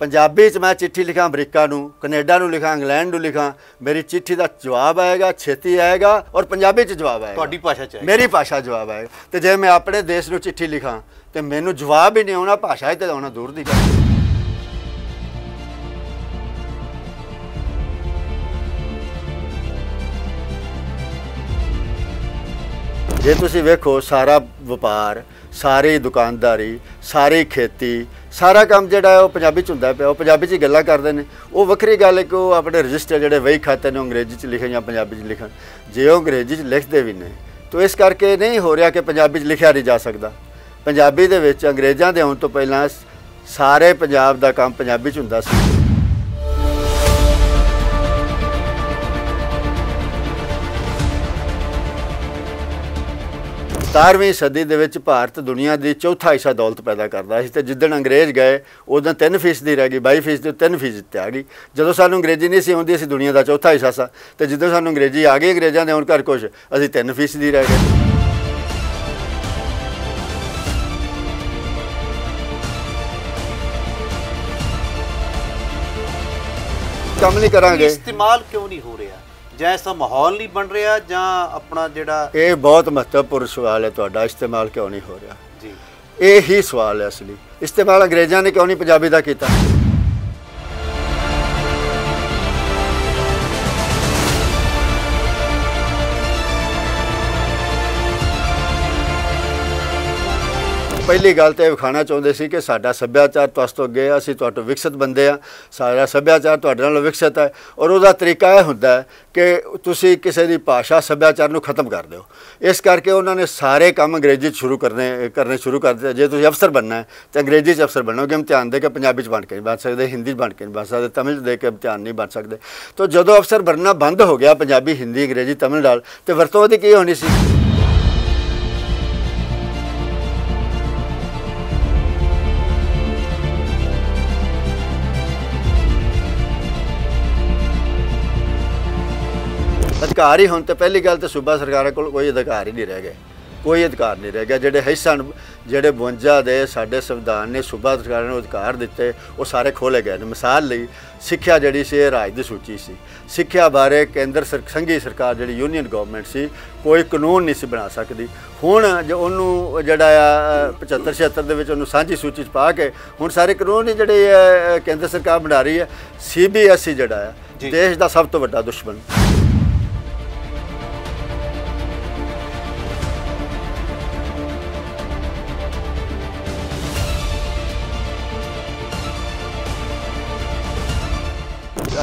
ਪੰਜਾਬੀ 'ਚ ਮੈਂ ਚਿੱਠੀ ਲਿਖਾਂ ਅਮਰੀਕਾ ਨੂੰ ਕੈਨੇਡਾ ਨੂੰ ਲਿਖਾਂ ਇੰਗਲੈਂਡ ਨੂੰ ਲਿਖਾਂ ਮੇਰੀ ਚਿੱਠੀ ਦਾ ਜਵਾਬ ਆਏਗਾ ਛੇਤੀ ਆਏਗਾ ਔਰ ਪੰਜਾਬੀ 'ਚ ਜਵਾਬ ਆਏਗਾ ਤੁਹਾਡੀ ਭਾਸ਼ਾ 'ਚ ਮੇਰੀ ਭਾਸ਼ਾ ਜਵਾਬ ਆਏਗਾ ਤੇ ਜੇ ਮੈਂ ਆਪਣੇ ਦੇਸ਼ ਨੂੰ ਚਿੱਠੀ ਲਿਖਾਂ ਤੇ ਮੈਨੂੰ ਜਵਾਬ ਹੀ ਨਹੀਂ ਆਉਣਾ ਭਾਸ਼ਾ ਹੀ ਤੇ ਆਉਣਾ ਦੂਰ ਦੀ ਗੱਲ ਜੇ ਤੁਸੀਂ ਵੇਖੋ ਸਾਰਾ ਵਪਾਰ ਸਾਰੀ ਦੁਕਾਨਦਾਰੀ ਸਾਰੀ ਖੇਤੀ ਸਾਰਾ ਕੰਮ ਜਿਹੜਾ ਉਹ ਪੰਜਾਬੀ ਚ ਹੁੰਦਾ ਪਿਆ ਉਹ ਪੰਜਾਬੀ ਚ ਗੱਲਾਂ ਕਰਦੇ ਨੇ ਉਹ ਵੱਖਰੀ ਗੱਲ ਹੈ ਕਿ ਉਹ ਆਪਣੇ ਰਜਿਸਟਰ ਜਿਹੜੇ ਵਹੀ ਖਾਤੇ ਨੇ ਅੰਗਰੇਜ਼ੀ ਚ ਲਿਖਿਆ ਜਾਂ ਪੰਜਾਬੀ ਚ ਲਿਖਣ ਜੇ ਉਹ ਅੰਗਰੇਜ਼ੀ ਚ ਲਿਖਦੇ ਵੀ ਨੇ ਤੋ ਇਸ ਕਰਕੇ ਨਹੀਂ ਹੋ ਰਿਹਾ ਕਿ ਪੰਜਾਬੀ ਚ ਲਿਖਿਆ ਨਹੀਂ ਜਾ ਸਕਦਾ ਪੰਜਾਬੀ ਦੇ ਵਿੱਚ ਅੰਗਰੇਜ਼ਾਂ ਦੇ ਆਉਣ ਤੋਂ ਪਹਿਲਾਂ ਸਾਰੇ ਪੰਜਾਬ ਦਾ ਕੰਮ ਪੰਜਾਬੀ ਚ ਹੁੰਦਾ ਸੀ 17ਵੀਂ ਸਦੀ ਦੇ ਵਿੱਚ ਭਾਰਤ ਦੁਨੀਆ ਦੀ ਚੌਥਾ ਹਿੱਸਾ ਦੌਲਤ ਪੈਦਾ ਕਰਦਾ ਸੀ ਤੇ ਜਿੱਦਣ ਅੰਗਰੇਜ਼ ਗਏ ਉਦੋਂ 3% ਦੀ ਰਹਿ ਗਈ 22% ਤੋਂ 3% ਤੇ ਆ ਗਈ ਜਦੋਂ ਸਾਨੂੰ ਅੰਗਰੇਜ਼ੀ ਨਹੀਂ ਸੀ ਆਉਂਦੀ ਅਸੀਂ ਦੁਨੀਆ ਦਾ ਚੌਥਾ ਹਿੱਸਾ ਸੀ ਤੇ ਜਿੱਦੋਂ ਸਾਨੂੰ ਅੰਗਰੇਜ਼ੀ ਆ ਗਈ ਅੰਗਰੇਜ਼ਾਂ ਦੇ ਹੁਣ ਘਰ ਕੁਝ ਅਸੀਂ 3% ਦੀ ਰਹਿ ਗਏ ਕੰਮ ਨਹੀਂ ਕਰਾਂਗੇ ਇਸਤੇਮਾਲ ਕਿਉਂ ਨਹੀਂ ਹੋ ਰਿਹਾ ਜਾਂ ਇਸ ਦਾ ਮਾਹੌਲ ਨਹੀਂ ਬਣ ਰਿਹਾ ਜਾਂ ਆਪਣਾ ਜਿਹੜਾ ਇਹ ਬਹੁਤ ਮਹੱਤਵਪੂਰਨ ਸਵਾਲ ਹੈ ਤੁਹਾਡਾ ਇਸਤੇਮਾਲ ਕਿਉਂ ਨਹੀਂ ਹੋ ਰਿਹਾ ਜੀ ਇਹ ਹੀ ਸਵਾਲ ਹੈ ਅਸਲੀ ਇਸਤੇਮਾਲ ਅੰਗਰੇਜ਼ਾਂ ਨੇ ਕਿਉਂ ਨਹੀਂ ਪੰਜਾਬੀ ਦਾ ਕੀਤਾ ਪਹਿਲੀ ਗੱਲ ਤੇ ਵਿਖਾਣਾ ਚਾਹੁੰਦੇ ਸੀ ਕਿ ਸਾਡਾ ਸੱਭਿਆਚਾਰ ਤੁਸ ਤੋਂ ਅੱਗੇ ਅਸੀਂ ਤੁਹਾਡੇ ਵਿਕਸਿਤ ਬੰਦੇ ਆ ਸਾਡਾ ਸੱਭਿਆਚਾਰ ਤੁਹਾਡੇ ਨਾਲ ਵਿਕਸਿਤ ਹੈ ਔਰ ਉਹਦਾ ਤਰੀਕਾ ਇਹ ਹੁੰਦਾ ਹੈ ਕਿ ਤੁਸੀਂ ਕਿਸੇ ਦੀ ਭਾਸ਼ਾ ਸੱਭਿਆਚਾਰ ਨੂੰ ਖਤਮ ਕਰ ਦਿਓ ਇਸ ਕਰਕੇ ਉਹਨਾਂ ਨੇ ਸਾਰੇ ਕੰਮ ਅੰਗਰੇਜ਼ੀ 'ਚ ਸ਼ੁਰੂ ਕਰਨੇ ਕਰਨੇ ਸ਼ੁਰੂ ਕਰ ਦਿੱਤੇ ਜੇ ਤੁਸੀਂ ਅਫਸਰ ਬੰਨਣਾ ਹੈ ਤਾਂ ਅੰਗਰੇਜ਼ੀ 'ਚ ਅਫਸਰ ਬਣੋਗੇ ਇਮਤਿਹਾਨ ਦੇ ਕੇ ਪੰਜਾਬੀ 'ਚ ਬਣ ਕੇ ਨਹੀਂ ਬਣ ਸਕਦੇ ਹਿੰਦੀ 'ਚ ਬਣ ਕੇ ਨਹੀਂ ਬਣ ਸਕਦੇ ਤਮਿਲ ਦੇ ਕੇ ਇਮਤਿਹਾਨ ਨਹੀਂ ਬਣ ਸਕਦੇ ਤਾਂ ਜਦੋਂ ਅਫਸਰ ਬਣਨਾ ਬੰਦ ਹੋ ਗਿਆ ਪੰਜਾਬੀ ਹਿੰਦੀ ਅੰਗਰੇਜ਼ੀ ਤਮਿਲ ਨਾਲ ਤੇ ਵਰਤੋਂ ਉਹਦੀ ਕੀ ਹੋਣੀ ਸੀ ਅਧਿਕਾਰ ਹੀ ਹੁਣ ਤੇ ਪਹਿਲੀ ਗੱਲ ਤੇ ਸੂਬਾ ਸਰਕਾਰਾਂ ਕੋਲ ਕੋਈ ਅਧਿਕਾਰ ਹੀ ਨਹੀਂ ਰਹਿ ਗਏ ਕੋਈ ਅਧਿਕਾਰ ਨਹੀਂ ਰਹਿ ਗਿਆ ਜਿਹੜੇ ਹਿੱਸਾ ਜਿਹੜੇ 52 ਦੇ ਸਾਡੇ ਸੰਵਿਧਾਨ ਨੇ ਸੂਬਾ ਸਰਕਾਰਾਂ ਨੂੰ ਅਧਿਕਾਰ ਦਿੱਤੇ ਉਹ ਸਾਰੇ ਖੋਲੇ ਗਏ ਨੇ ਮਿਸਾਲ ਲਈ ਸਿੱਖਿਆ ਜਿਹੜੀ ਸੀ ਰਾਜ ਦੀ ਸੂਚੀ ਸੀ ਸਿੱਖਿਆ ਬਾਰੇ ਕੇਂਦਰ ਸੰਘੀ ਸਰਕਾਰ ਜਿਹੜੀ ਯੂਨੀਅਨ ਗਵਰਨਮੈਂਟ ਸੀ ਕੋਈ ਕਾਨੂੰਨ ਨਹੀਂ ਸੀ ਬਣਾ ਸਕਦੀ ਹੁਣ ਜੋ ਉਹਨੂੰ ਜਿਹੜਾ ਆ 75 76 ਦੇ ਵਿੱਚ ਉਹਨੂੰ ਸਾਂਝੀ ਸੂਚੀ 'ਚ ਪਾ ਕੇ ਹੁਣ ਸਾਰੇ ਕਾਨੂੰਨ ਜਿਹੜੇ ਕੇਂਦਰ ਸਰਕਾਰ ਬਣਾ ਰਹੀ ਹੈ ਸੀਬੀਐਸਈ ਜਿਹੜਾ ਆ ਦੇਸ਼ ਦਾ ਸਭ ਤੋਂ ਵੱਡਾ ਦੁਸ਼ਮਣ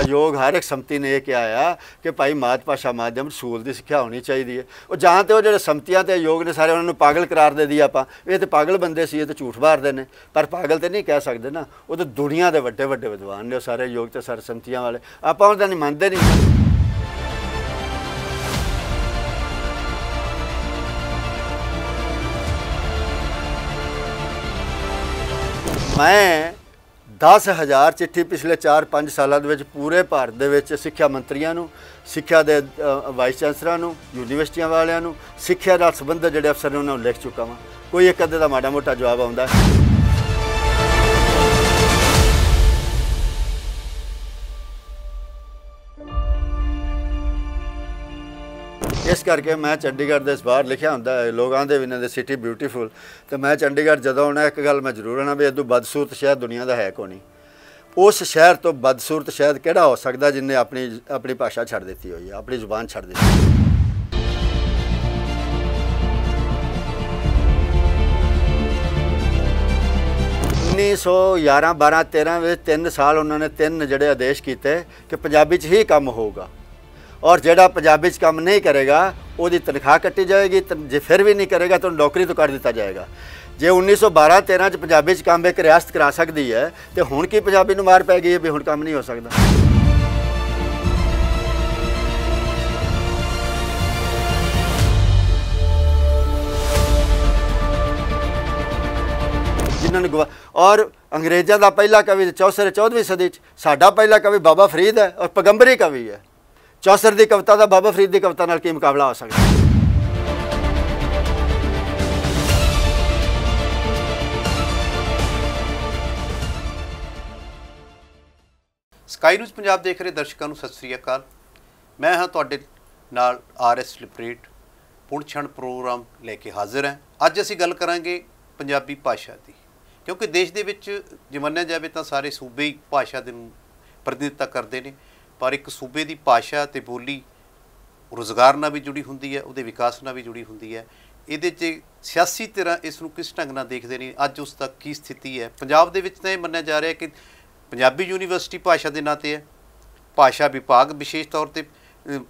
ਸਹਿਯੋਗ ਹਰ ਇੱਕ ਸੰਮਤੀ ਨੇ ਇਹ ਕਿਹਾ ਆ ਕਿ ਭਾਈ ਮਾਤ ਭਾਸ਼ਾ ਮਾਧਿਅਮ ਸਕੂਲ ਦੀ ਸਿੱਖਿਆ ਹੋਣੀ ਚਾਹੀਦੀ ਹੈ ਉਹ ਜਾਂ ਤੇ ਉਹ ਜਿਹੜੇ ਸੰਮਤੀਆਂ ਤੇ ਯੋਗ ਨੇ ਸਾਰੇ ਉਹਨਾਂ ਨੂੰ ਪਾਗਲ ਕਰਾਰ ਦੇ ਦੀ ਆਪਾਂ ਇਹ ਤੇ ਪਾਗਲ ਬੰਦੇ ਸੀ ਇਹ ਤੇ ਝੂਠ ਬਾਰਦੇ ਨੇ ਪਰ ਪਾਗਲ ਤੇ ਨਹੀਂ ਕਹਿ ਸਕਦੇ ਨਾ ਉਹ ਤੇ ਦੁਨੀਆ ਦੇ ਵੱਡੇ ਵੱਡੇ ਵਿਦਵਾਨ ਨੇ ਉਹ ਸਾਰੇ ਯੋਗ ਤੇ ਸਰ ਸੰਮਤੀਆਂ ਵਾਲੇ ਆਪਾਂ ਉਹਦਾ ਨਹੀਂ ਮੰਨਦੇ ਨਹੀਂ ਮੈਂ 10000 ਚਿੱਠੀ ਪਿਛਲੇ 4-5 ਸਾਲਾਂ ਦੇ ਵਿੱਚ ਪੂਰੇ ਭਾਰਤ ਦੇ ਵਿੱਚ ਸਿੱਖਿਆ ਮੰਤਰੀਆਂ ਨੂੰ ਸਿੱਖਿਆ ਦੇ ਵਾਈਸ ਚਾਂਸਲਰਾਂ ਨੂੰ ਯੂਨੀਵਰਸਿਟੀਆਂ ਵਾਲਿਆਂ ਨੂੰ ਸਿੱਖਿਆ ਨਾਲ ਸੰਬੰਧਿਤ ਜਿਹੜੇ ਅਫਸਰ ਨੇ ਉਹਨਾਂ ਨੂੰ ਲਿਖ ਚੁੱਕਾ ਵਾਂ ਕੋਈ ਇੱਕ ਅੱਧੇ ਦਾ ਮਾੜਾ ਮੋਟਾ ਜਵਾਬ ਆਉਂਦਾ ਹੈ ਇਸ ਕਰਕੇ ਮੈਂ ਚੰਡੀਗੜ੍ਹ ਦੇ ਬਾਹਰ ਲਿਖਿਆ ਹੁੰਦਾ ਹੈ ਲੋਕਾਂ ਦੇ ਵਿਨੇ ਦੇ ਸਿਟੀ ਬਿਊਟੀਫੁਲ ਤੇ ਮੈਂ ਚੰਡੀਗੜ੍ਹ ਜਦੋਂ ਆਉਣਾ ਇੱਕ ਗੱਲ ਮੈਂ ਜ਼ਰੂਰ ਆਣਾ ਵੀ ਇਦੋਂ ਬਦਸੂਰਤ ਸ਼ਹਿਰ ਦੁਨੀਆ ਦਾ ਹੈ ਕੋਈ ਨਹੀਂ ਉਸ ਸ਼ਹਿਰ ਤੋਂ ਬਦਸੂਰਤ ਸ਼ਹਿਰ ਕਿਹੜਾ ਹੋ ਸਕਦਾ ਜਿੰਨੇ ਆਪਣੀ ਆਪਣੀ ਭਾਸ਼ਾ ਛੱਡ ਦਿੱਤੀ ਹੋਈ ਹੈ ਆਪਣੀ ਜ਼ੁਬਾਨ ਛੱਡ ਦਿੱਤੀ ਸੋ 11 12 13 ਵਿੱਚ 3 ਸਾਲ ਉਹਨਾਂ ਨੇ ਤਿੰਨ ਜਿਹੜੇ ਆਦੇਸ਼ ਕੀਤੇ ਕਿ ਪੰਜਾਬੀ 'ਚ ਹੀ ਕੰਮ ਹੋਊਗਾ ਔਰ ਜਿਹੜਾ ਪੰਜਾਬੀ 'ਚ ਕੰਮ ਨਹੀਂ ਕਰੇਗਾ ਉਹਦੀ ਤਨਖਾਹ ਕੱਟੀ ਜਾਏਗੀ ਜੇ ਫਿਰ ਵੀ ਨਹੀਂ ਕਰੇਗਾ ਤਾਂ ਨੌਕਰੀ ਤੋਂ ਕੱਢ ਦਿੱਤਾ ਜਾਏਗਾ ਜੇ 1912 13 'ਚ ਪੰਜਾਬੀ 'ਚ ਕੰਮ ਇੱਕ ਰਿਆਸਤ ਕਰਾ ਸਕਦੀ ਹੈ ਤੇ ਹੁਣ ਕੀ ਪੰਜਾਬੀ ਨੂੰ ਮਾਰ ਪੈ ਗਈ ਹੈ ਵੀ ਹੁਣ ਕੰਮ ਨਹੀਂ ਹੋ ਸਕਦਾ ਜਿਨ੍ਹਾਂ ਨੇ ਔਰ ਅੰਗਰੇਜ਼ਾਂ ਦਾ ਪਹਿਲਾ ਕਵੀ ਚੌਸਰ 14ਵੀਂ ਸਦੀ ਚ ਸਾਡਾ ਪਹਿਲਾ ਕਵੀ ਬਾਬਾ ਫਰੀਦ ਹੈ ਔਰ ਪਗੰਬਰੀ ਕਵੀ ਹੈ ਚੌਸਰ ਦੀ ਕਵਿਤਾ ਦਾ ਬਾਬਾ ਫਰੀਦ ਦੀ ਕਵਿਤਾ ਨਾਲ ਕੀ ਮੁਕਾਬਲਾ ਹੋ ਸਕਦਾ ਸਕਾਈ ਨਿਊਜ਼ ਪੰਜਾਬ ਦੇਖ ਰਹੇ ਦਰਸ਼ਕਾਂ ਨੂੰ ਸਤਿ ਸ੍ਰੀ ਅਕਾਲ ਮੈਂ ਹਾਂ ਤੁਹਾਡੇ ਨਾਲ ਆਰ ਐਸ ਲਿਪਰੇਟ ਪੁਣਛਣ ਪ੍ਰੋਗਰਾਮ ਲੈ ਕੇ ਹਾਜ਼ਰ ਹਾਂ ਅੱਜ ਅਸੀਂ ਗੱਲ ਕਰਾਂਗੇ ਪੰਜਾਬੀ ਭਾਸ਼ਾ ਦੀ ਕਿਉਂਕਿ ਦੇਸ਼ ਦੇ ਵਿੱਚ ਜਿਵੇਂ ਮੰਨਿਆ ਜਾਵੇ ਤਾਂ ਸਾਰੇ ਸੂਬੇ ਹੀ ਭਾਸ਼ਾ ਦੇ ਪ੍ਰਤੀਨਿਧਤਾ ਕਰਦੇ ਨੇ ਪਰ ਇੱਕ ਸੂਬੇ ਦੀ ਭਾਸ਼ਾ ਤੇ ਬੋਲੀ ਰੋਜ਼ਗਾਰ ਨਾਲ ਵੀ ਜੁੜੀ ਹੁੰਦੀ ਹੈ ਉਹਦੇ ਵਿਕਾਸ ਨਾਲ ਵੀ ਜੁੜੀ ਹੁੰਦੀ ਹੈ ਇਹਦੇ 'ਚ ਸਿਆਸੀ ਤਰ੍ਹਾਂ ਇਸ ਨੂੰ ਕਿਸ ਢੰਗ ਨਾਲ ਦੇਖਦੇ ਨੇ ਅੱਜ ਉਸ ਤੱਕ ਕੀ ਸਥਿਤੀ ਹੈ ਪੰਜਾਬ ਦੇ ਵਿੱਚ ਤਾਂ ਇਹ ਮੰਨਿਆ ਜਾ ਰਿਹਾ ਕਿ ਪੰਜਾਬੀ ਯੂਨੀਵਰਸਿਟੀ ਭਾਸ਼ਾ ਦੇ ਨਾਂ ਤੇ ਹੈ ਭਾਸ਼ਾ ਵਿਭਾਗ ਵਿਸ਼ੇਸ਼ ਤੌਰ ਤੇ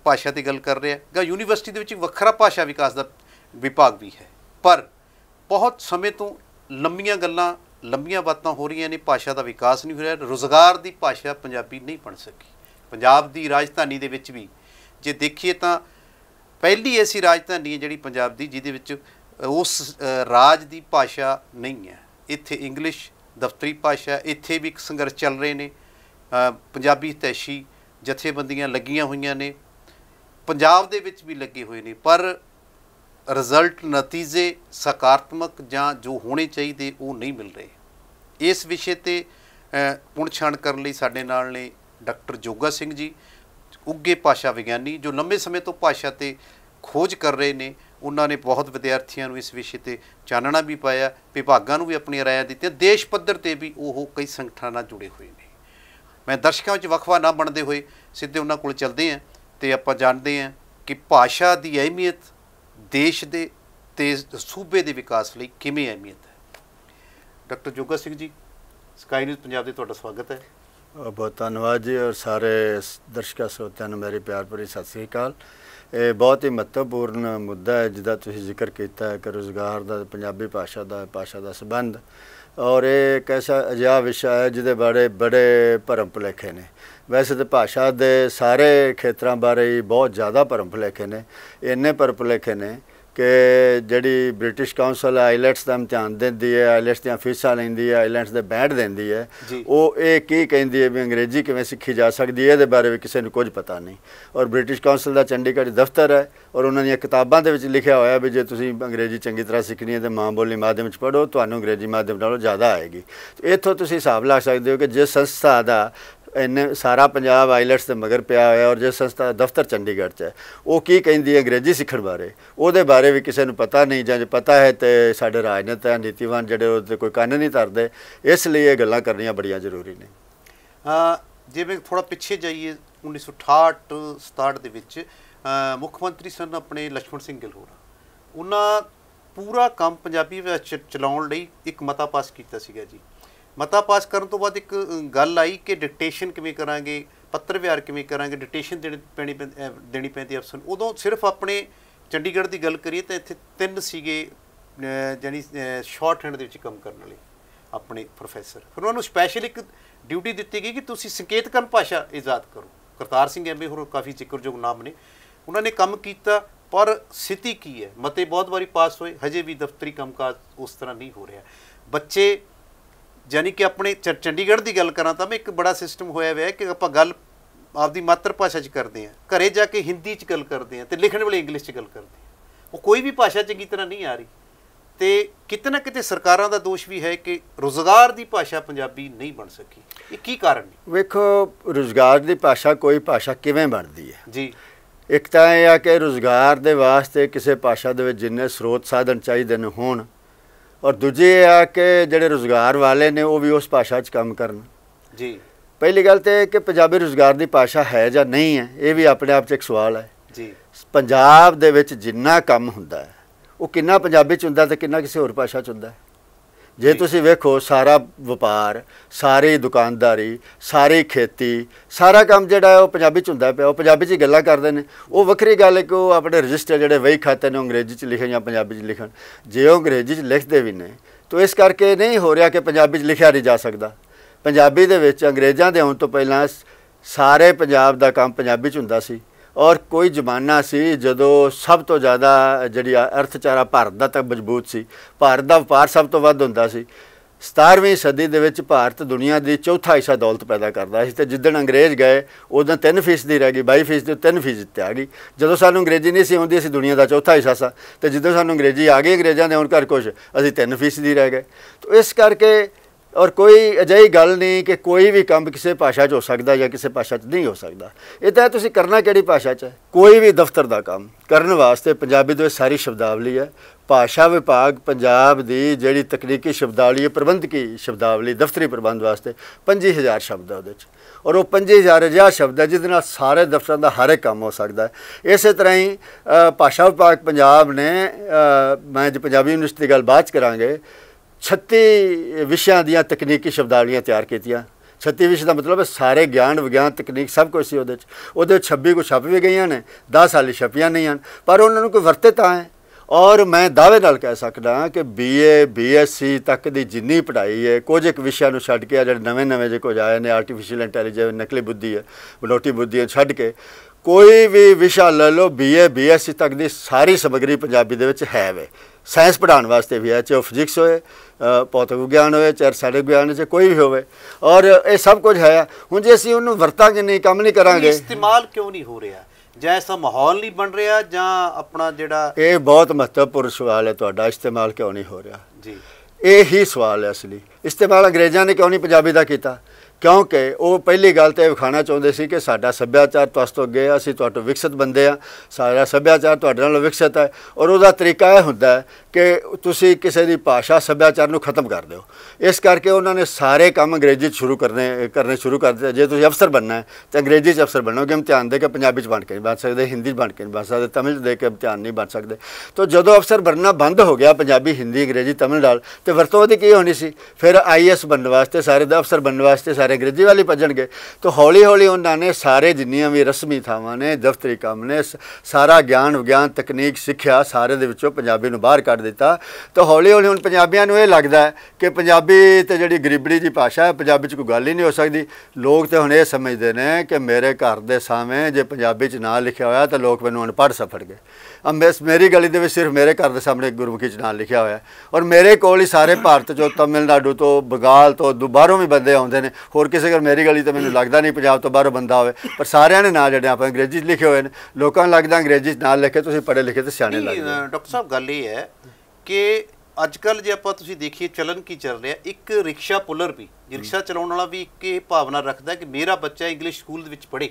ਭਾਸ਼ਾ ਦੀ ਗੱਲ ਕਰ ਰਿਹਾ ਗਾ ਯੂਨੀਵਰਸਿਟੀ ਦੇ ਵਿੱਚ ਵੱਖਰਾ ਭਾਸ਼ਾ ਵਿਕਾਸ ਦਾ ਵਿਭਾਗ ਵੀ ਹੈ ਪਰ ਬਹੁਤ ਸਮੇਂ ਤੋਂ ਲੰਮੀਆਂ ਗੱਲਾਂ ਲੰਮੀਆਂ ਬਾਤਾਂ ਹੋ ਰਹੀਆਂ ਨੇ ਭਾਸ਼ਾ ਦਾ ਵਿਕਾਸ ਨਹੀਂ ਹੋ ਰਿਹਾ ਰੋਜ਼ਗਾਰ ਦੀ ਭਾਸ਼ਾ ਪੰਜਾਬੀ ਨਹੀਂ ਬਣ ਸਕੀ ਪੰਜਾਬ ਦੀ ਰਾਜਧਾਨੀ ਦੇ ਵਿੱਚ ਵੀ ਜੇ ਦੇਖੀਏ ਤਾਂ ਪਹਿਲੀ ਐਸੀ ਰਾਜਧਾਨੀ ਹੈ ਜਿਹੜੀ ਪੰਜਾਬ ਦੀ ਜਿਹਦੇ ਵਿੱਚ ਉਸ ਰਾਜ ਦੀ ਭਾਸ਼ਾ ਨਹੀਂ ਹੈ ਇੱਥੇ ਇੰਗਲਿਸ਼ ਦਫ਼ਤਰੀ ਭਾਸ਼ਾ ਇੱਥੇ ਵੀ ਇੱਕ ਸੰਘਰਸ਼ ਚੱਲ ਰਹੇ ਨੇ ਪੰਜਾਬੀ ਤੈਸ਼ੀ ਜਥੇਬੰਦੀਆਂ ਲੱਗੀਆਂ ਹੋਈਆਂ ਨੇ ਪੰਜਾਬ ਦੇ ਵਿੱਚ ਵੀ ਲੱਗੇ ਹੋਏ ਨੇ ਪਰ ਰਿਜ਼ਲਟ ਨਤੀਜੇ ਸਕਾਰਾਤਮਕ ਜਾਂ ਜੋ ਹੋਣੇ ਚਾਹੀਦੇ ਉਹ ਨਹੀਂ ਮਿਲ ਰਹੇ ਇਸ ਵਿਸ਼ੇ ਤੇ ਪੁਣਛਾਣ ਕਰਨ ਲਈ ਸਾਡੇ ਨਾਲ ਨੇ ਡਾਕਟਰ ਜੋਗਾ ਸਿੰਘ ਜੀ ਉੱਗੇ ਭਾਸ਼ਾ ਵਿਗਿਆਨੀ ਜੋ ਲੰਬੇ ਸਮੇਂ ਤੋਂ ਭਾਸ਼ਾ ਤੇ ਖੋਜ ਕਰ ਰਹੇ ਨੇ ਉਹਨਾਂ ਨੇ ਬਹੁਤ ਵਿਦਿਆਰਥੀਆਂ ਨੂੰ ਇਸ ਵਿਸ਼ੇ ਤੇ ਚਾਨਣਾ ਵੀ ਪਾਇਆ ਵਿਭਾਗਾਂ ਨੂੰ ਵੀ ਆਪਣੀਆਂ ਰਾਇਆਂ ਦਿੱਤੀਆਂ ਦੇਸ਼ ਪੱਧਰ ਤੇ ਵੀ ਉਹ ਕਈ ਸੰਗਠਨਾਂ ਨਾਲ ਜੁੜੇ ਹੋਏ ਨੇ ਮੈਂ ਦਰਸ਼ਕਾਂ ਵਿੱਚ ਵਖਵਾ ਨਾ ਬਣਦੇ ਹੋਏ ਸਿੱਧੇ ਉਹਨਾਂ ਕੋਲ ਚਲਦੇ ਆਂ ਤੇ ਆਪਾਂ ਜਾਣਦੇ ਆਂ ਕਿ ਭਾਸ਼ਾ ਦੀ ਅਹਿਮੀਅਤ ਦੇਸ਼ ਦੇ ਤੇ ਸੂਬੇ ਦੇ ਵਿਕਾਸ ਲਈ ਕਿਵੇਂ ਅਹਿਮੀਅਤ ਹੈ ਡਾਕਟਰ ਜੋਗਾ ਸਿੰਘ ਜੀ ਸਕਾਈ ਨਿਊਜ਼ ਪੰਜਾਬ ਦੇ ਤੁਹਾਡਾ ਸਵਾਗਤ ਹੈ ਬਹੁਤ ਧੰਨਵਾਦ ਜੀ ਔਰ ਸਾਰੇ ਦਰਸ਼ਕਾਂ ਸੋਤਿਆਂ ਨੂੰ ਮੇਰੀ ਪਿਆਰ ਭਰੀ ਸਤਿ ਸ੍ਰੀ ਅਕਾਲ ਇਹ ਬਹੁਤ ਹੀ ਮਹੱਤਵਪੂਰਨ ਮੁੱਦਾ ਹੈ ਜਿਹਦਾ ਤੁਸੀਂ ਜ਼ਿਕਰ ਕੀਤਾ ਹੈ ਕਿ ਰੋਜ਼ਗਾਰ ਦਾ ਪੰਜਾਬੀ ਭਾਸ਼ਾ ਦਾ ਭਾਸ਼ਾ ਦਾ ਸਬੰਧ ਔਰ ਇਹ ਕੈਸਾ ਅਜਾ ਵਿਸ਼ਾ ਹੈ ਜਿਹਦੇ ਬਾਰੇ ਬੜੇ ਭਰਮ ਭੁਲੇਖੇ ਨੇ ਵੈਸੇ ਤਾਂ ਭਾਸ਼ਾ ਦੇ ਸਾਰੇ ਖੇਤਰਾਂ ਬਾਰੇ ਬਹੁਤ ਜ਼ਿਆਦਾ ਭਰਮ ਭੁਲੇਖੇ ਨੇ ਇੰਨੇ ਭਰਮ ਨੇ ਕਿ ਜਿਹੜੀ ਬ੍ਰਿਟਿਸ਼ ਕਾਉਂਸਲ ਆਈਲੈਟਸ ਦਾ ਇਮਤਿਹਾਨ ਦਿੰਦੀ ਹੈ ਆਈਲੈਟਸ ਦੀਆਂ ਫੀਸਾਂ ਲੈਂਦੀ ਹੈ ਆਈਲੈਟਸ ਦੇ ਬੈਂਡ ਦਿੰਦੀ ਹੈ ਉਹ ਇਹ ਕੀ ਕਹਿੰਦੀ ਹੈ ਵੀ ਅੰਗਰੇਜ਼ੀ ਕਿਵੇਂ ਸਿੱਖੀ ਜਾ ਸਕਦੀ ਹੈ ਇਹਦੇ ਬਾਰੇ ਵੀ ਕਿਸੇ ਨੂੰ ਕੁਝ ਪਤਾ ਨਹੀਂ ਔਰ ਬ੍ਰਿਟਿਸ਼ ਕਾਉਂਸਲ ਦਾ ਚੰਡੀਗੜ੍ਹ ਦਫ਼ਤਰ ਹੈ ਔਰ ਉਹਨਾਂ ਦੀਆਂ ਕਿਤਾਬਾਂ ਦੇ ਵਿੱਚ ਲਿਖਿਆ ਹੋਇਆ ਵੀ ਜੇ ਤੁਸੀਂ ਅੰਗਰੇਜ਼ੀ ਚੰਗੀ ਤਰ੍ਹਾਂ ਸਿੱਖਣੀ ਹੈ ਤਾਂ ਮਾਂ ਬੋਲੀ ਮਾਧਿਅਮ ਵਿੱਚ ਪੜੋ ਤੁਹਾਨੂੰ ਅੰਗਰੇਜ਼ੀ ਮਾਧਿਅਮ ਨਾਲੋਂ ਜ਼ਿਆਦਾ ਆਏਗੀ ਇਥੋਂ ਤੁਸੀਂ ਹਿਸਾਬ ਲਾ ਸਕਦੇ ਹੋ ਕਿ ਜਿਸ ਸੰਸਥਾ ਦਾ ਇੰਨੇ ਸਾਰਾ ਪੰਜਾਬ ਆਈਲਟਸ ਦੇ ਮਗਰ ਪਿਆ ਹੋਇਆ ਔਰ ਜੇ ਸੰਸਥਾ ਦਫ਼ਤਰ ਚੰਡੀਗੜ੍ਹ 'ਚ ਹੈ ਉਹ ਕੀ ਕਹਿੰਦੀ ਹੈ ਅੰਗਰੇਜ਼ੀ ਸਿੱਖਣ ਬਾਰੇ ਉਹਦੇ ਬਾਰੇ ਵੀ ਕਿਸੇ ਨੂੰ ਪਤਾ ਨਹੀਂ ਜਾਂ ਜੇ ਪਤਾ ਹੈ ਤੇ ਸਾਡੇ ਰਾਜਨੇਤਾ ਨੀਤੀਵਾਨ ਜਿਹੜੇ ਉਹਦੇ ਕੋਈ ਕੰਨ ਨਹੀਂ ਧਰਦੇ ਇਸ ਲਈ ਇਹ ਗੱਲਾਂ ਕਰਨੀਆਂ ਬੜੀਆਂ ਜ਼ਰੂਰੀ ਨੇ ਜਿਵੇਂ ਥੋੜਾ ਪਿੱਛੇ ਜਾਈਏ 1968 67 ਦੇ ਵਿੱਚ ਮੁੱਖ ਮੰਤਰੀ ਸਨ ਆਪਣੇ ਲక్ష్మణ ਸਿੰਘ ਗਿੱਲ ਉਹਨਾਂ ਪੂਰਾ ਕੰਮ ਪੰਜਾਬੀ ਵਿੱਚ ਚਲਾਉਣ ਲਈ ਇੱਕ ਮਤਾ ਪਾਸ ਕੀਤਾ ਸੀਗਾ ਜੀ ਮਤਾ ਪਾਸ ਕਰਨ ਤੋਂ ਬਾਅਦ ਇੱਕ ਗੱਲ ਆਈ ਕਿ ਡਿਕਟੇਸ਼ਨ ਕਿਵੇਂ ਕਰਾਂਗੇ ਪੱਤਰ ਵਿਹਾਰ ਕਿਵੇਂ ਕਰਾਂਗੇ ਡਿਕਟੇਸ਼ਨ ਦੇਣੀ ਪੈਣੀ ਦੇਣੀ ਪੈਂਦੀ ਅਫਸਰ ਉਦੋਂ ਸਿਰਫ ਆਪਣੇ ਚੰਡੀਗੜ੍ਹ ਦੀ ਗੱਲ ਕਰੀਏ ਤਾਂ ਇੱਥੇ ਤਿੰਨ ਸੀਗੇ ਜਾਨੀ ਸ਼ਾਰਟ ਹੈਂਡ ਦੇ ਵਿੱਚ ਕੰਮ ਕਰਨ ਵਾਲੇ ਆਪਣੇ ਪ੍ਰੋਫੈਸਰ ਫਿਰ ਉਹਨਾਂ ਨੂੰ ਸਪੈਸ਼ਲ ਇੱਕ ਡਿਊਟੀ ਦਿੱਤੀ ਗਈ ਕਿ ਤੁਸੀਂ ਕਰਨ ਭਾਸ਼ਾ ਇਜਾਦ ਕਰੋ ਕਰਤਾਰ ਸਿੰਘ ਐਮਏ ਹੋਰ ਕਾਫੀ ਜ਼ਿਕਰਯੋਗ ਨਾਮ ਨੇ ਉਹਨਾਂ ਨੇ ਕੰਮ ਕੀਤਾ ਪਰ ਸਥਿਤੀ ਕੀ ਹੈ ਮਤੇ ਬਹੁਤ ਵਾਰੀ ਪਾਸ ਹੋਏ ਹਜੇ ਵੀ ਦਫ਼ਤਰੀ ਕੰਮਕਾਜ ਉਸ ਤਰ੍ਹਾਂ ਨਹੀਂ ਹੋ ਰਿਹਾ ਬੱਚੇ ਯਾਨੀ ਕਿ ਆਪਣੇ ਚੰਡੀਗੜ੍ਹ ਦੀ ਗੱਲ ਕਰਾਂ ਤਾਂ ਮੈਂ ਇੱਕ ਬੜਾ ਸਿਸਟਮ ਹੋਇਆ ਹੋਇਆ ਕਿ ਆਪਾਂ ਗੱਲ ਆਪਦੀ ਮਾਤਰ ਭਾਸ਼ਾ 'ਚ ਕਰਦੇ ਆ ਘਰੇ ਜਾ ਕੇ ਹਿੰਦੀ 'ਚ ਗੱਲ ਕਰਦੇ ਆ ਤੇ ਲਿਖਣ ਵੇਲੇ ਇੰਗਲਿਸ਼ 'ਚ ਗੱਲ ਕਰਦੇ ਆ ਉਹ ਕੋਈ ਵੀ ਭਾਸ਼ਾ ਚੰਗੀ ਤਰ੍ਹਾਂ ਨਹੀਂ ਆ ਰਹੀ ਤੇ ਕਿਤੇ ਨਾ ਕਿਤੇ ਸਰਕਾਰਾਂ ਦਾ ਦੋਸ਼ ਵੀ ਹੈ ਕਿ ਰੋਜ਼ਗਾਰ ਦੀ ਭਾਸ਼ਾ ਪੰਜਾਬੀ ਨਹੀਂ ਬਣ ਸਕੀ ਇਹ ਕੀ ਕਾਰਨ ਨੇ ਵੇਖੋ ਰੋਜ਼ਗਾਰ ਦੀ ਭਾਸ਼ਾ ਕੋਈ ਭਾਸ਼ਾ ਕਿਵੇਂ ਬਣਦੀ ਹੈ ਜੀ ਇੱਕ ਤਾਂ ਇਹ ਆ ਕਿ ਰੋਜ਼ਗਾਰ ਦੇ ਵਾਸਤੇ ਕਿਸੇ ਭਾਸ਼ਾ ਦੇ ਵਿੱਚ ਜਿੰਨੇ ਸਰੋਤ ਸਾਧਨ ਚਾਹੀਦੇ ਨੇ ਹੋਣ ਔਰ ਦੂਜੇ ਆ ਕਿ ਜਿਹੜੇ ਰੋਜ਼ਗਾਰ ਵਾਲੇ ਨੇ ਉਹ ਵੀ ਉਸ ਭਾਸ਼ਾ 'ਚ ਕੰਮ ਕਰਨ ਜੀ ਪਹਿਲੀ ਗੱਲ ਤੇ ਕਿ ਪੰਜਾਬੀ ਰੋਜ਼ਗਾਰ ਦੀ ਭਾਸ਼ਾ ਹੈ ਜਾਂ ਨਹੀਂ ਹੈ ਇਹ ਵੀ ਆਪਣੇ ਆਪ 'ਚ ਇੱਕ ਸਵਾਲ ਹੈ ਜੀ ਪੰਜਾਬ ਦੇ ਵਿੱਚ ਜਿੰਨਾ ਕੰਮ ਹੁੰਦਾ ਹੈ ਉਹ ਕਿੰਨਾ ਪੰਜਾਬੀ 'ਚ ਹੁੰਦਾ ਤੇ ਕਿੰਨਾ ਕਿਸੇ ਹੋਰ ਭਾਸ਼ਾ 'ਚ ਹੁੰਦਾ ਹੈ ਜੇ ਤੁਸੀਂ ਵੇਖੋ ਸਾਰਾ ਵਪਾਰ ਸਾਰੀ ਦੁਕਾਨਦਾਰੀ ਸਾਰੀ ਖੇਤੀ ਸਾਰਾ ਕੰਮ ਜਿਹੜਾ ਉਹ ਪੰਜਾਬੀ ਚ ਹੁੰਦਾ ਪਿਆ ਉਹ ਪੰਜਾਬੀ ਚ ਗੱਲਾਂ ਕਰਦੇ ਨੇ ਉਹ ਵੱਖਰੀ ਗੱਲ ਹੈ ਕਿ ਉਹ ਆਪਣੇ ਰਜਿਸਟਰ ਜਿਹੜੇ ਵਹੀ ਖਾਤੇ ਨੇ ਅੰਗਰੇਜ਼ੀ ਚ ਲਿਖੇ ਜਾਂ ਪੰਜਾਬੀ ਚ ਲਿਖਣ ਜੇ ਉਹ ਅੰਗਰੇਜ਼ੀ ਚ ਲਿਖਦੇ ਵੀ ਨੇ ਤਾਂ ਇਸ ਕਰਕੇ ਨਹੀਂ ਹੋ ਰਿਹਾ ਕਿ ਪੰਜਾਬੀ ਚ ਲਿਖਿਆ ਨਹੀਂ ਜਾ ਸਕਦਾ ਪੰਜਾਬੀ ਦੇ ਵਿੱਚ ਅੰਗਰੇਜ਼ਾਂ ਦੇ ਆਉਣ ਤੋਂ ਪਹਿਲਾਂ ਸਾਰੇ ਪੰਜਾਬ ਦਾ ਕੰਮ ਪੰਜਾਬੀ ਚ ਹੁੰਦਾ ਸੀ ਔਰ ਕੋਈ ਜ਼ਮਾਨਾ ਸੀ ਜਦੋਂ ਸਭ ਤੋਂ ਜ਼ਿਆਦਾ ਜਿਹੜੀ ਅਰਥਚਾਰਾ ਭਾਰਤ ਦਾ ਤਾਂ ਮਜ਼ਬੂਤ ਸੀ ਭਾਰਤ ਦਾ ਵਪਾਰ ਸਭ ਤੋਂ ਵੱਧ ਹੁੰਦਾ ਸੀ 17ਵੀਂ ਸਦੀ ਦੇ ਵਿੱਚ ਭਾਰਤ ਦੁਨੀਆ ਦੀ ਚੌਥਾ ਹਿੱਸਾ ਦੌਲਤ ਪੈਦਾ ਕਰਦਾ ਸੀ ਤੇ ਜਿੱਦਣ ਅੰਗਰੇਜ਼ ਗਏ ਉਦੋਂ 3% ਦੀ ਰਹਿ ਗਈ 22% ਦੀ 3% ਤੇ ਆ ਗਈ ਜਦੋਂ ਸਾਨੂੰ ਅੰਗਰੇਜ਼ੀ ਨਹੀਂ ਸੀ ਆਉਂਦੀ ਅਸੀਂ ਦੁਨੀਆ ਦਾ ਚੌਥਾ ਹਿੱਸਾ ਸੀ ਤੇ ਜਦੋਂ ਸਾਨੂੰ ਅੰਗਰੇਜ਼ੀ ਆ ਗਈ ਅੰਗਰੇਜ਼ਾਂ ਦੇ ਹੁਣ ਕਰ ਕੁਝ ਅਸੀਂ 3% ਦੀ ਰਹਿ ਗਏ ਤੋਂ ਇਸ ਕਰਕੇ ਔਰ ਕੋਈ ਅਜਿਹੀ ਗੱਲ ਨਹੀਂ ਕਿ ਕੋਈ ਵੀ ਕੰਮ ਕਿਸੇ ਭਾਸ਼ਾ 'ਚ ਹੋ ਸਕਦਾ ਜਾਂ ਕਿਸੇ ਭਾਸ਼ਾ 'ਚ ਨਹੀਂ ਹੋ ਸਕਦਾ ਇਹ ਤਾਂ ਤੁਸੀਂ ਕਰਨਾ ਕਿਹੜੀ ਭਾਸ਼ਾ 'ਚ ਕੋਈ ਵੀ ਦਫ਼ਤਰ ਦਾ ਕੰਮ ਕਰਨ ਵਾਸਤੇ ਪੰਜਾਬੀ ਦੇ ਸਾਰੀ ਸ਼ਬਦਾਵਲੀ ਹੈ ਭਾਸ਼ਾ ਵਿਭਾਗ ਪੰਜਾਬ ਦੀ ਜਿਹੜੀ ਤਕਨੀਕੀ ਸ਼ਬਦਾਵਲੀ ਹੈ ਪ੍ਰਬੰਧਕੀ ਸ਼ਬਦਾਵਲੀ ਦਫ਼ਤਰੀ ਪ੍ਰਬੰਧ ਵਾਸਤੇ 25000 ਸ਼ਬਦ ਹੈ ਉਹਦੇ 'ਚ ਔਰ ਉਹ 25000 ਅਜਿਹਾ ਸ਼ਬਦ ਹੈ ਜਿਹਦੇ ਨਾਲ ਸਾਰੇ ਦਫ਼ਤਰਾਂ ਦਾ ਹਰ ਇੱਕ ਕੰਮ ਹੋ ਸਕਦਾ ਹੈ ਇਸੇ ਤਰ੍ਹਾਂ ਹੀ ਭਾਸ਼ਾ ਵਿਭਾਗ ਪੰਜਾਬ ਨੇ ਮੈਂ ਜੇ ਪੰਜਾਬੀ ਯੂਨੀਵਰਸਿਟੀ ਦੀ ਗੱਲ ਬਾਤ ਕਰਾਂਗੇ 36 ਵਿਸ਼ਿਆਂ ਦੀਆਂ ਤਕਨੀਕੀ ਸ਼ਬਦਾਵਲੀਆਂ ਤਿਆਰ ਕੀਤੀਆਂ 36 ਵਿਸ਼ੇ ਦਾ ਮਤਲਬ ਹੈ ਸਾਰੇ ਗਿਆਨ ਵਿਗਿਆਨ ਤਕਨੀਕ ਸਭ ਕੁਝ ਸੀ ਉਹਦੇ ਵਿੱਚ ਉਹਦੇ 26 ਕੁ ਛਪ ਵੀ ਗਈਆਂ ਨੇ 10 ਹਾਲੇ ਛਪੀਆਂ ਨਹੀਂ ਹਨ ਪਰ ਉਹਨਾਂ ਨੂੰ ਕੋਈ ਵਰਤੇ ਤਾਂ ਹੈ ਔਰ ਮੈਂ ਦਾਅਵੇ ਨਾਲ ਕਹਿ ਸਕਦਾ ਕਿ ਬੀਏ ਬੀਐਸਸੀ ਤੱਕ ਦੀ ਜਿੰਨੀ ਪੜ੍ਹਾਈ ਹੈ ਕੁਝ ਇੱਕ ਵਿਸ਼ਿਆਂ ਨੂੰ ਛੱਡ ਕੇ ਜਿਹੜੇ ਨਵੇਂ-ਨਵੇਂ ਜੇ ਕੁਝ ਆਏ ਨੇ ਆਰਟੀਫੀਸ਼ੀਅਲ ਇੰਟੈਲੀਜੈਂਸ ਨਕਲੀ ਬੁੱਧੀ ਹੈ ਬਲੋਟੀ ਬੁੱਧੀ ਹੈ ਛੱਡ ਕੇ ਕੋਈ ਵੀ ਵਿਸ਼ਾ ਲੈ ਲਓ ਬੀਏ ਬੀਐਸਸੀ ਤੱਕ ਦੀ ਸਾਰੀ ਸਮਗਰੀ ਪੰਜਾਬੀ ਦੇ ਵਿੱਚ ਹੈ ਵੇ ਸਾਇੰਸ ਪੜਾਉਣ ਵਾਸਤੇ ਵੀ ਹੈ ਚਾਹੇ ਫਿਜ਼ਿਕਸ ਹੋਵੇ ਭੌਤਿਕ ਵਿਗਿਆਨ ਹੋਵੇ ਚਾਹੇ ਸਾਡੇ ਵਿਗਿਆਨ ਚ ਕੋਈ ਵੀ ਹੋਵੇ ਔਰ ਇਹ ਸਭ ਕੁਝ ਹੈ ਹੁਣ ਜੇ ਅਸੀਂ ਉਹਨੂੰ ਵਰਤਾਂਗੇ ਨਹੀਂ ਕੰਮ ਨਹੀਂ ਕਰਾਂਗੇ ਇਸਤੇਮਾਲ ਕਿਉਂ ਨਹੀਂ ਹੋ ਰਿਹਾ ਜਾਂ ਮਾਹੌਲ ਨਹੀਂ ਬਣ ਰਿਹਾ ਜਾਂ ਆਪਣਾ ਜਿਹੜਾ ਇਹ ਬਹੁਤ ਮਹੱਤਵਪੂਰਨ ਸਵਾਲ ਹੈ ਤੁਹਾਡਾ ਇਸਤੇਮਾਲ ਕਿਉਂ ਨਹੀਂ ਹੋ ਰਿਹਾ ਜੀ ਇਹ ਹੀ ਸਵਾਲ ਹੈ ਅਸਲੀ ਇਸਤੇਮਾਲ ਅੰਗਰੇਜ਼ਾਂ ਨੇ ਕਿਉਂ ਨਹੀਂ ਪੰਜਾਬੀ ਦਾ ਕੀਤਾ ਕਿਉਂਕਿ ਉਹ ਪਹਿਲੀ ਗੱਲ ਤੇ ਵਿਖਾਣਾ ਚਾਹੁੰਦੇ ਸੀ ਕਿ ਸਾਡਾ ਸੱਭਿਆਚਾਰ ਤੁਸ ਤੋਂ ਅੱਗੇ ਅਸੀਂ ਤੁਹਾਡੇ ਵਿਕਸਿਤ ਬੰਦੇ ਆ ਸਾਡਾ ਸੱਭਿਆਚਾਰ ਤੁਹਾਡੇ ਨਾਲ ਵਿਕਸਿਤ ਹੈ ਔਰ ਉਹਦਾ ਤਰੀਕਾ ਇਹ ਹੁੰਦਾ ਹੈ ਕਿ ਤੁਸੀਂ ਕਿਸੇ ਦੀ ਭਾਸ਼ਾ ਸੱਭਿਆਚਾਰ ਨੂੰ ਖਤਮ ਕਰ ਦਿਓ ਇਸ ਕਰਕੇ ਉਹਨਾਂ ਨੇ ਸਾਰੇ ਕੰਮ ਅੰਗਰੇਜ਼ੀ 'ਚ ਸ਼ੁਰੂ ਕਰਨੇ ਕਰਨੇ ਸ਼ੁਰੂ ਕਰ ਦਿੱਤੇ ਜੇ ਤੁਸੀਂ ਅਫਸਰ ਬਣਨਾ ਹੈ ਤਾਂ ਅੰਗਰੇਜ਼ੀ 'ਚ ਅਫਸਰ ਬਣੋਗੇ ਇਮਤਿਹਾਨ ਦੇ ਕੇ ਪੰਜਾਬੀ 'ਚ ਬਣ ਕੇ ਬਣ ਸਕਦੇ ਹਿੰਦੀ 'ਚ ਬਣ ਕੇ ਬਣ ਸਕਦੇ ਤਮਿਲ ਦੇ ਕੇ ਇਮਤਿਹਾਨ ਨਹੀਂ ਬਣ ਸਕਦੇ ਤਾਂ ਜਦੋਂ ਅਫਸਰ ਬਣਨਾ ਬੰਦ ਹੋ ਗਿਆ ਪੰਜਾਬੀ ਹਿੰਦੀ ਅੰਗਰੇਜ਼ੀ ਤਮਿਲ ਨਾਲ ਤੇ ਵਰਤੋਂ ਉਹਦੀ ਕੀ ਹੋਣੀ ਸੀ ਫਿਰ ਆਈਐਸ ਬਣਨ ਵਾਸਤੇ ਸਾਰੇ ਦਾ ਅਫਸਰ ਬਣਨ ਵਾਸਤੇ ਸਾਰੇ ਅੰਗਰੇਜ਼ੀ ਵਾਲੀ ਭੱਜਣਗੇ ਤਾਂ ਹੌਲੀ ਹੌਲੀ ਉਹਨਾਂ ਨੇ ਸਾਰੇ ਜਿੰਨੀਆਂ ਵੀ ਰਸਮੀ ਥਾਵਾਂ ਨੇ ਦਫ਼ਤਰੀ ਕੰਮ ਨੇ ਸਾਰਾ ਗਿਆਨ ਵਿਗਿਆਨ ਤਕਨੀਕ ਸਿੱਖਿਆ ਸਾਰੇ ਦੇ ਵਿੱਚੋਂ ਪੰਜਾਬੀ ਨੂੰ ਬਾਹਰ ਕੱਢ ਦਿੱਤਾ ਤਾਂ ਹੌਲੀ ਹੌਲੀ ਹੁਣ ਪੰਜਾਬੀਆਂ ਨੂੰ ਇਹ ਲੱਗਦਾ ਕਿ ਪੰਜਾਬੀ ਤੇ ਜਿਹੜੀ ਗਰੀਬੜੀ ਦੀ ਭਾਸ਼ਾ ਹੈ ਪੰਜਾਬੀ 'ਚ ਕੋਈ ਗੱਲ ਹੀ ਨਹੀਂ ਹੋ ਸਕਦੀ ਲੋਕ ਤੇ ਹੁਣ ਇਹ ਸਮਝਦੇ ਨੇ ਕਿ ਮੇਰੇ ਘਰ ਦੇ ਸਾਹਮਣੇ ਜੇ ਪੰਜਾਬੀ 'ਚ ਨਾ ਲਿਖਿਆ ਹੋਇਆ ਤਾਂ ਲੋਕ ਮੈਨੂੰ ਅਨਪੜ੍ਹ ਗਏ ਮੇਰੀ ਗਲੀ ਦੇ ਵਿੱਚ ਸਿਰਫ ਮੇਰੇ ਘਰ ਦੇ ਸਾਹਮਣੇ ਗੁਰਮੁਖੀ ਚ ਨਾਮ ਲਿਖਿਆ ਹੋਇਆ ਔਰ ਮੇਰੇ ਕੋਲ ਹੀ ਸਾਰੇ ਭਾਰਤ ਚੋਂ ਤਮਿਲਨਾਡੂ ਤੋਂ ਬੰਗਾਲ ਤੋਂ ਦੁਬਾਰੋਂ ਵੀ ਬੰਦੇ ਆਉਂਦੇ ਨੇ ਹੋਰ ਕਿਸੇ ਘਰ ਮੇਰੀ ਗਲੀ ਤੇ ਮੈਨੂੰ ਲੱਗਦਾ ਨਹੀਂ ਪੰਜਾਬ ਤੋਂ ਬਾਹਰੋਂ ਬੰਦਾ ਹੋਵੇ ਪਰ ਸਾਰਿਆਂ ਨੇ ਨਾਂ ਜਿਹੜੇ ਆਪਾਂ ਅੰਗਰੇਜ਼ੀ ਚ ਲਿਖੇ ਹੋਏ ਨੇ ਲੋਕਾਂ ਨੂੰ ਲੱਗਦਾ ਅੰਗਰੇਜ਼ੀ ਚ ਨਾਂ ਲਿਖੇ ਤੁਸੀਂ ਪੜ੍ਹੇ ਲਿਖੇ ਤੇ ਸਿਆਣੇ ਲੱਗਦੇ ਡਾਕਟਰ ਸਾਹਿਬ ਗੱਲ ਇਹ ਹੈ ਕਿ ਅੱਜ ਕੱਲ ਜੇ ਆਪਾਂ ਤੁਸੀਂ ਦੇਖੀਏ ਚਲਨ ਕੀ ਚੱਲ ਰਿਹਾ ਇੱਕ ਰਿਕਸ਼ਾ ਪੁਲਰ ਵੀ ਰਿਕਸ਼ਾ ਚਲਾਉਣ ਵਾਲਾ ਵੀ ਇੱਕ ਇਹ ਭਾਵਨਾ ਰੱਖਦਾ ਕਿ ਮੇਰਾ ਬੱਚਾ ਇੰਗਲਿਸ਼ ਸਕੂਲ ਦੇ ਵਿੱਚ ਪੜ੍ਹੇ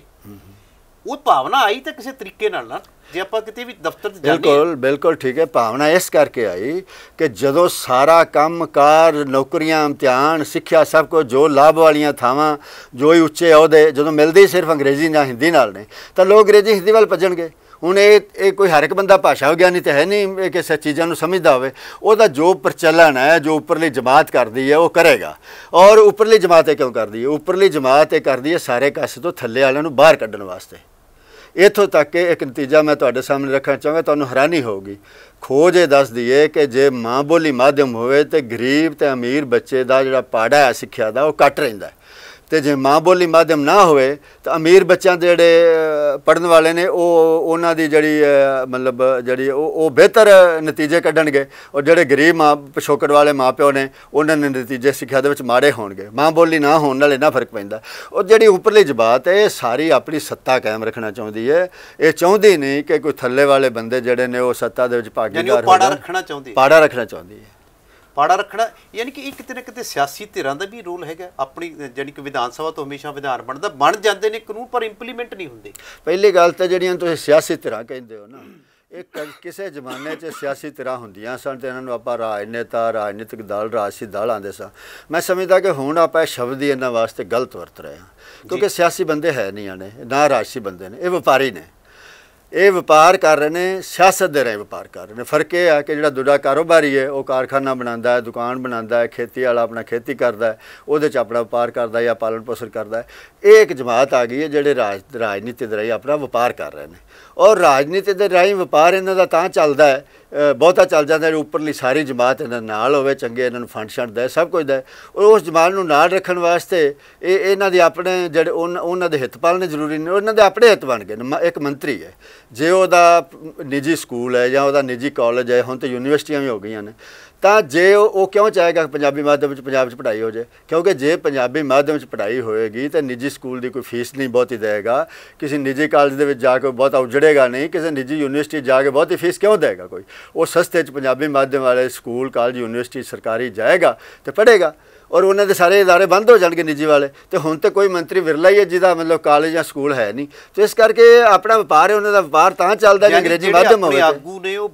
ਉਹ ਭਾਵਨਾ ਆਈ ਤਾਂ ਕਿਸੇ ਤਰੀਕੇ ਨਾਲ ਨਾ ਜੇ ਆਪਾਂ ਕਿਤੇ ਵੀ ਦਫ਼ਤਰ ਤੇ ਜਾਂਦੇ ਬਿਲਕੁਲ ਬਿਲਕੁਲ ਠੀਕ ਹੈ ਭਾਵਨਾ ਇਸ ਕਰਕੇ ਆਈ ਕਿ ਜਦੋਂ ਸਾਰਾ ਕੰਮ ਕਾਰ ਨੌਕਰੀਆਂ ਇਮਤਿਹਾਨ ਸਿੱਖਿਆ ਸਭ ਕੁਝ ਜੋ ਲਾਭ ਵਾਲੀਆਂ ਥਾਵਾਂ ਜੋ ਹੀ ਉੱਚੇ ਅਹੁਦੇ ਜਦੋਂ ਮਿਲਦੇ ਸਿਰਫ ਅੰਗਰੇਜ਼ੀ ਜਾਂ ਹਿੰਦੀ ਨਾਲ ਨੇ ਤਾਂ ਲੋਕ ਅੰਗਰੇਜ਼ੀ ਹਿੰਦੀ ਵੱਲ ਭੱਜਣਗੇ ਹੁਣ ਇਹ ਇਹ ਕੋਈ ਹਰ ਇੱਕ ਬੰਦਾ ਭਾਸ਼ਾ ਹੋ ਗਿਆ ਨਹੀਂ ਤਾਂ ਹੈ ਨਹੀਂ ਕਿ ਸੱਚੀ ਚੀਜ਼ਾਂ ਨੂੰ ਸਮਝਦਾ ਹੋਵੇ ਉਹਦਾ ਜੋ ਪ੍ਰਚਲਨ ਹੈ ਜੋ ਉੱਪਰਲੀ ਜਮਾਤ ਕਰਦੀ ਹੈ ਉਹ ਕਰੇਗਾ ਔਰ ਉੱਪਰਲੀ ਜਮਾਤ ਇਹ ਕਿਉਂ ਕਰਦੀ ਹੈ ਉੱਪਰਲੀ ਜਮਾਤ ਇਹ ਕਰਦੀ ਹੈ ਸਾਰੇ ਕਾਸੇ ਤੋਂ ਥੱਲੇ ਵਾਲਿਆਂ ਨੂੰ ਬਾਹਰ ਕੱਢਣ ਵਾਸਤੇ ਇਥੋਂ ਤੱਕ ਕਿ ਇੱਕ ਨਤੀਜਾ ਮੈਂ ਤੁਹਾਡੇ ਸਾਹਮਣੇ ਰੱਖਣਾ ਚਾਹਾਂਗਾ ਤੁਹਾਨੂੰ ਹੈਰਾਨੀ ਹੋਊਗੀ ਖੋਜ ਇਹ ਦੱਸਦੀ ਏ ਕਿ ਜੇ ਮਾਂ ਬੋਲੀ ਮਾਧਿਅਮ ਹੋਵੇ ਤੇ ਗਰੀਬ ਤੇ ਅਮੀਰ ਬੱਚੇ ਦਾ ਜਿਹੜਾ ਪਾੜਾ ਹੈ ਸਿੱਖਿਆ ਦਾ ਉਹ ਕੱਟ ਰਹਿੰਦਾ ਤੇ ਜੇ ਮਾਂ ਬੋਲੀ ਮਾਧਿਅਮ ਨਾ ਹੋਵੇ ਤਾਂ ਅਮੀਰ ਬੱਚਿਆਂ ਦੇ ਜਿਹੜੇ ਪੜਨ ਵਾਲੇ ਨੇ ਉਹ ਉਹਨਾਂ ਦੀ ਜਿਹੜੀ ਮਤਲਬ ਜਿਹੜੀ ਉਹ ਉਹ ਬਿਹਤਰ ਨਤੀਜੇ ਕੱਢਣਗੇ ਔਰ ਜਿਹੜੇ ਗਰੀਬ ਮਾਂ ਪਿਛੋਕੜ ਵਾਲੇ ਮਾਪਿਓ ਨੇ ਉਹਨਾਂ ਨੇ ਨਤੀਜੇ ਸਿੱਖਿਆ ਦੇ ਵਿੱਚ ਮਾੜੇ ਹੋਣਗੇ ਮਾਂ ਬੋਲੀ ਨਾ ਹੋਣ ਨਾਲ ਇਹਨਾਂ ਫਰਕ ਪੈਂਦਾ ਔਰ ਜਿਹੜੀ ਉੱਪਰਲੀ ਜਬਾਤ ਹੈ ਇਹ ਸਾਰੀ ਆਪਣੀ ਸੱਤਾ ਕਾਇਮ ਰੱਖਣਾ ਚਾਹੁੰਦੀ ਹੈ ਇਹ ਚਾਹੁੰਦੀ ਨਹੀਂ ਕਿ ਕੋਈ ਥੱਲੇ ਵਾਲੇ ਬੰਦੇ ਜਿਹੜੇ ਨੇ ਉਹ ਸੱਤਾ ਦੇ ਵਿੱਚ ਭਾਗੀਦਾਰ ਹੋਣ ਪਾੜਾ ਰੱਖਣਾ ਚਾਹੁੰਦੀ ਹੈ ਪਾੜਾ ਰੱਖਣਾ ਚਾਹੁੰਦੀ ਹੈ ਪਾੜਾ ਰੱਖਣਾ ਯਾਨੀ ਕਿ ਇਹ ਕਿਤੇ ਨਾ ਕਿਤੇ ਸਿਆਸੀ ਧਿਰਾਂ ਦਾ ਵੀ ਰੋਲ ਹੈਗਾ ਆਪਣੀ ਯਾਨੀ ਕਿ ਵਿਧਾਨ ਸਭਾ ਤੋਂ ਹਮੇਸ਼ਾ ਵਿਧਾਨ ਬਣਦਾ ਬਣ ਜਾਂਦੇ ਨੇ ਕਾਨੂੰਨ ਪਰ ਇੰਪਲੀਮੈਂਟ ਨਹੀਂ ਹੁੰਦੇ ਪਹਿਲੀ ਗੱਲ ਤਾਂ ਜਿਹੜੀਆਂ ਤੁਸੀਂ ਸਿਆਸੀ ਧਿਰਾਂ ਕਹਿੰਦੇ ਹੋ ਨਾ ਇਹ ਕਿਸੇ ਜ਼ਮਾਨੇ 'ਚ ਸਿਆਸੀ ਧਿਰਾਂ ਹੁੰਦੀਆਂ ਸਨ ਤੇ ਇਹਨਾਂ ਨੂੰ ਆਪਾਂ ਰਾਜਨੇਤਾ ਰਾਜਨੀਤਿਕ ਦਲ ਰਾਜਸੀ ਦਲ ਆਂਦੇ ਸਾਂ ਮੈਂ ਸਮਝਦਾ ਕਿ ਹੁਣ ਆਪਾਂ ਇਹ ਸ਼ਬਦ ਹੀ ਇਹਨਾਂ ਵਾਸਤੇ ਗਲਤ ਵਰਤ ਰਹੇ ਹਾਂ ਕਿਉਂਕਿ ਸਿਆਸੀ ਬੰਦੇ ਹੈ ਨਹੀਂ ਆਣੇ ਨਾ ਰਾਜਸੀ ਬੰਦੇ ਨੇ ਇਹ ਵਪਾਰੀ ਨੇ ਇਹ ਵਪਾਰ ਕਰ ਰਹੇ ਨੇ ਸਿਆਸਤ ਦੇ ਰਹੇ ਵਪਾਰ ਕਰ ਰਹੇ ਨੇ ਫਰਕ ਇਹ ਆ ਕਿ ਜਿਹੜਾ ਦੂਜਾ ਕਾਰੋਬਾਰੀ ਹੈ ਉਹ ਕਾਰਖਾਨਾ ਬਣਾਉਂਦਾ ਹੈ ਦੁਕਾਨ ਬਣਾਉਂਦਾ ਹੈ ਖੇਤੀ ਵਾਲਾ ਆਪਣਾ ਖੇਤੀ ਕਰਦਾ ਹੈ ਉਹਦੇ 'ਚ ਆਪਣਾ ਵਪਾਰ ਕਰਦਾ ਜਾਂ ਪਾਲਣ ਪੋਸ਼ਣ ਕਰਦਾ ਹੈ ਇਹ ਇੱਕ ਜਮਾਤ ਆ ਗਈ ਹੈ ਜਿਹੜੇ ਰਾਜ ਰਾਜਨੀਤੀ ਦੇ ਰਹੀ ਆਪਣਾ ਵਪਾਰ ਕਰ ਰਹੇ ਨੇ ਔਰ ਰਾਜਨੀਤੀ ਦੇ ਰਾਹੀਂ ਵਪਾਰ ਇਹਨਾਂ ਦਾ ਤਾਂ ਚੱਲਦਾ ਹੈ ਬਹੁਤਾ ਚੱਲ ਜਾਂਦਾ ਹੈ ਉੱਪਰਲੀ ਸਾਰੀ ਜਮਾਤ ਇਹਨਾਂ ਨਾਲ ਹੋਵੇ ਚੰਗੇ ਇਹਨਾਂ ਨੂੰ ਫੰਡ ਛੱਡਦਾ ਸਭ ਕੁਝ ਦਾ ਔਰ ਉਸ ਜਮਾਤ ਨੂੰ ਨਾਲ ਰੱਖਣ ਵਾਸਤੇ ਇਹ ਇਹਨਾਂ ਦੇ ਆਪਣੇ ਜਿਹੜੇ ਉਹਨਾਂ ਦੇ ਹਿੱਤ ਪਾਲਣੇ ਜ਼ਰੂਰੀ ਨੇ ਉਹਨਾਂ ਦੇ ਆਪਣੇ ਹਿੱਤ ਬਣ ਗਏ ਇੱਕ ਮੰਤਰੀ ਹੈ ਜੇ ਉਹਦਾ ਨਿੱਜੀ ਸਕੂਲ ਹੈ ਜਾਂ ਉਹਦਾ ਨਿੱਜੀ ਕਾਲਜ ਹੈ ਹੁਣ ਤਾਂ ਯੂਨੀਵਰਸਿਟੀਆਂ ਵੀ ਹੋ ਗਈਆਂ ਨੇ ਤਾਂ ਜੇ ਉਹ ਕਿਉਂ ਚਾਹੇਗਾ ਪੰਜਾਬੀ ਮਾਧਿਅਮ ਵਿੱਚ ਪੰਜਾਬ ਵਿੱਚ ਪੜ੍ਹਾਈ ਹੋ ਜਾਏ ਕਿਉਂਕਿ ਜੇ ਪੰਜਾਬੀ ਮਾਧਿਅਮ ਵਿੱਚ ਪੜ੍ਹਾਈ ਹੋਏਗੀ ਤਾਂ ਨਿੱਜੀ ਸਕੂਲ ਦੀ ਕੋਈ ਫੀਸ ਨਹੀਂ ਬਹੁਤੀ ਦੇਗਾ ਕਿਸੇ ਨਿੱਜੀ ਕਾਲਜ ਦੇ ਵਿੱਚ ਜਾ ਕੇ ਬਹੁਤ ਉਜੜੇਗਾ ਨਹੀਂ ਕਿਸੇ ਨਿੱਜੀ ਯੂਨੀਵਰਸਿਟੀ ਜਾ ਕੇ ਬਹੁਤੀ ਫੀਸ ਕਿਉਂ ਦੇਗਾ ਕੋਈ ਉਹ ਸਸਤੇ 'ਚ ਪੰਜਾਬੀ ਮਾਧਿਅਮ ਵਾਲੇ ਸਕੂਲ ਕਾਲਜ ਯੂਨੀਵਰਸਿਟੀ ਸਰਕਾਰੀ ਜਾਏਗਾ ਤੇ ਪੜ੍ਹੇਗਾ ਔਰ ਉਹਨਾਂ ਦੇ ਸਾਰੇ ادارے ਬੰਦ ਹੋ ਜਾਣਗੇ ਨਿੱਜੀ ਵਾਲੇ ਤੇ ਹੁਣ ਤੇ ਕੋਈ ਮੰਤਰੀ ਵਿਰਲਾ ਹੀ ਹੈ ਜਿਹਦਾ ਮਤਲਬ ਕਾਲਜ ਜਾਂ ਸਕੂਲ ਹੈ ਨਹੀਂ ਤੇ ਇਸ ਕਰਕੇ ਆਪਣਾ ਵਪਾਰ ਹੈ ਉਹਨਾਂ ਦਾ ਵਪਾਰ ਤਾਂ ਚੱਲਦਾ ਜੇ ਅੰਗਰੇਜ਼ੀ ਮਾਧਿਅਮ ਹੋਵੇ ਆਗੂ ਨੇ ਉਹ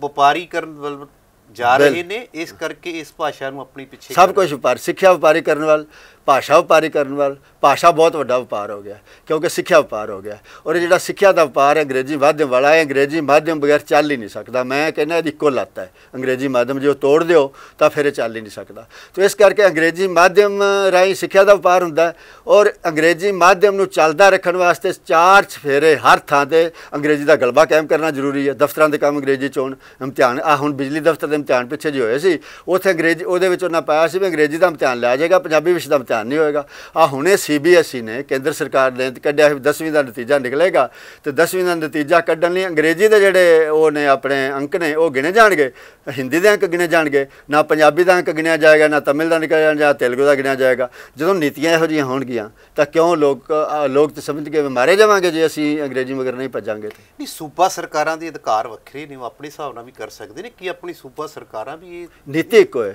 ਵੱਲ ਜਾ ਰਹੇ ਨੇ ਇਸ ਕਰਕੇ ਇਸ ਭਾਸ਼ਾ ਨੂੰ ਆਪਣੀ ਪਿੱਛੇ ਸਭ ਕੁਝ ਵਪਾਰ ਸਿੱਖਿਆ ਵਪਾਰੀ ਕਰਨ ਵਾਲ ਭਾਸ਼ਾ ਵਪਾਰੀ ਕਰਨ ਵਾਲ ਭਾਸ਼ਾ ਬਹੁਤ ਵੱਡਾ ਵਪਾਰ ਹੋ ਗਿਆ ਕਿਉਂਕਿ ਸਿੱਖਿਆ ਵਪਾਰ ਹੋ ਗਿਆ ਔਰ ਜਿਹੜਾ ਸਿੱਖਿਆ ਦਾ ਵਪਾਰ ਹੈ ਅੰਗਰੇਜ਼ੀ ਮਾਧਿਅਮ ਵਾਲਾ ਹੈ ਅੰਗਰੇਜ਼ੀ ਮਾਧਿਅਮ ਬਗੈਰ ਚੱਲ ਹੀ ਨਹੀਂ ਸਕਦਾ ਮੈਂ ਕਹਿੰਦਾ ਇਹਦੀ ਇੱਕੋ ਲੱਤ ਹੈ ਅੰਗਰੇਜ਼ੀ ਮਾਧਿਅਮ ਜੇ ਉਹ ਤੋੜ ਦਿਓ ਤਾਂ ਫਿਰ ਇਹ ਚੱਲ ਹੀ ਨਹੀਂ ਸਕਦਾ ਤੋ ਇਸ ਕਰਕੇ ਅੰਗਰੇਜ਼ੀ ਮਾਧਿਅਮ ਰਾਹੀਂ ਸਿੱਖਿਆ ਦਾ ਵਪਾਰ ਹੁੰਦਾ ਔਰ ਅੰਗਰੇਜ਼ੀ ਮਾਧਿਅਮ ਨੂੰ ਚੱਲਦਾ ਰੱਖਣ ਵਾਸਤੇ ਚਾਰ ਛਫੇਰੇ ਹਰ ਥਾਂ ਤੇ ਅੰਗਰੇਜ਼ੀ ਦਾ ਗਲਬਾ ਕਾਇਮ ਕਰਨਾ ਜ਼ਰੂਰੀ ਹੈ ਦਫ਼ਤਰਾਂ ਦੇ ਕੰਮ ਅੰਗਰੇਜ਼ੀ ਹੋਣ ਇਮਤਿਹਾਨ ਆ ਹੁਣ ਬਿਜਲੀ ਦਫ਼ਤਰ ਦੇ ਇਮਤਿਹਾਨ ਪਿੱਛੇ ਜੀ ਹੋਏ ਸੀ ਉੱਥੇ ਅੰਗਰੇਜ਼ੀ ਉਹਦੇ ਵਿੱਚ ਉਹਨਾਂ ਪਾਇਆ ਸੀ ਵੀ ਅੰਗਰੇਜ਼ੀ ਦਾ ਇਮਤਿਹਾਨ ਲਿਆ ਜਾਏਗਾ ਪੰਜਾਬੀ ਵਿਸ਼ੇ ਦਾ ਪਹਿਚਾਨ ਨਹੀਂ ਹੋਏਗਾ ਆ ਹੁਣੇ ਸੀਬੀਐਸਈ ਨੇ ਕੇਂਦਰ ਸਰਕਾਰ ਨੇ ਕੱਢਿਆ ਹੈ 10ਵੀਂ ਦਾ ਨਤੀਜਾ ਨਿਕਲੇਗਾ ਤੇ 10ਵੀਂ ਦਾ ਨਤੀਜਾ ਕੱਢਣ ਲਈ ਅੰਗਰੇਜ਼ੀ ਦੇ ਜਿਹੜੇ ਉਹ ਨੇ ਆਪਣੇ ਅੰਕ ਨੇ ਉਹ ਗਿਣੇ ਜਾਣਗੇ ਹਿੰਦੀ ਦੇ ਅੰਕ ਗਿਣੇ ਜਾਣਗੇ ਨਾ ਪੰਜਾਬੀ ਦਾ ਅੰਕ ਗਿਣਿਆ ਜਾਏਗਾ ਨਾ ਤਮਿਲ ਦਾ ਨਿਕਲਿਆ ਜਾਏਗਾ ਤੇਲਗੂ ਦਾ ਗਿਣਿਆ ਜਾਏਗਾ ਜਦੋਂ ਨੀਤੀਆਂ ਇਹੋ ਜਿਹੀਆਂ ਹੋਣਗੀਆਂ ਤਾਂ ਕਿਉਂ ਲੋਕ ਲੋਕ ਤੇ ਸਮਝ ਕੇ ਮਾਰੇ ਜਾਵਾਂਗੇ ਜੇ ਅਸੀਂ ਅੰਗਰੇਜ਼ੀ ਮਗਰ ਨਹੀਂ ਭੱਜਾਂਗੇ ਨਹੀਂ ਸੂਬਾ ਸਰਕਾਰਾਂ ਦੇ ਅਧਿਕਾਰ ਵੱਖਰੇ ਨੇ ਉਹ ਆਪਣੇ ਹਿਸਾਬ ਨਾਲ ਵੀ ਕਰ ਸਕਦੇ ਨੇ ਕੀ ਆਪਣੀ ਸੂਬਾ ਸਰਕਾਰਾਂ ਵੀ ਇਹ ਨੀਤੀ ਕੋਈ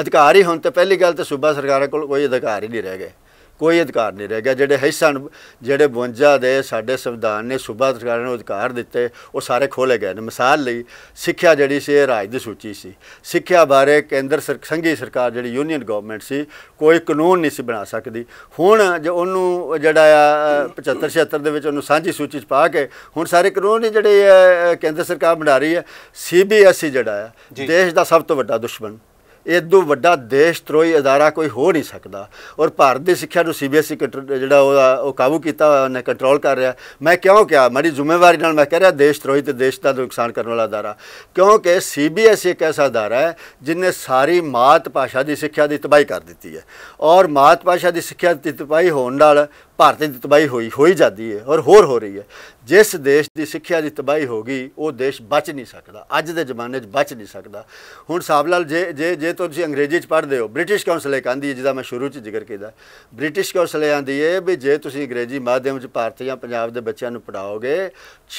ਅਧਿਕਾਰ ਹੀ ਹੁਣ ਤੇ ਪਹਿਲੀ ਗੱਲ ਤਾਂ ਸੂਬਾ ਸਰਕਾਰਾਂ ਕੋਲ ਕੋਈ ਅਧਿਕਾਰ ਹੀ ਨਹੀਂ ਰਹਿ ਗਏ ਕੋਈ ਅਧਿਕਾਰ ਨਹੀਂ ਰਹਿ ਗਿਆ ਜਿਹੜੇ ਹਿੱਸਾ ਜਿਹੜੇ 52 ਦੇ ਸਾਡੇ ਸੰਵਿਧਾਨ ਨੇ ਸੂਬਾ ਸਰਕਾਰਾਂ ਨੂੰ ਅਧਿਕਾਰ ਦਿੱਤੇ ਉਹ ਸਾਰੇ ਖੋਲੇ ਗਏ ਨੇ ਮਿਸਾਲ ਲਈ ਸਿੱਖਿਆ ਜਿਹੜੀ ਸੀ ਇਹ ਰਾਜ ਦੀ ਸੂਚੀ ਸੀ ਸਿੱਖਿਆ ਬਾਰੇ ਕੇਂਦਰ ਸੰਘੀ ਸਰਕਾਰ ਜਿਹੜੀ ਯੂਨੀਅਨ ਗਵਰਨਮੈਂਟ ਸੀ ਕੋਈ ਕਾਨੂੰਨ ਨਹੀਂ ਸੀ ਬਣਾ ਸਕਦੀ ਹੁਣ ਜੇ ਉਹਨੂੰ ਜਿਹੜਾ 75 76 ਦੇ ਵਿੱਚ ਉਹਨੂੰ ਸਾਂਝੀ ਸੂਚੀ 'ਚ ਪਾ ਕੇ ਹੁਣ ਸਾਰੇ ਕਾਨੂੰਨ ਜਿਹੜੇ ਕੇਂਦਰ ਸਰਕਾਰ ਬਣਾ ਰਹੀ ਹੈ ਸੀਬੀਐਸਈ ਜਿਹੜਾ ਹੈ ਦੇਸ਼ ਦਾ ਸਭ ਤੋਂ ਵੱਡਾ ਦੁਸ਼ਮਣ ਇਦੋਂ ਵੱਡਾ ਦੇਸ਼ ਤਰੋਈ ادارਾ ਕੋਈ ਹੋ ਨਹੀਂ ਸਕਦਾ ਔਰ ਭਾਰਤ ਦੀ ਸਿੱਖਿਆ ਨੂੰ ਸੀਬੀਐਸਈ e ਜਿਹੜਾ ਉਹ ਕਾਬੂ ਕੀਤਾ ਹੋਇਆ ਉਹਨੇ ਕੰਟਰੋਲ ਕਰ ਰਿਹਾ ਮੈਂ ਕਿਉਂ ਕਿਹਾ ਮੇਰੀ ਜ਼ਿੰਮੇਵਾਰੀ ਨਾਲ ਮੈਂ ਕਹਿ ਰਿਹਾ ਦੇਸ਼ ਤਰੋਈ ਤੇ ਦੇਸ਼ ਦਾ ਨੁਕਸਾਨ ਕਰਨ ਵਾਲਾ ادارਾ ਕਿਉਂਕਿ ਸੀਬੀਐਸਈ e ਇੱਕ ਐਸਾ ادارਾ ਹੈ ਜਿਨੇ ਸਾਰੀ ਮਾਤ ਭਾਸ਼ਾ ਦੀ ਸਿੱਖਿਆ ਦੀ ਤਬਾਹੀ ਕਰ ਦਿੱਤੀ ਹੈ ਔਰ ਮਾਤ ਭਾਸ਼ਾ ਦੀ ਸਿੱਖਿਆ ਦੀ ਤਬਾਹੀ ਹੋਣ ਨਾਲ ਭਾਰਤ ਦੀ ਤਬਾਹੀ ਹੋਈ ਹੋਈ ਜਾਂਦੀ ਹੈ ਔਰ ਹੋਰ ਹੋ ਰਹੀ ਹੈ ਜਿਸ ਦੇਸ਼ ਦੀ ਸਿੱਖਿਆ ਦੀ ਤਬਾਹੀ ਹੋ ਗਈ ਉਹ ਦੇਸ਼ ਬਚ ਨਹੀਂ ਸਕਦਾ ਅੱਜ ਦੇ ਜ਼ਮਾਨੇ 'ਚ ਬਚ ਨਹੀਂ ਸਕਦਾ ਹੁਣ ਸਾਬਲਾਲ ਜੇ ਜੇ ਜੇ ਤੁਸੀਂ ਅੰਗਰੇਜ਼ੀ 'ਚ ਪੜ੍ਹਦੇ ਹੋ ਬ੍ਰਿਟਿਸ਼ ਕਾਉਂਸਲ ਇਹ ਆਂਦੀ ਹੈ ਜਿਹਦਾ ਮੈਂ ਸ਼ੁਰੂ 'ਚ ਜ਼ਿਕਰ ਕੀਤਾ ਬ੍ਰਿਟਿਸ਼ ਕਾਉਂਸਲ ਆਂਦੀ ਹੈ ਵੀ ਜੇ ਤੁਸੀਂ ਅੰਗਰੇਜ਼ੀ ਮਾਧਿਅਮ 'ਚ ਭਾਰਤ ਜਾਂ ਪੰਜਾਬ ਦੇ ਬੱਚਿਆਂ ਨੂੰ ਪੜਾਓਗੇ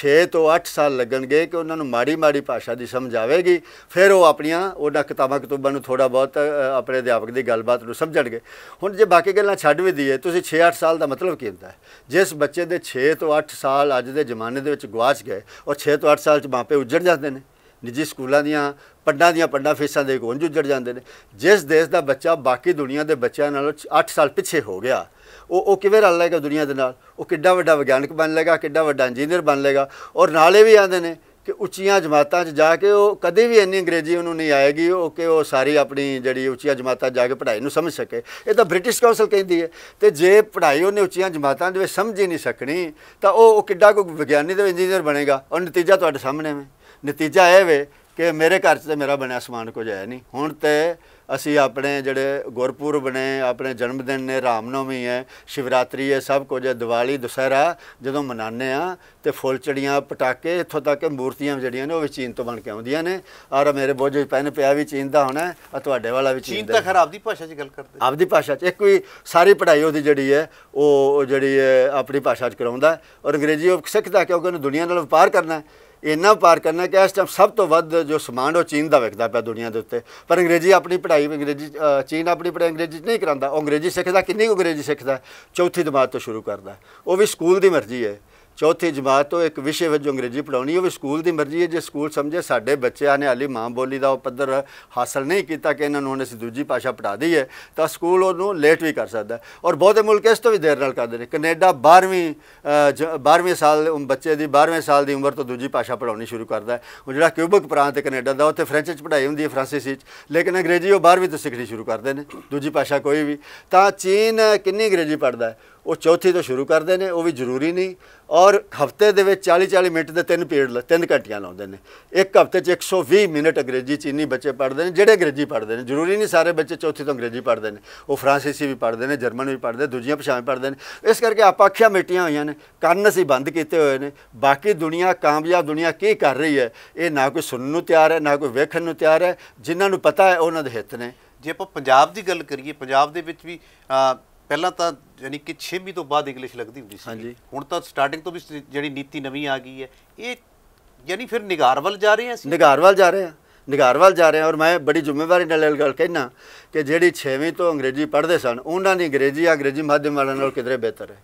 6 ਤੋਂ 8 ਸਾਲ ਲੱਗਣਗੇ ਕਿ ਉਹਨਾਂ ਨੂੰ ਮਾੜੀ ਮਾੜੀ ਭਾਸ਼ਾ ਦੀ ਸਮਝ ਆਵੇਗੀ ਫਿਰ ਉਹ ਆਪਣੀਆਂ ਉਹਨਾਂ ਕਿਤਾਬਾਂ ਕਿਤੂਬਾਂ ਨੂੰ ਥੋੜਾ ਬਹੁਤ ਆਪਣੇ ਅਧਿਆਪਕ ਦੀ ਗੱਲਬਾਤ ਨੂੰ ਸਮਝਣਗੇ ਹੁਣ ਜੇ ਬਾਕੀ ਗੱਲਾਂ ਛੱਡ ਵੀ ਦਈਏ ਤੁਸੀਂ 6-8 ਸਾਲ ਦਾ ਮਤਲਬ ਮਤਲਬ ਕੀ ਹੁੰਦਾ ਜਿਸ ਬੱਚੇ ਦੇ 6 ਤੋਂ 8 ਸਾਲ ਅੱਜ ਦੇ ਜ਼ਮਾਨੇ ਦੇ ਵਿੱਚ ਗਵਾਚ ਗਏ ਔਰ 6 ਤੋਂ 8 ਸਾਲ 'ਚ ਮਾਪੇ ਉੱਜੜ ਜਾਂਦੇ ਨੇ ਨਿੱਜੀ ਸਕੂਲਾਂ ਦੀਆਂ ਪੰਡਾਂ ਦੀਆਂ ਪੰਡਾਂ ਫੇਸਾਂ ਦੇ ਗੁੰਝ ਉੱਜੜ ਜਾਂਦੇ ਨੇ ਜਿਸ ਦੇਸ਼ ਦਾ ਬੱਚਾ ਬਾਕੀ ਦੁਨੀਆ ਦੇ ਬੱਚਿਆਂ ਨਾਲੋਂ 8 ਸਾਲ ਪਿੱਛੇ ਹੋ ਗਿਆ ਉਹ ਉਹ ਕਿਵੇਂ ਰਲ ਲਏਗਾ ਦੁਨੀਆ ਦੇ ਨਾਲ ਉਹ ਕਿੱਡਾ ਵੱਡਾ ਵਿਗਿਆਨਕ ਬਣ ਲੇਗਾ ਕਿੱਡਾ ਵੱਡਾ ਇੰਜੀਨੀਅਰ ਬਣ ਲੇਗਾ ਔਰ ਨਾਲੇ ਵੀ ਆਂਦੇ ਨੇ ਕਿ ਉੱਚੀਆਂ ਜਮਾਤਾਂ 'ਚ ਜਾ ਕੇ ਉਹ ਕਦੇ ਵੀ ਇੰਨੀ ਅੰਗਰੇਜ਼ੀ ਉਹਨੂੰ ਨਹੀਂ ਆਏਗੀ ਉਹ ਕਿ ਉਹ ਸਾਰੀ ਆਪਣੀ ਜਿਹੜੀ ਉੱਚੀਆਂ ਜਮਾਤਾਂ ਜਾ ਕੇ ਪੜ੍ਹਾਈ ਨੂੰ ਸਮਝ ਸਕੇ ਇਹ ਤਾਂ ਬ੍ਰਿਟਿਸ਼ ਕਾਉਂਸਲ ਕਹਿੰਦੀ ਹੈ ਤੇ ਜੇ ਪੜ੍ਹਾਈ ਉਹਨੇ ਉੱਚੀਆਂ ਜਮਾਤਾਂ ਦੇ ਵਿੱਚ ਸਮਝ ਹੀ ਨਹੀਂ ਸਕਣੀ ਤਾਂ ਉਹ ਕਿੱਡਾ ਕੋਈ ਵਿਗਿਆਨੀ ਤੇ ਇੰਜੀਨੀਅਰ ਬਣੇਗਾ ਔਰ ਨਤੀਜਾ ਤੁਹਾਡੇ ਸਾਹਮਣੇ ਹੈ ਨਤੀਜਾ ਇਹ ਵੇ ਕਿ ਮੇਰੇ ਘਰ 'ਚ ਤੇ ਮੇਰਾ ਬਣਿਆ ਸਮਾਨ ਕੁਝ ਆਇਆ ਨਹੀਂ ਹੁਣ ਤੇ ਅਸੀਂ ਆਪਣੇ ਜਿਹੜੇ ਗੁਰਪੁਰਬ ਨੇ ਆਪਣੇ ਜਨਮ ਦਿਨ ਨੇ ਰਾਮਨੋਮੀ ਹੈ ਸ਼ਿਵਰਾਤਰੀ ਹੈ ਸਭ ਕੁਝ ਹੈ ਦੀਵਾਲੀ ਦੁਸਹਿਰਾ ਜਦੋਂ ਮਨਾਉਂਦੇ ਆ ਤੇ ਫੁੱਲ ਚੜੀਆਂ ਪਟਾਕੇ ਇੱਥੋਂ ਤੱਕ ਮੂਰਤੀਆਂ ਜਿਹੜੀਆਂ ਨੇ ਉਹ ਵੀ ਚੀਨ ਤੋਂ ਬਣ ਕੇ ਆਉਂਦੀਆਂ ਨੇ ਔਰ ਮੇਰੇ ਬੋਝ ਪੈਨ ਪਿਆ ਵੀ ਚੀਨ ਦਾ ਹੋਣਾ ਆ ਤੁਹਾਡੇ ਵਾਲਾ ਵੀ ਚੀਨ ਦਾ ਖਰ ਆਪਦੀ ਭਾਸ਼ਾ 'ਚ ਗੱਲ ਕਰਦੇ ਆਪਦੀ ਭਾਸ਼ਾ 'ਚ ਇੱਕ ਵੀ ਸਾਰੀ ਪੜ੍ਹਾਈ ਉਹਦੀ ਜਿਹੜੀ ਹੈ ਉਹ ਜਿਹੜੀ ਆਪਣੀ ਭਾਸ਼ਾ 'ਚ ਕਰਾਉਂਦਾ ਔਰ ਅੰਗਰੇਜ਼ੀ ਉਹ ਸਿੱਖਦਾ ਕਿਉਂਕਿ ਉਹਨੂੰ ਦੁਨੀਆ ਨਾਲ ਵਪਾਰ ਕਰਨਾ ਹੈ ਇੰਨਾ ਪਾਰ ਕਰਨਾ ਕਿ ਇਸ ਟਾਈਮ ਸਭ ਤੋਂ ਵੱਧ ਜੋ ਸਮਾਨ ਉਹ ਚੀਨ ਦਾ ਵਿਕਦਾ ਪਿਆ ਦੁਨੀਆ ਦੇ ਉੱਤੇ ਪਰ ਅੰਗਰੇਜ਼ੀ ਆਪਣੀ ਪੜ੍ਹਾਈ ਅੰਗਰੇਜ਼ੀ ਚੀਨ ਆਪਣੀ ਪੜ੍ਹਾਈ ਅੰਗਰੇਜ਼ੀ ਨਹੀਂ ਕਰਾਂਦਾ ਉਹ ਅੰਗਰੇਜ਼ੀ ਸਿੱਖਦਾ ਕਿੰਨੀ ਅੰਗਰੇਜ਼ੀ ਸਿੱਖਦਾ ਚੌਥੀ ਜਮਾਤ ਤੋਂ ਸ਼ੁਰੂ ਕਰਦਾ ਉਹ ਵੀ ਸਕੂਲ ਦੀ ਮਰਜ਼ੀ ਹੈ ਚੌਥੀ ਜਮਾਤ ਤੋਂ ਇੱਕ ਵਿਸ਼ੇ ਵਜੋਂ ਅੰਗਰੇਜ਼ੀ ਪੜਾਉਣੀ ਉਹ ਵੀ ਸਕੂਲ ਦੀ ਮਰਜ਼ੀ ਹੈ ਜੇ ਸਕੂਲ ਸਮਝੇ ਸਾਡੇ ਬੱਚਿਆਂ ਨੇ ਹਾਲੀ ਮਾਂ ਬੋਲੀ ਦਾ ਉਹ ਪੱਧਰ ਹਾਸਲ ਨਹੀਂ ਕੀਤਾ ਕਿ ਇਹਨਾਂ ਨੂੰ ਹੁਣ ਅਸੀਂ ਦੂਜੀ ਭਾਸ਼ਾ ਪੜਾ ਦਈਏ ਤਾਂ ਸਕੂਲ ਉਹਨੂੰ ਲੇਟ ਵੀ ਕਰ ਸਕਦਾ ਔਰ ਬਹੁਤੇ ਮੁਲਕ ਇਸ ਤੋਂ ਵੀ ਦੇਰ ਨਾਲ ਕਰਦੇ ਨੇ ਕੈਨੇਡਾ 12ਵੀਂ 12ਵੇਂ ਸਾਲ ਬੱਚੇ ਦੀ 12ਵੇਂ ਸਾਲ ਦੀ ਉਮਰ ਤੋਂ ਦੂਜੀ ਭਾਸ਼ਾ ਪੜਾਉਣੀ ਸ਼ੁਰੂ ਕਰਦਾ ਹੈ ਉਹ ਜਿਹੜਾ ਕਿਊਬਕ ਪ੍ਰਾਂਤ ਕੈਨੇਡਾ ਦਾ ਉੱਥੇ ਫ੍ਰੈਂਚ ਚ ਪੜਾਈ ਹੁੰਦੀ ਹੈ ਫ੍ਰਾਂਸੀਸੀ ਚ ਲੇਕਿਨ ਅੰਗਰੇਜ਼ੀ ਉਹ 12ਵੀਂ ਤੋਂ ਸਿੱਖਣੀ ਸ਼ੁਰੂ ਕਰਦੇ ਨੇ ਦੂਜੀ ਭਾਸ਼ਾ ਕੋਈ ਵੀ ਤਾਂ ਚੀਨ ਕਿੰਨੀ ਅੰਗਰੇਜ਼ੀ ਪੜਦਾ ਉਹ ਚੌਥੀ ਤੋਂ ਸ਼ੁਰੂ ਕਰਦੇ ਨੇ ਉਹ ਵੀ ਜ਼ਰੂਰੀ ਨਹੀਂ ਔਰ ਹਫਤੇ ਦੇ ਵਿੱਚ 40 40 ਮਿੰਟ ਦੇ ਤਿੰਨ ਪੀਰੀਅਡ ਤਿੰਨ ਘੰਟੀਆਂ ਲਾਉਂਦੇ ਨੇ ਇੱਕ ਹਫਤੇ 'ਚ 120 ਮਿੰਟ ਅੰਗਰੇਜ਼ੀ ਚ ਇੰਨੀ ਬੱਚੇ ਪੜ੍ਹਦੇ ਨੇ ਜਿਹੜੇ ਅੰਗਰੇਜ਼ੀ ਪੜ੍ਹਦੇ ਨੇ ਜ਼ਰੂਰੀ ਨਹੀਂ ਸਾਰੇ ਬੱਚੇ ਚੌਥੀ ਤੋਂ ਅੰਗਰੇਜ਼ੀ ਪੜ੍ਹਦੇ ਨੇ ਉਹ ਫਰਾਂਸੀਸੀ ਵੀ ਪੜ੍ਹਦੇ ਨੇ ਜਰਮਨ ਵੀ ਪੜ੍ਹਦੇ ਦੂਜੀਆਂ ਭਾਸ਼ਾਵਾਂ ਪੜ੍ਹਦੇ ਨੇ ਇਸ ਕਰਕੇ ਆਪਾਂ ਅੱਖਾਂ ਮਿਟੀਆਂ ਹੋਈਆਂ ਨੇ ਕੰਨ ਅਸੀਂ ਬੰਦ ਕੀਤੇ ਹੋਏ ਨੇ ਬਾਕੀ ਦੁਨੀਆ ਕਾਮਯਾਬ ਦੁਨੀਆ ਕੀ ਕਰ ਰਹੀ ਹੈ ਇਹ ਨਾ ਕੋਈ ਸੁਣਨ ਨੂੰ ਤਿਆਰ ਹੈ ਨਾ ਕੋਈ ਵੇਖਣ ਨੂੰ ਤਿਆਰ ਹੈ ਜਿਨ੍ਹਾਂ ਨੂੰ ਪਤਾ ਹੈ ਉਹਨਾਂ ਦੇ ਹਿੱਤ ਨੇ ਜੇ ਆਪਾਂ ਪੰਜਾਬ ਦੀ ਗੱਲ ਕਰੀਏ ਪੰਜਾਬ ਦੇ ਵਿੱਚ ਵੀ ਪਹਿਲਾਂ ਤਾਂ ਯਾਨੀ ਕਿ 6ਵੀਂ ਤੋਂ ਬਾਅਦ ਇੰਗਲਿਸ਼ ਲੱਗਦੀ ਹੁੰਦੀ ਸੀ ਹੁਣ ਤਾਂ ਸਟਾਰਟਿੰਗ ਤੋਂ ਵੀ ਜਿਹੜੀ ਨੀਤੀ ਨਵੀਂ ਆ ਗਈ ਹੈ ਇਹ ਯਾਨੀ ਫਿਰ ਨਿਗਾਰਵਲ ਜਾ ਰਹੇ ਹਾਂ ਸੀ ਨਿਗਾਰਵਲ ਜਾ ਰਹੇ ਆ ਨਿਗਾਰਵਲ ਜਾ ਰਹੇ ਆ ਔਰ ਮੈਂ ਬੜੀ ਜ਼ਿੰਮੇਵਾਰੀ ਨਾਲ ਇਹ ਗੱਲ ਕਹਿਣਾ ਕਿ ਜਿਹੜੀ 6ਵੀਂ ਤੋਂ ਅੰਗਰੇਜ਼ੀ ਪੜ੍ਹਦੇ ਸਨ ਉਹਨਾਂ ਦੀ ਅੰਗਰੇਜ਼ੀ ਆ ਅੰਗਰੇਜ਼ੀ ਮਾਧਿਅਮ ਵਾਲਿਆਂ ਨਾਲ ਕਿਦਰੇ ਬਿਹਤਰ ਹੈ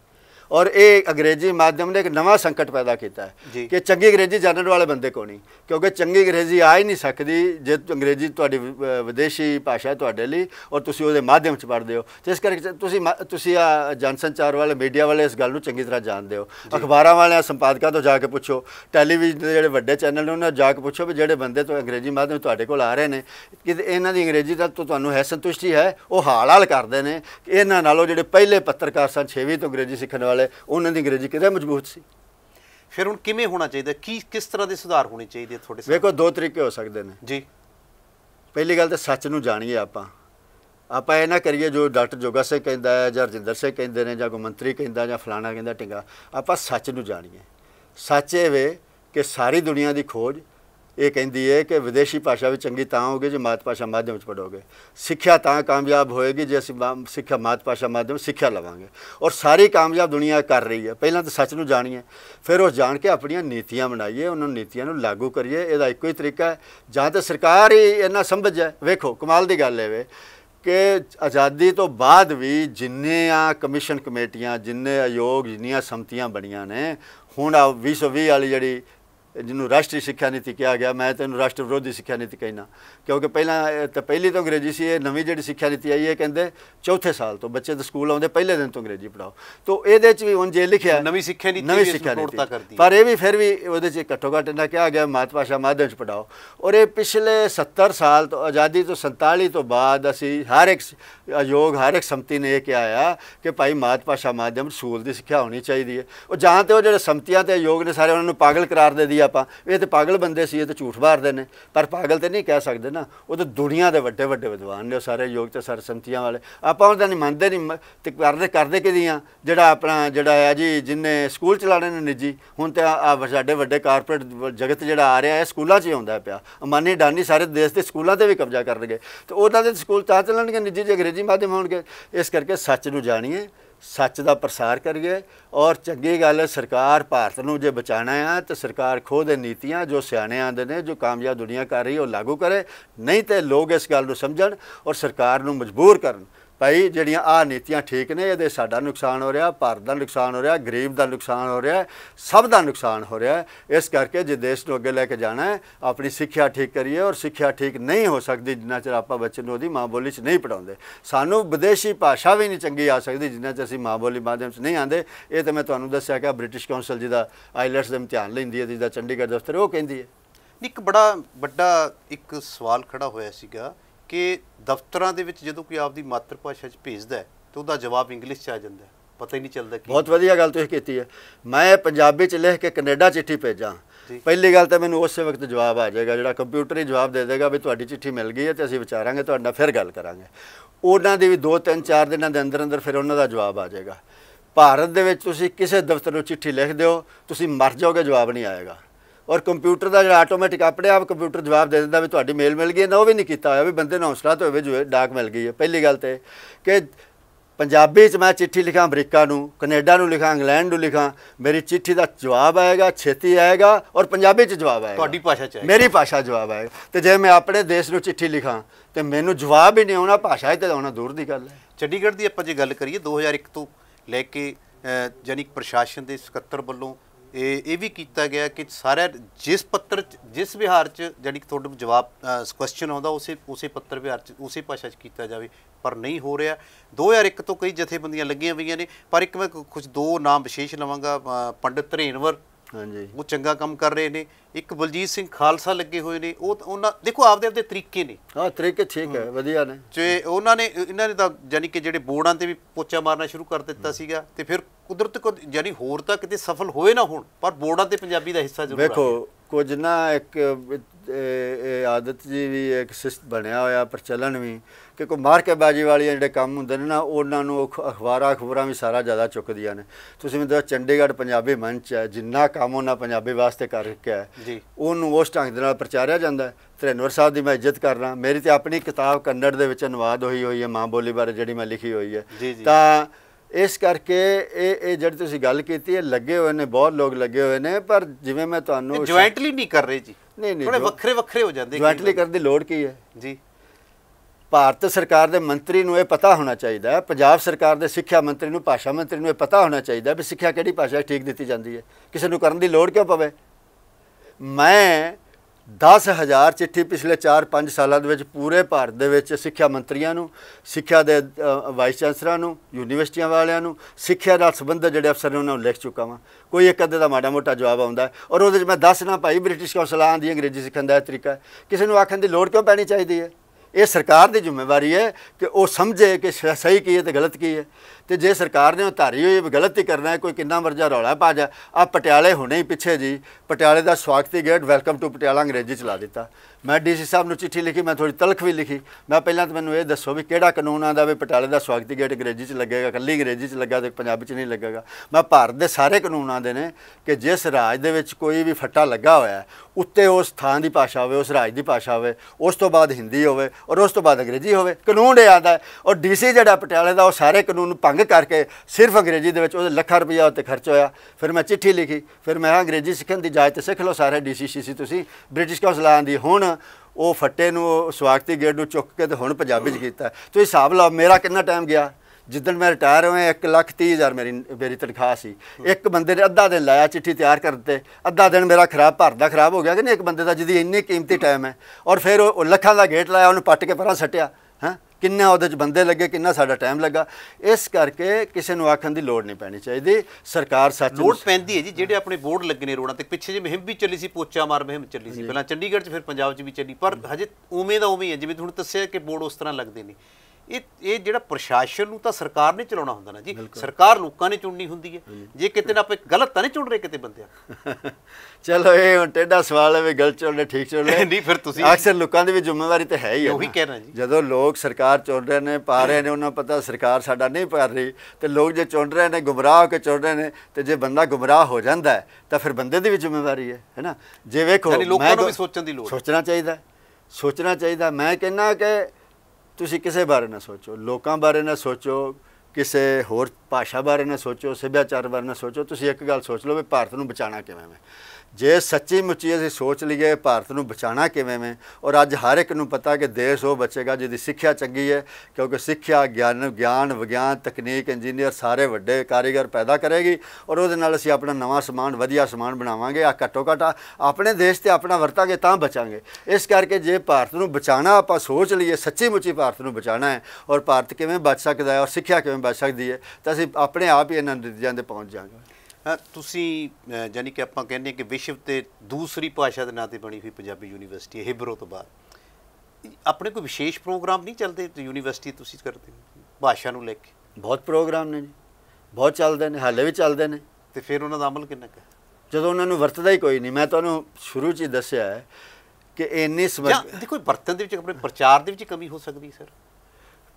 ਔਰ ਇਹ ਅੰਗਰੇਜ਼ੀ ਮਾਧਿਅਮ ਨੇ ਇੱਕ ਨਵਾਂ ਸੰਕਟ ਪੈਦਾ ਕੀਤਾ ਹੈ ਕਿ ਚੰਗੀ ਅੰਗਰੇਜ਼ੀ ਜਾਣਨ ਵਾਲੇ ਬੰਦੇ ਕੋ ਨਹੀਂ ਕਿਉਂਕਿ ਚੰਗੀ ਅੰਗਰੇਜ਼ੀ ਆ ਹੀ ਨਹੀਂ ਸਕਦੀ ਜੇ ਅੰਗਰੇਜ਼ੀ ਤੁਹਾਡੀ ਵਿਦੇਸ਼ੀ ਭਾਸ਼ਾ ਤੁਹਾਡੇ ਲਈ ਔਰ ਤੁਸੀਂ ਉਹਦੇ ਮਾਧਿਅਮ ਚ ਪੜਦੇ ਹੋ ਤੇ ਇਸ ਕਰਕੇ ਤੁਸੀਂ ਤੁਸੀਂ ਆ ਜਨਸੰਚਾਰ ਵਾਲੇ ਮੀਡੀਆ ਵਾਲੇ ਇਸ ਗੱਲ ਨੂੰ ਚੰਗੀ ਤਰ੍ਹਾਂ ਜਾਣਦੇ ਹੋ ਅਖਬਾਰਾਂ ਵਾਲਿਆਂ ਸੰਪਾਦਕਾਂ ਤੋਂ ਜਾ ਕੇ ਪੁੱਛੋ ਟੈਲੀਵਿਜ਼ਨ ਦੇ ਜਿਹੜੇ ਵੱਡੇ ਚੈਨਲ ਨੇ ਉਹਨਾਂ ਜਾ ਕੇ ਪੁੱਛੋ ਵੀ ਜਿਹੜੇ ਬੰਦੇ ਤੋਂ ਅੰਗਰੇਜ਼ੀ ਮਾਧਿਅਮ ਤੁਹਾਡੇ ਕੋਲ ਆ ਰਹੇ ਨੇ ਕਿ ਇਹਨਾਂ ਦੀ ਅੰਗਰੇਜ਼ੀ ਦਾ ਤੁਹਾਨੂੰ ਹੈ ਸੰਤੁਸ਼ਟੀ ਹੈ ਉਹ ਹਾਲ ਹਾਲ ਕਰਦੇ ਨੇ ਇਹਨਾਂ ਨਾਲੋਂ ਜਿਹੜੇ ਪਹਿਲੇ ਪੱਤਰਕਾਰ ਸਨ 6ਵੀਂ ਤੋਂ ਅੰਗਰੇਜ਼ੀ ਸਿੱਖਣ ਵਾਲੇ ਵਾਲੇ ਉਹਨਾਂ ਦੀ ਅੰਗਰੇਜ਼ੀ ਕਿਤੇ ਮਜ਼ਬੂਤ ਸੀ ਫਿਰ ਹੁਣ ਕਿਵੇਂ ਹੋਣਾ ਚਾਹੀਦਾ ਕੀ ਕਿਸ ਤਰ੍ਹਾਂ ਦੇ ਸੁਧਾਰ ਹੋਣੇ ਚਾਹੀਦੇ ਤੁਹਾਡੇ ਵੇਖੋ ਦੋ ਤਰੀਕੇ ਹੋ ਸਕਦੇ ਨੇ ਜੀ ਪਹਿਲੀ ਗੱਲ ਤਾਂ ਸੱਚ ਨੂੰ ਜਾਣੀਏ ਆਪਾਂ ਆਪਾਂ ਇਹ ਨਾ ਕਰੀਏ ਜੋ ਡਾਕਟਰ ਜੋਗਾ ਸਿੰਘ ਕਹਿੰਦਾ ਹੈ ਜਾਂ ਰਜਿੰਦਰ ਸਿੰਘ ਕਹਿੰਦੇ ਨੇ ਜਾਂ ਮੰਤਰੀ ਕਹਿੰਦਾ ਜਾਂ ਫਲਾਣਾ ਕਹਿੰਦਾ ਟਿੰਗਾ ਆਪਾਂ ਸੱਚ ਨੂੰ ਜਾਣੀਏ ਸੱਚ ਇਹ ਵੇ ਕਿ ਸਾਰੀ ਦੁਨੀਆ ਦੀ ਖੋਜ ਇਹ ਕਹਿੰਦੀ ਹੈ ਕਿ ਵਿਦੇਸ਼ੀ ਭਾਸ਼ਾ ਵੀ ਚੰਗੀ ਤਾਂ ਹੋਗੀ ਜੇ ਮਾਤ ਭਾਸ਼ਾ ਮਾਧਿਅਮ ਵਿੱਚ ਪੜੋਗੇ ਸਿੱਖਿਆ ਤਾਂ ਕਾਮਯਾਬ ਹੋਏਗੀ ਜੇ ਅਸੀਂ ਸਿੱਖਿਆ ਮਾਤ ਭਾਸ਼ਾ ਮਾਧਿਅਮ ਸਿੱਖਿਆ ਲਵਾਂਗੇ ਔਰ ਸਾਰੀ ਕਾਮਯਾਬ ਦੁਨੀਆ ਕਰ ਰਹੀ ਹੈ ਪਹਿਲਾਂ ਤਾਂ ਸੱਚ ਨੂੰ ਜਾਣੀਏ ਫਿਰ ਉਸ ਜਾਣ ਕੇ ਆਪਣੀਆਂ ਨੀਤੀਆਂ ਬਣਾਈਏ ਉਹਨਾਂ ਨੀਤੀਆਂ ਨੂੰ ਲਾਗੂ ਕਰੀਏ ਇਹਦਾ ਇੱਕੋ ਹੀ ਤਰੀਕਾ ਹੈ ਜਾਂ ਤਾਂ ਸਰਕਾਰ ਹੀ ਇਹਨਾਂ ਸਮਝ ਜਾਏ ਵੇਖੋ ਕਮਾਲ ਦੀ ਗੱਲ ਹੈ ਵੇ ਕਿ ਆਜ਼ਾਦੀ ਤੋਂ ਬਾਅਦ ਵੀ ਜਿੰਨੇ ਆ ਕਮਿਸ਼ਨ ਕਮੇਟੀਆਂ ਜਿੰਨੇ ਆਯੋਗ ਜਿੰਨੀਆਂ ਸਮਤੀਆਂ ਬਣੀਆਂ ਨੇ ਹੁਣ ਆ 2020 ਵਾਲੀ ਜਿਹੜੀ ਜਿਹਨੂੰ ਰਾਸ਼ਟਰੀ ਸਿੱਖਿਆ ਨੀਤੀ ਕਿਹਾ ਗਿਆ ਮੈਂ ਤੈਨੂੰ ਰਾਸ਼ਟਰ ਵਿਰੋਧੀ ਸਿੱਖਿਆ ਨੀਤੀ ਕਹਿਣਾ ਕਿਉਂਕਿ ਪਹਿਲਾਂ ਤਾਂ ਪਹਿਲੀ ਤੋਂ ਅੰਗਰੇਜ਼ੀ ਸੀ ਇਹ ਨਵੀਂ ਜਿਹੜੀ ਸਿੱਖਿਆ ਦਿੱਤੀ ਆਈ ਹੈ ਕਹਿੰਦੇ ਚੌਥੇ ਸਾਲ ਤੋਂ ਬੱਚੇ ਦੇ ਸਕੂਲ ਆਉਂਦੇ ਪਹਿਲੇ ਦਿਨ ਤੋਂ ਅੰਗਰੇਜ਼ੀ ਪੜਾਓ ਤੋਂ ਇਹਦੇ ਚ ਵੀ ਹੁਣ ਜੇ ਲਿਖਿਆ ਨਵੀਂ ਸਿੱਖਿਆ ਨੀਤੀ ਨਵੀਂ ਸਿੱਖਿਆ ਨੀਤੀ ਪਰ ਇਹ ਵੀ ਫਿਰ ਵੀ ਉਹਦੇ ਚ ਘੱਟੋ ਘੱਟ ਇਹਨਾਂ ਕਿਹਾ ਗਿਆ ਮਾਤ ਭਾਸ਼ਾ ਮਾਧਿਅਮ ਚ ਪੜਾਓ ਔਰ ਇਹ ਪਿਛਲੇ 70 ਸਾਲ ਤੋਂ ਆਜ਼ਾਦੀ ਤੋਂ 47 ਤੋਂ ਬਾਅਦ ਅਸੀਂ ਹਰ ਇੱਕ ਆਯੋਗ ਹਰ ਇੱਕ ਸੰਮਤੀ ਨੇ ਇਹ ਕਿਹਾ ਆ ਕਿ ਭਾਈ ਮਾਤ ਭਾਸ਼ਾ ਮਾਧਿਅਮ ਸਕੂਲ ਦੀ ਸਿੱਖਿਆ ਹੋਣੀ ਚਾਹੀਦੀ ਹੈ ਉਹ ਜਾਂ ਤੇ ਉਹ ਜਿਹੜੇ ਸੰਮਤੀਆਂ ਤੇ ਆਯੋਗ ਨੇ ਸਾਰੇ ਉਹਨਾਂ ਨੂੰ ਪਾਗਲ ਕਰਾਰ ਦੇ ਦਿੱਤੀ ਆਪਾਂ ਇਹ ਤੇ ਪਾਗਲ ਬੰਦੇ ਸੀ ਇਹ ਤੇ ਝੂਠ ਬਾਰਦੇ ਨੇ ਪਰ ਪਾਗਲ ਤੇ ਨਹੀਂ ਕਹਿ ਸਕਦੇ ਨਾ ਉਹ ਤਾਂ ਦੁਨੀਆ ਦੇ ਵੱਡੇ ਵੱਡੇ ਵਿਦਵਾਨ ਨੇ ਉਹ ਸਾਰੇ ਯੋਗ ਤੇ ਸਰਸੰਤੀਆਂ ਵਾਲੇ ਆਪਾਂ ਉਹਦਾ ਨਹੀਂ ਮੰਨਦੇ ਨਹੀਂ ਤੇ ਕਰਦੇ ਕਰਦੇ ਕਿਦੀ ਆ ਜਿਹੜਾ ਆਪਣਾ ਜਿਹੜਾ ਹੈ ਜੀ ਜਿੰਨੇ ਸਕੂਲ ਚਲਾਣੇ ਨੇ ਨਿੱਜੀ ਹੁਣ ਤੇ ਆ ਸਾਡੇ ਵੱਡੇ ਕਾਰਪੋਰੇਟ ਜਗਤ ਜਿਹੜਾ ਆ ਰਿਹਾ ਹੈ ਸਕੂਲਾਂ 'ਚ ਹੀ ਆਉਂਦਾ ਪਿਆ ਅਮਾਨੀ ਡਾਨੀ ਸਾਰੇ ਦੇਸ਼ ਦੇ ਸਕੂਲਾਂ ਤੇ ਵੀ ਕਬਜ਼ਾ ਕਰਨਗੇ ਤੇ ਉਹਨਾਂ ਦੇ ਸਕੂਲ ਤਾਂ ਚੱਲਣਗੇ ਨਿੱਜੀ ਜੇ ਅੰਗਰੇਜ਼ੀ ਮਾਧਿਅਮ ਹੋਣਗੇ ਇਸ ਕਰਕੇ ਸੱਚ ਨੂੰ ਜਾਣੀਏ ਸੱਚ ਦਾ ਪ੍ਰਸਾਰ ਕਰੀਏ ਔਰ ਚੰਗੀ ਗੱਲ ਹੈ ਸਰਕਾਰ ਭਾਰਤ ਨੂੰ ਜੇ ਬਚਾਣਾ ਹੈ ਤਾਂ ਸਰਕਾਰ ਖੋਦ ਨੀਤੀਆਂ ਜੋ ਸਿਆਣੇ ਆਂਦੇ ਨੇ ਜੋ ਕਾਮਯਾਬ ਦੁਨੀਆ ਕਰ ਰਹੀ ਉਹ ਲਾਗੂ ਕਰੇ ਨਹੀਂ ਤੇ ਲੋਕ ਇਸ ਗੱਲ ਨੂੰ ਸਮਝਣ ਔਰ ਸਰਕਾਰ ਨੂੰ ਮਜਬੂਰ ਕਰਨ ਭਾਈ ਜਿਹੜੀਆਂ ਆ ਨੀਤੀਆਂ ਠੀਕ ਨੇ ਇਹਦੇ ਸਾਡਾ ਨੁਕਸਾਨ ਹੋ ਰਿਹਾ ਭਾਰਤ ਦਾ ਨੁਕਸਾਨ ਹੋ ਰਿਹਾ ਗਰੀਬ ਦਾ ਨੁਕਸਾਨ ਹੋ ਰਿਹਾ ਸਭ ਦਾ ਨੁਕਸਾਨ ਹੋ ਰਿਹਾ ਇਸ ਕਰਕੇ ਜੇ ਦੇਸ਼ ਨੂੰ ਅੱਗੇ ਲੈ ਕੇ ਜਾਣਾ ਹੈ ਆਪਣੀ ਸਿੱਖਿਆ ਠੀਕ ਕਰੀਏ ਔਰ ਸਿੱਖਿਆ ਠੀਕ ਨਹੀਂ ਹੋ ਸਕਦੀ ਜਿੰਨਾ ਚਿਰ ਆਪਾਂ ਬੱਚੇ ਨੂੰ ਉਹਦੀ ਮਾਂ ਬੋਲੀ 'ਚ ਨਹੀਂ ਪੜਾਉਂਦੇ ਸਾਨੂੰ ਵਿਦੇਸ਼ੀ ਭਾਸ਼ਾ ਵੀ ਨਹੀਂ ਚੰਗੀ ਆ ਸਕਦੀ ਜਿੰਨਾ ਚਿਰ ਅਸੀਂ ਮਾਂ ਬੋਲੀ ਮਾਧਿਅਮ 'ਚ ਨਹੀਂ ਆਂਦੇ ਇਹ ਤਾਂ ਮੈਂ ਤੁਹਾਨੂੰ ਦੱਸਿਆ ਕਿ ਬ੍ਰਿਟਿਸ਼ ਕਾਉਂਸਲ ਜਿਹਦਾ ਆਈਲੈਟਸ ਦੇ ਇਮਤਿਹਾਨ ਲੈਂਦੀ ਹੈ ਜਿਹਦਾ ਚੰਡੀਗੜ੍ਹ ਦਫ਼ਤਰ ਉਹ ਕਹਿੰਦੀ ਹੈ ਇੱਕ ਬੜਾ ਵੱਡਾ ਇੱਕ ਸਵਾਲ ਖੜਾ ਹੋਇਆ ਸੀਗਾ ਕਿ ਦਫ਼ਤਰਾਂ ਦੇ ਵਿੱਚ ਜਦੋਂ ਕੋਈ ਆਪਦੀ ਮਾਤਰ ਭਾਸ਼ਾ 'ਚ ਭੇਜਦਾ ਤੇ ਉਹਦਾ ਜਵਾਬ ਇੰਗਲਿਸ਼ 'ਚ ਆ ਜਾਂਦਾ ਪਤਾ ਹੀ ਨਹੀਂ ਚੱਲਦਾ ਕੀ ਬਹੁਤ ਵਧੀਆ ਗੱਲ ਤੁਸੀਂ ਕੀਤੀ ਹੈ ਮੈਂ ਪੰਜਾਬੀ 'ਚ ਲਿਖ ਕੇ ਕੈਨੇਡਾ ਚਿੱਠੀ ਭੇਜਾਂ ਪਹਿਲੀ ਗੱਲ ਤਾਂ ਮੈਨੂੰ ਉਸੇ ਵਕਤ ਜਵਾਬ ਆ ਜਾਏਗਾ ਜਿਹੜਾ ਕੰਪਿਊਟਰ ਹੀ ਜਵਾਬ ਦੇ ਦੇਗਾ ਵੀ ਤੁਹਾਡੀ ਚਿੱਠੀ ਮਿਲ ਗਈ ਹੈ ਤੇ ਅਸੀਂ ਵਿਚਾਰਾਂਗੇ ਤੁਹਾਡਾ ਫਿਰ ਗੱਲ ਕਰਾਂਗੇ ਉਹਨਾਂ ਦੇ ਵੀ 2 3 4 ਦਿਨਾਂ ਦੇ ਅੰਦਰ ਅੰਦਰ ਫਿਰ ਉਹਨਾਂ ਦਾ ਜਵਾਬ ਆ ਜਾਏਗਾ ਭਾਰਤ ਦੇ ਵਿੱਚ ਤੁਸੀਂ ਕਿਸੇ ਦਫ਼ਤਰ ਨੂੰ ਚਿੱਠੀ ਲਿਖ ਦਿਓ ਤੁਸੀਂ ਮਰ ਜਾਓਗੇ ਜਵਾਬ ਨਹੀਂ ਆਏਗਾ ਔਰ ਕੰਪਿਊਟਰ ਦਾ ਜਿਹੜਾ ਆਟੋਮੈਟਿਕ ਆਪਣੇ ਆਪ ਕੰਪਿਊਟਰ ਜਵਾਬ ਦੇ ਦਿੰਦਾ ਵੀ ਤੁਹਾਡੀ ਮੇਲ ਮਿਲ ਗਈ ਨਾ ਉਹ ਵੀ ਨਹੀਂ ਕੀਤਾ ਹੋਇਆ ਵੀ ਬੰਦੇ ਨੂੰ ਹੌਸਲਾ ਤੋਂ ਹੋਵੇ ਜੋ ਡਾਕ ਮਿਲ ਗਈ ਹੈ ਪਹਿਲੀ ਗੱਲ ਤੇ ਕਿ ਪੰਜਾਬੀ 'ਚ ਮੈਂ ਚਿੱਠੀ ਲਿਖਾਂ ਅਮਰੀਕਾ ਨੂੰ ਕੈਨੇਡਾ ਨੂੰ ਲਿਖਾਂ ਇੰਗਲੈਂਡ ਨੂੰ ਲਿਖਾਂ ਮੇਰੀ ਚਿੱਠੀ ਦਾ ਜਵਾਬ ਆਏਗਾ ਛੇਤੀ ਆਏਗਾ ਔਰ ਪੰਜਾਬੀ 'ਚ ਜਵਾਬ ਆਏਗਾ ਤੁਹਾਡੀ ਭਾਸ਼ਾ 'ਚ ਮੇਰੀ ਭਾਸ਼ਾ ਜਵਾਬ ਆਏਗਾ ਤੇ ਜੇ ਮੈਂ ਆਪਣੇ ਦੇਸ਼ ਨੂੰ ਚਿੱਠੀ ਲਿਖਾਂ ਤੇ ਮੈਨੂੰ ਜਵਾਬ ਹੀ ਨਹੀਂ ਆਉਣਾ ਭਾਸ਼ਾ ਹੀ ਤੇ ਆਉਣਾ ਦੂਰ ਦੀ ਗੱਲ ਹੈ ਚੰਡੀਗੜ੍ਹ ਦੀ ਆਪਾਂ ਜੇ ਗੱਲ ਕਰੀਏ 2001 ਤੋਂ ਲੈ ਕੇ ਜਨਿਕ ਪ੍ਰਸ਼ਾਸਨ ਦੇ ਸਕੱਤਰ ਵੱਲੋਂ ਇਹ ਇਹ ਵੀ ਕੀਤਾ ਗਿਆ ਕਿ ਸਾਰੇ ਜਿਸ ਪੱਤਰ ਜਿਸ ਵਿਹਾਰ ਚ ਜਿਹੜੀ ਤੁਹਾਡੇ ਜਵਾਬ ਕੁਐਸਚਨ ਆਉਂਦਾ ਉਸੇ ਉਸੇ ਪੱਤਰ ਵਿਹਾਰ ਚ ਉਸੇ ਭਾਸ਼ਾ ਚ ਕੀਤਾ ਜਾਵੇ ਪਰ ਨਹੀਂ ਹੋ ਰਿਹਾ 2001 ਤੋਂ ਕਈ ਜਥੇਬੰਦੀਆਂ ਲੱਗੀਆਂ ਹੋਈਆਂ ਨੇ ਪਰ ਇੱਕ ਮੈਂ ਕੁਝ ਦੋ ਨਾਮ ਵਿਸ਼ੇਸ਼ ਲਵਾਂਗਾ ਪੰਡਿਤ ਧਰੇਨਵਰ ਹਾਂਜੀ ਉਹ ਚੰਗਾ ਕੰਮ ਕਰ ਰਹੇ ਨੇ ਇੱਕ ਬਲਜੀਤ ਸਿੰਘ ਖਾਲਸਾ ਲੱਗੇ ਹੋਏ ਨੇ ਉਹ ਉਹਨਾਂ ਦੇਖੋ ਆਪਦੇ ਆਪਦੇ ਤਰੀਕੇ ਨੇ ਹਾਂ ਤਰੀਕੇ ਠੀਕ ਹੈ ਵਧੀਆ ਨੇ ਤੇ ਉਹਨਾਂ ਨੇ ਇਹਨਾਂ ਨੇ ਤਾਂ ਯਾਨੀ ਕਿ ਜਿਹੜੇ ਬੋਰਡਾਂ ਤੇ ਵੀ ਪੋਚਾ ਮਾਰਨਾ ਸ਼ੁਰੂ ਕਰ ਦਿੱਤਾ ਸੀਗਾ ਤੇ ਫਿਰ ਕੁਦਰਤ ਯਾਨੀ ਹੋਰ ਤਾਂ ਕਿਤੇ ਸਫਲ ਹੋਏ ਨਾ ਹੋਣ ਪਰ ਬੋਰਡਾਂ ਤੇ ਪੰਜਾਬੀ ਦਾ ਹਿੱਸਾ ਜ਼ਰੂਰ ਵੇਖੋ ਕੁਝ ਨਾ ਇੱਕ ਆਦਤ ਜੀ ਵੀ ਇੱਕ ਸਿਸਟ ਬਣਿਆ ਹੋਇਆ ਪ੍ਰਚਲਨ ਵੀ ਕਿ ਕੋਈ ਮਾਰਕੇਬਾਜੀ ਵਾਲੀਆਂ ਜਿਹੜੇ ਕੰਮ ਹੁੰਦੇ ਨੇ ਨਾ ਉਹਨਾਂ ਨੂੰ ਅਖਬਾਰਾਂ ਖਬਰਾਂ ਵੀ ਸਾਰਾ ਜ਼ਿਆਦਾ ਚੁੱਕਦੀਆਂ ਨੇ ਤੁਸੀਂ ਵੀ ਦੱਸ ਚੰਡੀਗੜ੍ਹ ਪੰਜਾਬੀ ਮੰਚ ਹੈ ਜਿੰਨਾ ਕੰਮ ਉਹਨਾਂ ਪੰਜਾਬੀ ਵਾਸਤੇ ਕਰ ਰਿਹਾ ਹੈ ਉਹਨੂੰ ਉਸ ਢੰਗ ਦੇ ਨਾਲ ਪ੍ਰਚਾਰਿਆ ਜਾਂਦਾ ਹੈ ਤ੍ਰਿਨਵਰ ਸਾਹਿਬ ਦੀ ਮੈਂ ਇੱਜ਼ਤ ਕਰਨਾ ਮੇਰੀ ਤੇ ਆਪਣੀ ਕਿਤਾਬ ਕੰਨੜ ਦੇ ਵਿੱਚ ਅਨੁਵਾਦ ਹੋਈ ਹੋਈ ਹੈ ਮਾਂ ਬੋਲੀ ਬਾਰੇ ਜਿਹੜੀ ਮੈਂ ਲਿਖੀ ਹੋਈ ਹੈ ਤਾਂ ਇਸ ਕਰਕੇ ਇਹ ਇਹ ਜਿਹੜੀ ਤੁਸੀਂ ਗੱਲ ਕੀਤੀ ਹੈ ਲੱਗੇ ਹੋਏ ਨੇ ਬਹੁਤ ਲੋਕ ਲੱਗੇ ਹੋਏ ਨੇ ਪਰ ਜਿਵੇਂ ਮੈਂ ਤੁਹਾਨੂੰ ਜੁਆਇੰਟਲੀ ਨਹੀਂ ਕਰ ਰਹੇ ਜੀ ਨਹੀਂ ਨਹੀਂ ਥੋੜੇ ਵੱਖਰੇ ਵੱਖਰੇ ਹੋ ਜਾਂਦੇ ਜੁਆਇੰਟਲੀ ਕਰਨ ਦੀ ਲੋੜ ਕੀ ਹੈ ਜੀ ਭਾਰਤ ਸਰਕਾਰ ਦੇ ਮੰਤਰੀ ਨੂੰ ਇਹ ਪਤਾ ਹੋਣਾ ਚਾਹੀਦਾ ਹੈ ਪੰਜਾਬ ਸਰਕਾਰ ਦੇ ਸਿੱਖਿਆ ਮੰਤਰੀ ਨੂੰ ਭਾਸ਼ਾ ਮੰਤਰੀ ਨੂੰ ਇਹ ਪਤਾ ਹੋਣਾ ਚਾਹੀਦਾ ਵੀ ਸਿੱਖਿਆ ਕਿਹੜੀ ਭਾਸ਼ਾ ਠੀਕ ਦਿੱਤੀ ਜਾਂਦੀ ਹੈ ਕਿਸੇ ਨੂੰ ਕਰਨ ਦੀ ਲੋੜ ਕਿਉਂ ਪਵੇ ਮੈਂ 10000 ਚਿੱਠੀ ਪਿਛਲੇ 4-5 ਸਾਲਾਂ ਦੇ ਵਿੱਚ ਪੂਰੇ ਭਾਰਤ ਦੇ ਵਿੱਚ ਸਿੱਖਿਆ ਮੰਤਰੀਆਂ ਨੂੰ ਸਿੱਖਿਆ ਦੇ ਵਾਈਸ ਚਾਂਸਲਰਾਂ ਨੂੰ ਯੂਨੀਵਰਸਿਟੀਆਂ ਵਾਲਿਆਂ ਨੂੰ ਸਿੱਖਿਆ ਨਾਲ ਸੰਬੰਧਿਤ ਜਿਹੜੇ ਅਫਸਰ ਨੇ ਉਹਨਾਂ ਨੂੰ ਲਿਖ ਚੁੱਕਾ ਵਾਂ ਕੋਈ ਇੱਕ ਅੱਧੇ ਦਾ ਮਾੜਾ ਮੋਟਾ ਜਵਾਬ ਆਉਂਦਾ ਔਰ ਉਹਦੇ ਵਿੱਚ ਮੈਂ ਦੱਸਣਾ ਭਾਈ ਬ੍ਰਿਟਿਸ਼ ਕੌਂਸਲਾਂ ਦੀ ਅੰਗਰੇਜ਼ੀ ਸਿੱਖਣ ਦਾ ਤਰੀਕਾ ਕਿਸੇ ਨੂੰ ਆਖਣ ਦੀ ਲੋੜ ਕਿਉਂ ਪੈਣੀ ਚਾਹੀਦੀ ਹੈ ਇਹ ਸਰਕਾਰ ਦੀ ਜ਼ਿੰਮੇਵਾਰੀ ਹੈ ਕਿ ਉਹ ਸਮਝੇ ਕਿ ਸਹੀ ਕੀ ਹੈ ਤੇ ਗਲਤ ਕੀ ਹੈ ਤੇ ਜੇ ਸਰਕਾਰ ਨੇ ਉਹ ਧਾਰੀ ਹੋਈ ਗਲਤੀ ਕਰਨਾ ਹੈ ਕੋਈ ਕਿੰਨਾ ਮਰਜ਼ਾ ਰੌਲਾ ਪਾ ਜਾ ਆ ਪਟਿਆਲੇ ਹੁਣੇ ਹੀ ਪਿੱਛੇ ਜੀ ਪਟਿਆਲੇ ਦਾ ਸਵਾਗਤੀ ਗੇਟ ਵੈਲਕਮ ਟੂ ਪਟਿਆਲਾ ਅੰਗਰੇਜ਼ੀ ਚਲਾ ਦਿੱਤਾ ਮੈਂ ਡੀਸੀ ਸਾਹਿਬ ਨੂੰ ਚਿੱਠੀ ਲਿਖੀ ਮੈਂ ਥੋੜੀ ਤਲਖ ਵੀ ਲਿਖੀ ਮੈਂ ਪਹਿਲਾਂ ਤਾਂ ਮੈਨੂੰ ਇਹ ਦੱਸੋ ਵੀ ਕਿਹੜਾ ਕਾਨੂੰਨ ਆਂਦਾ ਵੀ ਪਟਿਆਲੇ ਦਾ ਸਵਾਗਤੀ ਗੇਟ ਅੰਗਰੇਜ਼ੀ 'ਚ ਲੱਗੇਗਾ ਕੱਲੀ ਅੰਗਰੇਜ਼ੀ 'ਚ ਲੱਗਾ ਤੇ ਪੰਜਾਬੀ 'ਚ ਨਹੀਂ ਲੱਗੇਗਾ ਮੈਂ ਭਾਰਤ ਦੇ ਸਾਰੇ ਕਾਨੂੰਨ ਆਂਦੇ ਨੇ ਕਿ ਜਿਸ ਰਾਜ ਦੇ ਵਿੱਚ ਕੋਈ ਵੀ ਫੱਟਾ ਲੱਗਾ ਹੋਇਆ ਉੱਤੇ ਉਸ ਥਾਂ ਦੀ ਭਾਸ਼ਾ ਹੋਵੇ ਉਸ ਰਾਜ ਦੀ ਭਾਸ਼ਾ ਹੋਵੇ ਉਸ ਤੋਂ ਬਾਅਦ ਹਿੰਦੀ ਹੋਵੇ ਔਰ ਉਸ ਤੋਂ ਬਾਅਦ ਅੰਗਰੇਜ਼ੀ ਹੋਵੇ ਕਾਨੂੰਨ ਇਹ ਆਂਦਾ ਔਰ ਡੀਸੀ ਜਿਹੜਾ ਪਟਿਆਲੇ ਦਾ ਉਹ ਸਾਰੇ ਕਾਨੂੰਨ ਨੂੰ ਤੰਗ ਕਰਕੇ ਸਿਰਫ ਅੰਗਰੇਜ਼ੀ ਦੇ ਵਿੱਚ ਉਹਦੇ ਲੱਖਾਂ ਰੁਪਇਆ ਉੱਤੇ ਖਰਚ ਹੋਇਆ ਫਿਰ ਮੈਂ ਚਿੱਠੀ ਲਿਖੀ ਫਿਰ ਮੈਂ ਅੰਗਰੇਜ਼ੀ ਸਿੱਖਣ ਦੀ ਜਾਇਜ਼ ਤੇ ਸਿੱਖ ਲਓ ਸਾਰੇ ਡੀਸੀਸੀਸੀ ਤੁਸੀਂ ਬ੍ਰਿਟਿਸ਼ ਕੌਂਸਲ ਦੀ ਹੁਣ ਉਹ ਫੱਟੇ ਨੂੰ ਸਵਾਗਤੀ ਗੇਟ ਨੂੰ ਚੁੱਕ ਕੇ ਤੇ ਹੁਣ ਪੰਜਾਬੀ ਚ ਕੀਤਾ ਤੁਸੀਂ ਹਿਸਾਬ ਲਾਓ ਮੇਰਾ ਕਿੰਨਾ ਟਾਈਮ ਗਿਆ ਜਿੱਦਣ ਮੈਂ ਰਿਟਾਇਰ ਹੋਇਆ 1 ਲੱਖ 30 ਹਜ਼ਾਰ ਮੇਰੀ ਮੇਰੀ ਤਨਖਾਹ ਸੀ ਇੱਕ ਬੰਦੇ ਨੇ ਅੱਧਾ ਦਿਨ ਲਾਇਆ ਚਿੱਠੀ ਤਿਆਰ ਕਰਨ ਤੇ ਅੱਧਾ ਦਿਨ ਮੇਰਾ ਖਰਾਬ ਭਰ ਦਾ ਖਰਾਬ ਹੋ ਗਿਆ ਕਿ ਨਹੀਂ ਇੱਕ ਬੰਦੇ ਦਾ ਜਿਹਦੀ ਇੰਨੀ ਕੀਮਤੀ ਟਾਈਮ ਹੈ ਔਰ ਫਿਰ ਉਹ ਲੱਖਾਂ ਦਾ ਗੇਟ ਲਾਇਆ ਉਹਨੂੰ ਪੱਟ ਕੇ ਪਰਾਂ ਸੱਟਿਆ ਹਾਂ ਕਿੰਨਾ ਉਹਦੇ 'ਚ ਬੰਦੇ ਲੱਗੇ ਕਿੰਨਾ ਸਾਡਾ ਟਾਈਮ ਲੱਗਾ ਇਸ ਕਰਕੇ ਕਿਸੇ ਨੂੰ ਆਖਣ ਦੀ ਲੋੜ ਨਹੀਂ ਪੈਣੀ ਚਾਹੀਦੀ ਸਰਕਾਰ ਸੱਚ ਲੋੜ ਪੈਂਦੀ ਹੈ ਜੀ ਜਿਹੜੇ ਆਪਣੇ ਬੋਰਡ ਲੱਗੇ ਨੇ ਰੋਡਾਂ ਤੇ ਪਿੱਛੇ ਜੇ ਮਹਿੰਮ ਵੀ ਚੱਲੀ ਸੀ ਪੋਚਾ ਮਾਰ ਮਹਿੰਮ ਚੱਲੀ ਸੀ ਪਹਿਲਾਂ ਚੰਡੀਗੜ੍ਹ 'ਚ ਫਿਰ ਪੰਜਾਬ 'ਚ ਵੀ ਚੱਲੀ ਪਰ ਹਜੇ ਉਵੇਂ ਦਾ ਉਵੇਂ ਹੈ ਜਿਵੇਂ ਤੁਹਾਨੂੰ ਦੱਸਿਆ ਕਿ ਬੋਰਡ ਉਸ ਤਰ੍ਹਾਂ ਲੱਗਦੇ ਨੇ ਇਹ ਇਹ ਜਿਹੜਾ ਪ੍ਰਸ਼ਾਸਨ ਨੂੰ ਤਾਂ ਸਰਕਾਰ ਨੇ ਚਲਾਉਣਾ ਹੁੰਦਾ ਨਾ ਜੀ ਸਰਕਾਰ ਲੋਕਾਂ ਨੇ ਚੁਣਨੀ ਹੁੰਦੀ ਹੈ ਜੇ ਕਿਤੇ ਨਾ ਆਪੇ ਗਲਤ ਤਾਂ ਨਹੀਂ ਚੁਣ ਰਹੇ ਕਿਤੇ ਬੰਦਿਆਂ ਚਲੋ ਇਹ ਹੁਣ ਟੇਡਾ ਸਵਾਲ ਹੈ ਵੀ ਗਲਤ ਚੁਣ ਲੈ ਠੀਕ ਚੁਣ ਲੈ ਨਹੀਂ ਫਿਰ ਤੁਸੀਂ ਅਕਸਰ ਲੋਕਾਂ ਦੀ ਵੀ ਜ਼ਿੰਮੇਵਾਰੀ ਤੇ ਹੈ ਹੀ ਉਹੀ ਕਹਿ ਰਹੇ ਜੀ ਜਦੋਂ ਲੋਕ ਸਰਕਾਰ ਚੁਣ ਰਹੇ ਨੇ ਪਾ ਰਹੇ ਨੇ ਉਹਨਾਂ ਪਤਾ ਸਰਕਾਰ ਸਾਡਾ ਨਹੀਂ ਪਾ ਰਹੀ ਤੇ ਲੋਕ ਜੇ ਚੁਣ ਰਹੇ ਨੇ ਗੁੰਮਰਾਹ ਹੋ ਕੇ ਚੁਣ ਰਹੇ ਨੇ ਤੇ ਜੇ ਬੰਦਾ ਗੁੰਮਰਾਹ ਹੋ ਜਾਂਦਾ ਤਾਂ ਫਿਰ ਬੰਦੇ ਦੀ ਵੀ ਜ਼ਿੰਮੇਵਾਰੀ ਹੈ ਹੈਨਾ ਜੇ ਵੇਖੋ ਲੋਕਾਂ ਨੂੰ ਵੀ ਸੋਚਣ ਦੀ ਲੋੜ ਸੋਚਣਾ ਚਾਹੀਦਾ ਸੋਚਣਾ ਚਾਹੀਦਾ ਮੈਂ ਕਹਿੰਨਾ ਕਿ ਤੁਸੀਂ ਕਿਸੇ ਬਾਰੇ ਨਾ ਸੋਚੋ ਲੋਕਾਂ ਬਾਰੇ ਨਾ ਸੋਚੋ ਕਿਸੇ ਹੋਰ ਭਾਸ਼ਾ ਬਾਰੇ ਨਾ ਸੋਚੋ ਸਭਿਆਚਾਰ ਬਾਰੇ ਨਾ ਸੋਚੋ ਤੁਸੀਂ ਇੱਕ ਗੱਲ ਸੋਚ ਲਓ ਵੀ ਭਾਰਤ ਨੂੰ ਬਚਾਣਾ ਕਿਵੇਂ ਹੈ ਜੇ ਸੱਚੀ ਮੁੱਚੀ ਅਸੀਂ ਸੋਚ ਲਈਏ ਭਾਰਤ ਨੂੰ ਬਚਾਣਾ ਕਿਵੇਂ ਵੇ ਔਰ ਅੱਜ ਹਰ ਇੱਕ ਨੂੰ ਪਤਾ ਕਿ ਦੇਸ਼ ਉਹ ਬਚੇਗਾ ਜਿਹਦੀ ਸਿੱਖਿਆ ਚੰਗੀ ਹੈ ਕਿਉਂਕਿ ਸਿੱਖਿਆ ਗਿਆਨ ਗਿਆਨ ਵਿਗਿਆਨ ਤਕਨੀਕ ਇੰਜੀਨੀਅਰ ਸਾਰੇ ਵੱਡੇ ਕਾਰੀਗਰ ਪੈਦਾ ਕਰੇਗੀ ਔਰ ਉਹਦੇ ਨਾਲ ਅਸੀਂ ਆਪਣਾ ਨਵਾਂ ਸਮਾਨ ਵਧੀਆ ਸਮਾਨ ਬਣਾਵਾਂਗੇ ਆ ਘੱਟੋ ਘੱਟ ਆਪਣੇ ਦੇਸ਼ ਤੇ ਆਪਣਾ ਵਰਤਾਂਗੇ ਤਾਂ ਬਚਾਂਗੇ ਇਸ ਕਰਕੇ ਜੇ ਭਾਰਤ ਨੂੰ ਬਚਾਣਾ ਆਪਾਂ ਸੋਚ ਲਈਏ ਸੱਚੀ ਮੁੱਚੀ ਭਾਰਤ ਨੂੰ ਬਚਾਣਾ ਹੈ ਔਰ ਭਾਰਤ ਕਿਵੇਂ ਬਚ ਸਕਦਾ ਹੈ ਔਰ ਸਿੱਖਿਆ ਕਿਵੇਂ ਬਚ ਸਕਦੀ ਹੈ ਤਾਂ ਅਸੀਂ ਆਪਣੇ ਆਪ ਹੀ ਇਹਨਾਂ ਨਤੀਜਿਆਂ ਤੇ ਪਹੁੰਚ ਜਾਵਾਂਗੇ ਤੁਸੀਂ ਜਾਨੀ ਕਿ ਆਪਾਂ ਕਹਿੰਦੇ ਕਿ ਵਿਸ਼ਵ ਤੇ ਦੂਸਰੀ ਭਾਸ਼ਾ ਦੇ ਨਾਂ ਤੇ ਬਣੀ ਹੋਈ ਪੰਜਾਬੀ ਯੂਨੀਵਰਸਿਟੀ ਹਿਬਰੋ ਤੋਂ ਬਾਅਦ ਆਪਣੇ ਕੋਈ ਵਿਸ਼ੇਸ਼ ਪ੍ਰੋਗਰਾਮ ਨਹੀਂ ਚੱਲਦੇ ਯੂਨੀਵਰਸਿਟੀ ਤੁਸੀਂ ਕਰਦੇ ਭਾਸ਼ਾ ਨੂੰ ਲੈ ਕੇ ਬਹੁਤ ਪ੍ਰੋਗਰਾਮ ਨੇ ਜੀ ਬਹੁਤ ਚੱਲਦੇ ਨੇ ਹਾਲੇ ਵੀ ਚੱਲਦੇ ਨੇ ਤੇ ਫਿਰ ਉਹਨਾਂ ਦਾ ਅਮਲ ਕਿੰਨਾ ਕਰ ਜਦੋਂ ਉਹਨਾਂ ਨੂੰ ਵਰਤਦਾ ਹੀ ਕੋਈ ਨਹੀਂ ਮੈਂ ਤੁਹਾਨੂੰ ਸ਼ੁਰੂ 'ਚ ਹੀ ਦੱਸਿਆ ਹੈ ਕਿ ਇੰਨੇ ਸਮਾਂ ਦੇਖੋ ਵਰਤਨ ਦੇ ਵਿੱਚ ਆਪਣੇ ਪ੍ਰਚਾਰ ਦੇ ਵਿੱਚ ਕਮੀ ਹੋ ਸਕਦੀ ਸਰ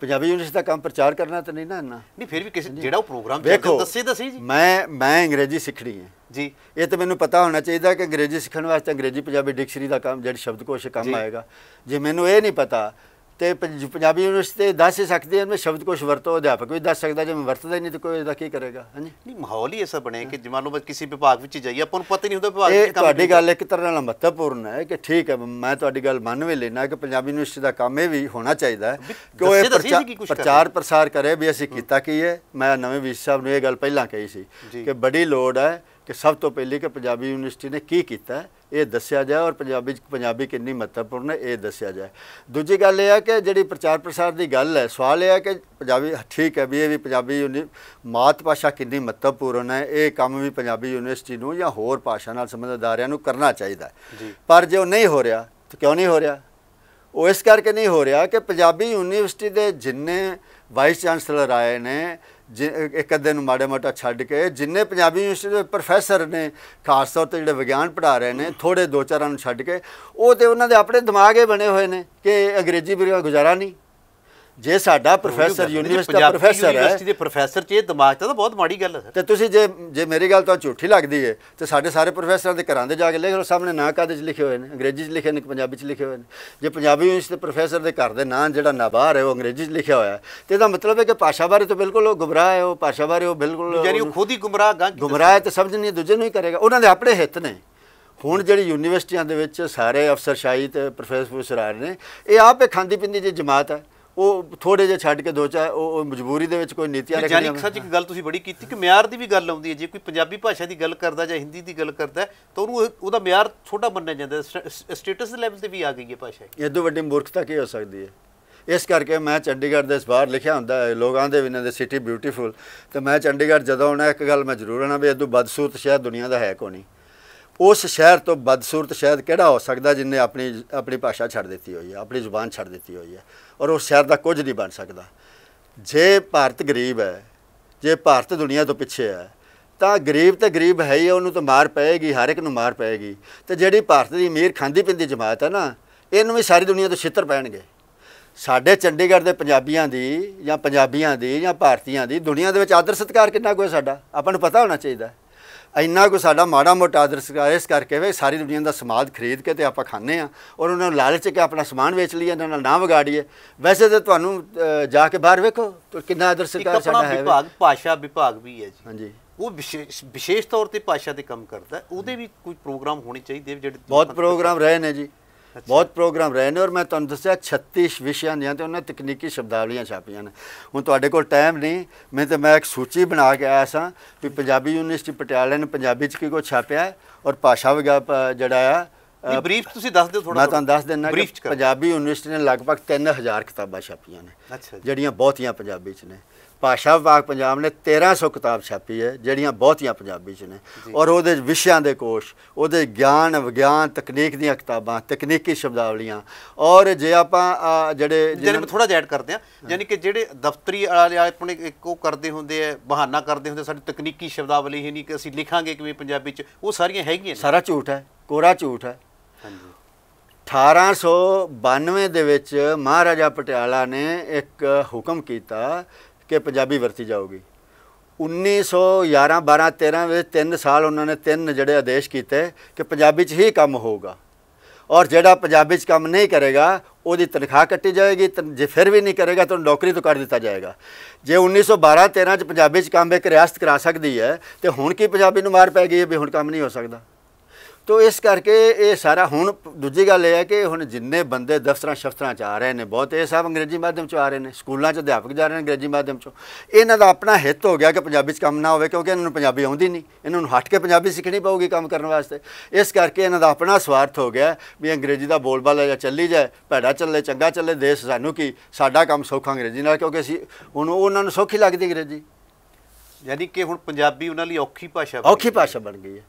ਪੰਜਾਬੀ ਯੂਨੀਵਰਸਿਟੀ ਦਾ ਕੰਮ ਪ੍ਰਚਾਰ ਕਰਨਾ ਤਾਂ ਨਹੀਂ ਨਾ ਇੰਨਾ ਨਹੀਂ ਫਿਰ ਵੀ ਕਿਸੇ ਜਿਹੜਾ ਉਹ ਪ੍ਰੋਗਰਾਮ ਚੱਲਦਾ ਦੱਸੇ ਦੱਸੀ ਜੀ ਮੈਂ ਮੈਂ ਅੰਗਰੇਜ਼ੀ ਸਿੱਖਣੀ ਹੈ ਜੀ ਇਹ ਤਾਂ ਮੈਨੂੰ ਪਤਾ ਹੋਣਾ ਚਾਹੀਦਾ ਕਿ ਅੰਗਰੇਜ਼ੀ ਸਿੱਖਣ ਵਾਸਤੇ ਅੰਗਰੇਜ਼ੀ ਪੰਜਾਬੀ ਡਿਕਸ਼ਨਰੀ ਦਾ ਕੰਮ ਜਿਹੜੀ ਸ਼ਬਦਕੋਸ਼ ਕੰਮ ਆਏਗਾ ਜੇ ਮੈਨੂੰ ਇਹ ਨਹੀਂ ਪਤਾ ਤੇ ਪੰਜਾਬੀ ਯੂਨੀਵਰਸਿਟੀ ਦੱਸ ਸਕਦੇ ਹਨ ਮੈਂ ਸ਼ਬਦ ਕੋਸ਼ ਵਰਤੋ ਅਧਿਆਪਕ ਵੀ ਦੱਸ ਸਕਦਾ ਜੇ ਮੈਂ ਵਰਤਦਾ ਹੀ ਨਹੀਂ ਤਾਂ ਕੋਈ ਇਹਦਾ ਕੀ ਕਰੇਗਾ ਹਾਂਜੀ ਨਹੀਂ ਮਾਹੌਲ ਹੀ ਐਸਾ ਬਣਿਆ ਕਿ ਜਿਵੇਂ ਲੋ ਕਿਸੇ ਵਿਭਾਗ ਵਿੱਚ ਜਾਈਏ ਆਪਾਂ ਨੂੰ ਪਤਾ ਨਹੀਂ ਹੁੰਦਾ ਵਿਭਾਗ ਇਹ ਤੁਹਾਡੀ ਗੱਲ ਇੱਕ ਤਰ੍ਹਾਂ ਨਾਲ ਮਹੱਤਵਪੂਰਨ ਹੈ ਕਿ ਠੀਕ ਹੈ ਮੈਂ ਤੁਹਾਡੀ ਗੱਲ ਮੰਨ ਵੀ ਲੈਣਾ ਕਿ ਪੰਜਾਬੀ ਯੂਨੀਵਰਸਿਟੀ ਦਾ ਕੰਮ ਇਹ ਵੀ ਹੋਣਾ ਚਾਹੀਦਾ ਹੈ ਕਿ ਉਹ ਪ੍ਰਚਾਰ ਪ੍ਰਸਾਰ ਕਰੇ ਵੀ ਅਸੀਂ ਕੀਤਾ ਕੀ ਹੈ ਮੈਂ ਨਵੇਂ ਵਿਸ਼ਾ ਸਾਹਿਬ ਨੂੰ ਇਹ ਗੱਲ ਪਹਿਲਾਂ ਕਹੀ ਸੀ ਕਿ ਬੜੀ ਲੋੜ ਹੈ ਕਿ ਸਭ ਤੋਂ ਪਹਿਲੇ ਕਿ ਪੰਜਾਬੀ ਯੂਨੀਵਰਸਿਟੀ ਨੇ ਕੀ ਕੀਤਾ ਇਹ ਦੱਸਿਆ ਜਾਏ ਔਰ ਪੰਜਾਬੀ ਪੰਜਾਬੀ ਕਿੰਨੀ ਮਹੱਤਵਪੂਰਨ ਹੈ ਇਹ ਦੱਸਿਆ ਜਾਏ ਦੂਜੀ ਗੱਲ ਇਹ ਹੈ ਕਿ ਜਿਹੜੀ ਪ੍ਰਚਾਰ ਪ੍ਰਸਾਰ ਦੀ ਗੱਲ ਹੈ ਸਵਾਲ ਇਹ ਹੈ ਕਿ ਪੰਜਾਬੀ ਠੀਕ ਹੈ ਵੀ ਇਹ ਵੀ ਪੰਜਾਬੀ ਮਾਤ ਭਾਸ਼ਾ ਕਿੰਨੀ ਮਹੱਤਵਪੂਰਨ ਹੈ ਇਹ ਕੰਮ ਵੀ ਪੰਜਾਬੀ ਯੂਨੀਵਰਸਿਟੀ ਨੂੰ ਜਾਂ ਹੋਰ ਭਾਸ਼ਾ ਨਾਲ ਸੰਬੰਧਿਤ ਅਦਾਰਿਆਂ ਨੂੰ ਕਰਨਾ ਚਾਹੀਦਾ ਪਰ ਜੇ ਉਹ ਨਹੀਂ ਹੋ ਰਿਹਾ ਤਾਂ ਕਿਉਂ ਨਹੀਂ ਹੋ ਰਿਹਾ ਉਹ ਇਸ ਕਰਕੇ ਨਹੀਂ ਹੋ ਰਿਹਾ ਕਿ ਪੰਜਾਬੀ ਯੂਨੀਵਰਸਿਟੀ ਦੇ ਜਿੰਨੇ ਵਾਈਸ ਚਾਂਸਲਰ ਆਏ ਨੇ ਇੱਕ ਅੱਧੇ ਨੂੰ ਮਾੜੇ ਮੋਟਾ ਛੱਡ ਕੇ ਜਿੰਨੇ ਪੰਜਾਬੀ ਯੂਨੀਵਰਸਿਟੀ ਦੇ ਪ੍ਰੋਫੈਸਰ ਨੇ ਖਾਸ ਤੌਰ ਤੇ ਜਿਹੜੇ ਵਿਗਿਆਨ ਪੜਾ ਰਹੇ ਨੇ ਥੋੜੇ ਦੋ ਚਾਰਾਂ ਨੂੰ ਛੱਡ ਕੇ ਉਹ ਤੇ ਉਹਨਾਂ ਦੇ ਆਪਣੇ ਦਿਮਾਗ ਹੀ ਬਣੇ ਹੋਏ ਨੇ ਕਿ ਅੰਗਰੇਜ਼ੀ ਬਿਨਾਂ ਗੁਜ਼ਾਰਾ ਨਹੀਂ ਜੇ ਸਾਡਾ ਪ੍ਰੋਫੈਸਰ ਯੂਨੀਵਰਸਿਟੀ ਦਾ ਪ੍ਰੋਫੈਸਰ ਹੈ ਯੂਨੀਵਰਸਿਟੀ ਦੇ ਪ੍ਰੋਫੈਸਰ 'ਚ ਇਹ ਦਿਮਾਗ ਤਾਂ ਬਹੁਤ ਮਾੜੀ ਗੱਲ ਹੈ ਤੇ ਤੁਸੀਂ ਜੇ ਜੇ ਮੇਰੀ ਗੱਲ ਤਾਂ ਝੂਠੀ ਲੱਗਦੀ ਹੈ ਤੇ ਸਾਡੇ ਸਾਰੇ ਪ੍ਰੋਫੈਸਰਾਂ ਦੇ ਘਰਾਂ ਦੇ ਜਾ ਕੇ ਲਿਖ ਲਓ ਸਾਹਮਣੇ ਨਾਂ ਕਾਦੇ 'ਚ ਲਿਖੇ ਹੋਏ ਨੇ ਅੰਗਰੇਜ਼ੀ 'ਚ ਲਿਖੇ ਨੇ ਪੰਜਾਬੀ 'ਚ ਲਿਖੇ ਹੋਏ ਨੇ ਜੇ ਪੰਜਾਬੀ ਯੂਨੀਵਰਸਿਟੀ ਦੇ ਪ੍ਰੋਫੈਸਰ ਦੇ ਘਰ ਦੇ ਨਾਂ ਜਿਹੜਾ ਨਾਬਾਰ ਹੈ ਉਹ ਅੰਗਰੇਜ਼ੀ 'ਚ ਲਿਖਿਆ ਹੋਇਆ ਤੇ ਇਹਦਾ ਮਤਲਬ ਹੈ ਕਿ ਭਾਸ਼ਾ ਬਾਰੇ ਤਾਂ ਬਿਲਕੁਲ ਉਹ ਗੁਮਰਾਹ ਹੈ ਉਹ ਭਾਸ਼ਾ ਬਾਰੇ ਉਹ ਬਿਲਕੁਲ ਯਾਨੀ ਉਹ ਖੁਦ ਹੀ ਗੁਮਰਾਹ ਗਾਂ ਹੈ ਤੇ ਸਮਝ ਨਹੀਂ ਦੂਜੇ ਨੂੰ ਹੀ ਕਰੇਗਾ ਉਹਨਾਂ ਦੇ ਆਪਣੇ ਹਿੱਤ ਨੇ ਹੁਣ ਜਿਹੜੀ ਯੂਨੀਵਰਸਿਟੀਆਂ ਦੇ ਵਿੱਚ ਸਾਰੇ ਸ਼ਾਹੀ ਤੇ ਪ੍ਰੋਫੈਸਰ ਫੁਸਰਾਰ ਨੇ ਇਹ ਆਪੇ ਖਾਂਦੀ ਪਿੰਦੀ ਜੀ ਜਮਾਤ ਹੈ ਉਹ ਥੋੜੇ ਜਿਹਾ ਛੱਡ ਕੇ ਦੋ ਚਾ ਉਹ ਮਜਬੂਰੀ ਦੇ ਵਿੱਚ ਕੋਈ ਨੀਤੀਆਂ ਰੱਖੀਆਂ ਜਾਨੀ ਸੱਚ ਇੱਕ ਗੱਲ ਤੁਸੀਂ ਬੜੀ ਕੀਤੀ ਕਿ ਮਿਆਰ ਦੀ ਵੀ ਗੱਲ ਆਉਂਦੀ ਹੈ ਜੇ ਕੋਈ ਪੰਜਾਬੀ ਭਾਸ਼ਾ ਦੀ ਗੱਲ ਕਰਦਾ ਜਾਂ ਹਿੰਦੀ ਦੀ ਗੱਲ ਕਰਦਾ ਤਾਂ ਉਹਨੂੰ ਉਹਦਾ ਮਿਆਰ ਛੋਟਾ ਮੰਨਿਆ ਜਾਂਦਾ ਸਟੇਟਸ ਲੈਵਲ ਤੇ ਵੀ ਆ ਗਈ ਹੈ ਭਾਸ਼ਾ ਇਦੋਂ ਵੱਡੀ ਮੂਰਖਤਾ ਕੀ ਹੋ ਸਕਦੀ ਹੈ ਇਸ ਕਰਕੇ ਮੈਂ ਚੰਡੀਗੜ੍ਹ ਦੇ ਸਬਾਰ ਲਿਖਿਆ ਹੁੰਦਾ ਹੈ ਲੋਕਾਂ ਦੇ ਵਿਨਾਂ ਦੇ ਸਿਟੀ ਬਿਊਟੀਫੁਲ ਤੇ ਮੈਂ ਚੰਡੀਗੜ੍ਹ ਜਦੋਂ ਆਉਣਾ ਇੱਕ ਗੱਲ ਮੈਂ ਜ਼ਰੂਰ ਆਣਾ ਵੀ ਇਦੋਂ ਬਦਸੂਰਤ ਸ਼ਹਿਰ ਦੁਨੀਆ ਦਾ ਹੈ ਕੋਈ ਨਹੀਂ ਉਸ ਸ਼ਹਿਰ ਤੋਂ ਬਦਸੂਰਤ ਸ਼ਹਿਰ ਕਿਹੜਾ ਹੋ ਸਕਦਾ ਜਿੰਨੇ ਆਪਣੀ ਆਪਣੀ ਭਾਸ਼ਾ ਛੱਡ ਦਿੱਤੀ ਹੋਈ ਹੈ ਆਪਣੀ ਜ਼ੁਬਾਨ ਛੱਡ ਦਿੱਤੀ ਹੋਈ ਹੈ ਔਰ ਉਸ ਸ਼ਹਿਰ ਦਾ ਕੁਝ ਨਹੀਂ ਬਣ ਸਕਦਾ ਜੇ ਭਾਰਤ ਗਰੀਬ ਹੈ ਜੇ ਭਾਰਤ ਦੁਨੀਆ ਤੋਂ ਪਿੱਛੇ ਹੈ ਤਾਂ ਗਰੀਬ ਤੇ ਗਰੀਬ ਹੈ ਹੀ ਉਹਨੂੰ ਤਾਂ ਮਾਰ ਪਏਗੀ ਹਰ ਇੱਕ ਨੂੰ ਮਾਰ ਪਏਗੀ ਤੇ ਜਿਹੜੀ ਭਾਰਤ ਦੀ ਅਮੀਰ ਖਾਂਦੀ ਪਿੰਦੀ ਜਮਾਤ ਹੈ ਨਾ ਇਹਨੂੰ ਵੀ ਸਾਰੀ ਦੁਨੀਆ ਤੋਂ ਛਿੱਤਰ ਪੈਣਗੇ ਸਾਡੇ ਚੰਡੀਗੜ੍ਹ ਦੇ ਪੰਜਾਬੀਆਂ ਦੀ ਜਾਂ ਪੰਜਾਬੀਆਂ ਦੀ ਜਾਂ ਭਾਰਤੀਆਂ ਦੀ ਦੁਨੀਆ ਦੇ ਵਿੱਚ ਆਦਰ ਸਤਿਕਾਰ ਕਿੰਨਾ ਕੋਈ ਸਾਡਾ ਆਪਾਂ ਨੂੰ ਪਤਾ ਹੋਣਾ ਚਾਹੀਦਾ ਇੰਨਾ ਕੋ ਸਾਡਾ ਮਾੜਾ ਮੋਟਾ ਆਦਰ ਸਰਕਾਰ ਇਸ ਕਰਕੇ ਵੇ ਸਾਰੀ ਦੁਨੀਆ ਦਾ ਸਮਾਦ ਖਰੀਦ ਕੇ ਤੇ ਆਪਾਂ ਖਾਂਦੇ ਆ ਔਰ ਉਹਨਾਂ ਨੂੰ ਲਾਲਚ ਕੇ ਆਪਣਾ ਸਮਾਨ ਵੇਚ ਲਈਏ ਇਹਨਾਂ ਨਾਲ ਨਾ ਵਿਗਾੜੀਏ ਵੈਸੇ ਤੇ ਤੁਹਾਨੂੰ ਜਾ ਕੇ ਬਾਹਰ ਵੇਖੋ ਕਿੰਨਾ ਆਦਰ ਸਰਕਾਰ ਸਾਡਾ ਹੈ ਵਿਭਾਗ ਪਾਸ਼ਾ ਵਿਭਾਗ ਵੀ ਹੈ ਜੀ ਹਾਂਜੀ ਉਹ ਵਿਸ਼ੇਸ਼ ਤੌਰ ਤੇ ਪਾਸ਼ਾ ਦੇ ਕੰਮ ਕਰਦਾ ਉਹਦੇ ਵੀ ਕੋਈ ਪ੍ਰੋਗਰਾਮ ਹੋਣੇ ਚਾਹੀਦੇ ਜਿਹੜੇ ਬਹੁਤ ਪ੍ਰੋਗਰਾਮ ਰਹੇ ਨੇ ਜੀ ਬਹੁਤ ਪ੍ਰੋਗਰਾਮ ਰਹੇ ਨੇ ਔਰ ਮੈਂ ਤੁਹਾਨੂੰ ਦੱਸਿਆ 36 ਵਿਸ਼ਿਆਂ ਦੀਆਂ ਤੇ ਉਹਨਾਂ ਤਕਨੀਕੀ ਸ਼ਬਦਾਵਲੀਆਂ ਛਾਪੀਆਂ ਨੇ ਹੁਣ ਤੁਹਾਡੇ ਕੋਲ ਟਾਈਮ ਨਹੀਂ ਮੈਂ ਤੇ ਮੈਂ ਇੱਕ ਸੂਚੀ ਬਣਾ ਕੇ ਆਇਆ ਸਾਂ ਵੀ ਪੰਜਾਬੀ ਯੂਨੀਵਰਸਿਟੀ ਪਟਿਆਲਾ ਨੇ ਪੰਜਾਬੀ ਚ ਕੀ ਕੋ ਛਾਪਿਆ ਔਰ ਭਾਸ਼ਾ ਵਿਗਿਆਪ ਜਿਹੜਾ ਆ ਬਰੀਫ ਤੁਸੀਂ ਦੱਸ ਦਿਓ ਥੋੜਾ ਮੈਂ ਤੁਹਾਨੂੰ ਦੱਸ ਦਿੰਦਾ ਕਿ ਪੰਜਾਬੀ ਯੂਨੀਵਰਸਿਟੀ ਨੇ ਲਗਭਗ 3000 ਕਿਤਾਬਾਂ ਛਾਪੀਆਂ ਨੇ ਜਿਹੜੀਆਂ ਬਹੁਤੀਆਂ ਪੰਜਾਬੀ ਚ ਨੇ ਭਾਸ਼ਾ ਵਿਭਾਗ ਪੰਜਾਬ ਨੇ 1300 ਕਿਤਾਬ ਛਾਪੀ ਹੈ ਜਿਹੜੀਆਂ ਬਹੁਤੀਆਂ ਪੰਜਾਬੀ 'ਚ ਨੇ ਔਰ ਉਹਦੇ ਵਿਸ਼ਿਆਂ ਦੇ ਕੋਸ਼ ਉਹਦੇ ਗਿਆਨ ਵਿਗਿਆਨ ਤਕਨੀਕ ਦੀਆਂ ਕਿਤਾਬਾਂ ਤਕਨੀਕੀ ਸ਼ਬਦਾਵਲੀਆਂ ਔਰ ਜੇ ਆਪਾਂ ਜਿਹੜੇ ਜਿਹੜੇ ਥੋੜਾ ਜਿਹਾ ਐਡ ਕਰਦੇ ਆ ਯਾਨੀ ਕਿ ਜਿਹੜੇ ਦਫ਼ਤਰੀ ਵਾਲੇ ਆਪਣੇ ਇੱਕੋ ਕਰਦੇ ਹੁੰਦੇ ਆ ਬਹਾਨਾ ਕਰਦੇ ਹੁੰਦੇ ਸਾਡੀ ਤਕਨੀਕੀ ਸ਼ਬਦਾਵਲੀ ਹੀ ਨਹੀਂ ਕਿ ਅਸੀਂ ਲਿਖਾਂਗੇ ਕਿਵੇਂ ਪੰਜਾਬੀ 'ਚ ਉਹ ਸਾਰੀਆਂ ਹੈਗੀਆਂ ਸਾਰਾ ਝੂਠ ਹੈ ਕੋਰਾ ਝੂਠ ਹੈ ਹਾਂਜੀ 1892 ਦੇ ਵਿੱਚ ਮਹਾਰਾਜਾ ਪਟਿਆਲਾ ਨੇ ਇੱਕ ਹੁਕਮ ਕੀਤਾ ਕਿ ਪੰਜਾਬੀ ਵਰਤੀ ਜਾਊਗੀ 1911 12 13 ਵਿੱਚ 3 ਸਾਲ ਉਹਨਾਂ ਨੇ ਤਿੰਨ ਜਿਹੜੇ ਆਦੇਸ਼ ਕੀਤੇ ਕਿ ਪੰਜਾਬੀ 'ਚ ਹੀ ਕੰਮ ਹੋਊਗਾ ਔਰ ਜਿਹੜਾ ਪੰਜਾਬੀ 'ਚ ਕੰਮ ਨਹੀਂ ਕਰੇਗਾ ਉਹਦੀ ਤਨਖਾਹ ਕੱਟੀ ਜਾਏਗੀ ਜੇ ਫਿਰ ਵੀ ਨਹੀਂ ਕਰੇਗਾ ਤਾਂ ਨੌਕਰੀ ਤੋਂ ਕੱਢ ਦਿੱਤਾ ਜਾਏਗਾ ਜੇ 1912 13 'ਚ ਪੰਜਾਬੀ 'ਚ ਕੰਮ ਇੱਕ ਰਿਆਸਤ ਕਰਾ ਸਕਦੀ ਹੈ ਤੇ ਹੁਣ ਕੀ ਪੰਜਾਬੀ ਨੂੰ ਮਾਰ ਪੈ ਗਈ ਹੈ ਵੀ ਹੁਣ ਕੰਮ ਨਹੀਂ ਹੋ ਸਕਦਾ ਤੋ ਇਸ ਕਰਕੇ ਇਹ ਸਾਰਾ ਹੁਣ ਦੂਜੀ ਗੱਲ ਇਹ ਹੈ ਕਿ ਹੁਣ ਜਿੰਨੇ ਬੰਦੇ ਦਫ਼ਤਰਾਂ ਸ਼ਫਤਰਾਂ ਚ ਆ ਰਹੇ ਨੇ ਬਹੁਤ ਇਹ ਸਭ ਅੰਗਰੇਜ਼ੀ ਮਾਧਿਅਮ ਚ ਆ ਰਹੇ ਨੇ ਸਕੂਲਾਂ ਚ ਅਧਿਆਪਕ ਜਾ ਰਹੇ ਨੇ ਅੰਗਰੇਜ਼ੀ ਮਾਧਿਅਮ ਚ ਇਹਨਾਂ ਦਾ ਆਪਣਾ ਹਿੱਤ ਹੋ ਗਿਆ ਕਿ ਪੰਜਾਬੀ ਚ ਕੰਮ ਨਾ ਹੋਵੇ ਕਿਉਂਕਿ ਇਹਨਾਂ ਨੂੰ ਪੰਜਾਬੀ ਆਉਂਦੀ ਨਹੀਂ ਇਹਨਾਂ ਨੂੰ ਹਟ ਕੇ ਪੰਜਾਬੀ ਸਿੱਖਣੀ ਪਊਗੀ ਕੰਮ ਕਰਨ ਵਾਸਤੇ ਇਸ ਕਰਕੇ ਇਹਨਾਂ ਦਾ ਆਪਣਾ ਸਵਾਰਥ ਹੋ ਗਿਆ ਵੀ ਅੰਗਰੇਜ਼ੀ ਦਾ ਬੋਲਬਾਲਾ ਜਾਂ ਚੱਲੀ ਜਾਏ ਭੈੜਾ ਚੱਲੇ ਚੰਗਾ ਚੱਲੇ ਦੇਸ਼ ਸਾਨੂੰ ਕੀ ਸਾਡਾ ਕੰਮ ਸੌਖਾ ਅੰਗਰੇਜ਼ੀ ਨਾਲ ਕਿਉਂਕਿ ਅਸੀਂ ਹੁਣ ਉਹਨਾਂ ਨੂੰ ਸੌਖੀ ਲੱਗਦੀ ਅੰਗਰੇਜ਼ੀ ਯਾਨੀ ਕਿ ਹੁਣ ਪੰਜਾਬੀ ਉਹਨਾਂ ਲਈ ਔਖੀ ਭਾਸ਼ਾ ਔਖੀ ਭਾਸ਼ਾ ਬਣ ਗਈ ਹੈ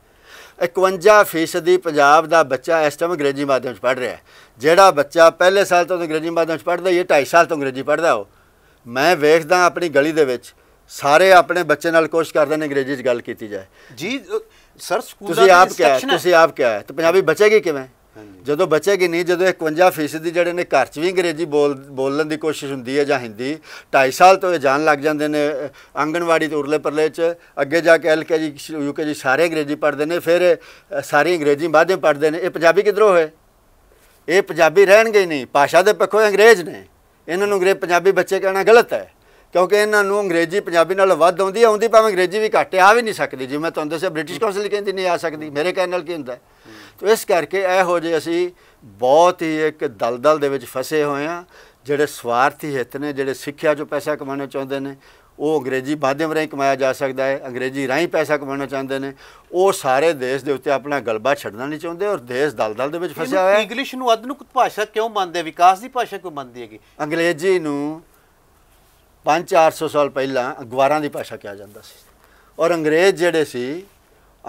51% ਪੰਜਾਬ ਦਾ ਬੱਚਾ ਇਸ ਟਾਈਮ ਅੰਗਰੇਜ਼ੀ ਮਾਧਿਅਮ 'ਚ ਪੜ ਰਿਹਾ ਹੈ ਜਿਹੜਾ ਬੱਚਾ ਪਹਿਲੇ ਸਾਲ ਤੋਂ ਅੰਗਰੇਜ਼ੀ ਮਾਧਿਅਮ 'ਚ ਪੜਦਾ ਇਹ 2.5 ਸਾਲ ਤੋਂ ਅੰਗਰੇਜ਼ੀ ਪੜਦਾ ਉਹ ਮੈਂ ਵੇਖਦਾ ਆਪਣੀ ਗਲੀ ਦੇ ਵਿੱਚ ਸਾਰੇ ਆਪਣੇ ਬੱਚੇ ਨਾਲ ਕੋਸ਼ਿਸ਼ ਕਰਦੇ ਨੇ ਅੰਗਰੇਜ਼ੀ 'ਚ ਗੱਲ ਕੀਤੀ ਜਾਏ ਜੀ ਸਰ ਸਕੂਲ ਦਾ ਤੁਸੀਂ ਆਪ ਕਿਹਾ ਤੁਸੀਂ ਆਪ ਕਿਹਾ ਤੇ ਪੰਜਾਬੀ ਬਚੇਗੀ ਕਿਵੇਂ ਜਦੋਂ ਬਚੇਗੀ ਨਹੀਂ ਜਦੋਂ 51% ਜਿਹੜੇ ਨੇ ਘਰ 'ਚ ਵੀ ਅੰਗਰੇਜ਼ੀ ਬੋਲ ਬੋਲਣ ਦੀ ਕੋਸ਼ਿਸ਼ ਹੁੰਦੀ ਹੈ ਜਾਂ ਹਿੰਦੀ 2.5 ਸਾਲ ਤੋਂ ਇਹ ਜਾਣ ਲੱਗ ਜਾਂਦੇ ਨੇ ਆਂਗਣਵਾੜੀ ਤੋਂ ਉਰਲੇ ਪਰਲੇ 'ਚ ਅੱਗੇ ਜਾ ਕੇ ਐਲਕੇਜੀ ਯੂਕੇਜੀ ਸਾਰੇ ਅੰਗਰੇਜ਼ੀ ਪੜ੍ਹਦੇ ਨੇ ਫਿਰ ਸਾਰੀ ਅੰਗਰੇਜ਼ੀ ਬਾਅਦੇ ਪੜ੍ਹਦੇ ਨੇ ਇਹ ਪੰਜਾਬੀ ਕਿਧਰੋਂ ਹੋਏ ਇਹ ਪੰਜਾਬੀ ਰਹਿਣਗੇ ਨਹੀਂ ਭਾਸ਼ਾ ਦੇ ਪੱਖੋਂ ਅੰਗਰੇਜ਼ ਨੇ ਇਹਨਾਂ ਨੂੰ ਅੰਗਰੇਜ਼ ਪੰਜਾਬੀ ਬੱਚੇ ਕਹਿਣਾ ਗਲਤ ਹੈ ਕਿਉਂਕਿ ਇਹਨਾਂ ਨੂੰ ਅੰਗਰੇਜ਼ੀ ਪੰਜਾਬੀ ਨਾਲ ਵੱਧ ਆਉਂਦੀ ਆਉਂਦੀ ਭਾਵੇਂ ਅੰਗਰੇਜ਼ੀ ਵੀ ਘੱਟ ਆ ਵੀ ਨਹੀਂ ਸਕਦੀ ਜਿਵੇਂ ਮੈਂ ਤੁਹਾਨੂੰ ਦੱਸਿਆ ਬ੍ਰਿਟਿਸ਼ ਕਾਉਂਸਲ ਕਹਿੰਦੀ ਨਹੀਂ ਆ ਸਕਦੀ ਮੇਰੇ ਕਹਿਣ ਨਾਲ ਕੀ ਹੁੰਦਾ ਤੋ ਇਸ ਕਰਕੇ ਇਹੋ ਜੇ ਅਸੀਂ ਬਹੁਤ ਹੀ ਇੱਕ ਦਲਦਲ ਦੇ ਵਿੱਚ ਫਸੇ ਹੋਏ ਆ ਜਿਹੜੇ ਸਵਾਰਥੀ ਹਿੱਤ ਨੇ ਜਿਹੜੇ ਸਿੱਖਿਆ ਜੋ ਪੈਸਾ ਕਮਾਉਣਾ ਚਾਹੁੰਦੇ ਨੇ ਉਹ ਅੰਗਰੇਜ਼ੀ ਮਾਧਿਅਮ ਰਾਹੀਂ ਕਮਾਇਆ ਜਾ ਸਕਦਾ ਹੈ ਅੰਗਰੇਜ਼ੀ ਰਾਹੀਂ ਪੈਸਾ ਕਮਾਉਣਾ ਚਾਹੁੰਦੇ ਨੇ ਉਹ ਸਾਰੇ ਦੇਸ਼ ਦੇ ਉੱਤੇ ਆਪਣਾ ਗਲਬਾ ਛੱਡਣਾ ਨਹੀਂ ਚਾਹੁੰਦੇ ਔਰ ਦੇਸ਼ ਦਲਦਲ ਦੇ ਵਿੱਚ ਫਸਿਆ ਹੋਇਆ ਹੈ ਇੰਗਲਿਸ਼ ਨੂੰ ਅਧਨੁਕ ਭਾਸ਼ਾ ਕਿਉਂ ਮੰਨਦੇ ਵਿਕਾਸ ਦੀ ਭਾਸ਼ਾ ਕਿਉਂ ਮੰਨਦੀ ਹੈਗੀ ਅੰਗਰੇਜ਼ੀ ਨੂੰ 5-400 ਸਾਲ ਪਹਿਲਾਂ ਅਗਵਾਰਾਂ ਦੀ ਭਾਸ਼ਾ ਕਿਹਾ ਜਾਂਦਾ ਸੀ ਔਰ ਅੰਗਰੇਜ਼ ਜਿਹੜੇ ਸੀ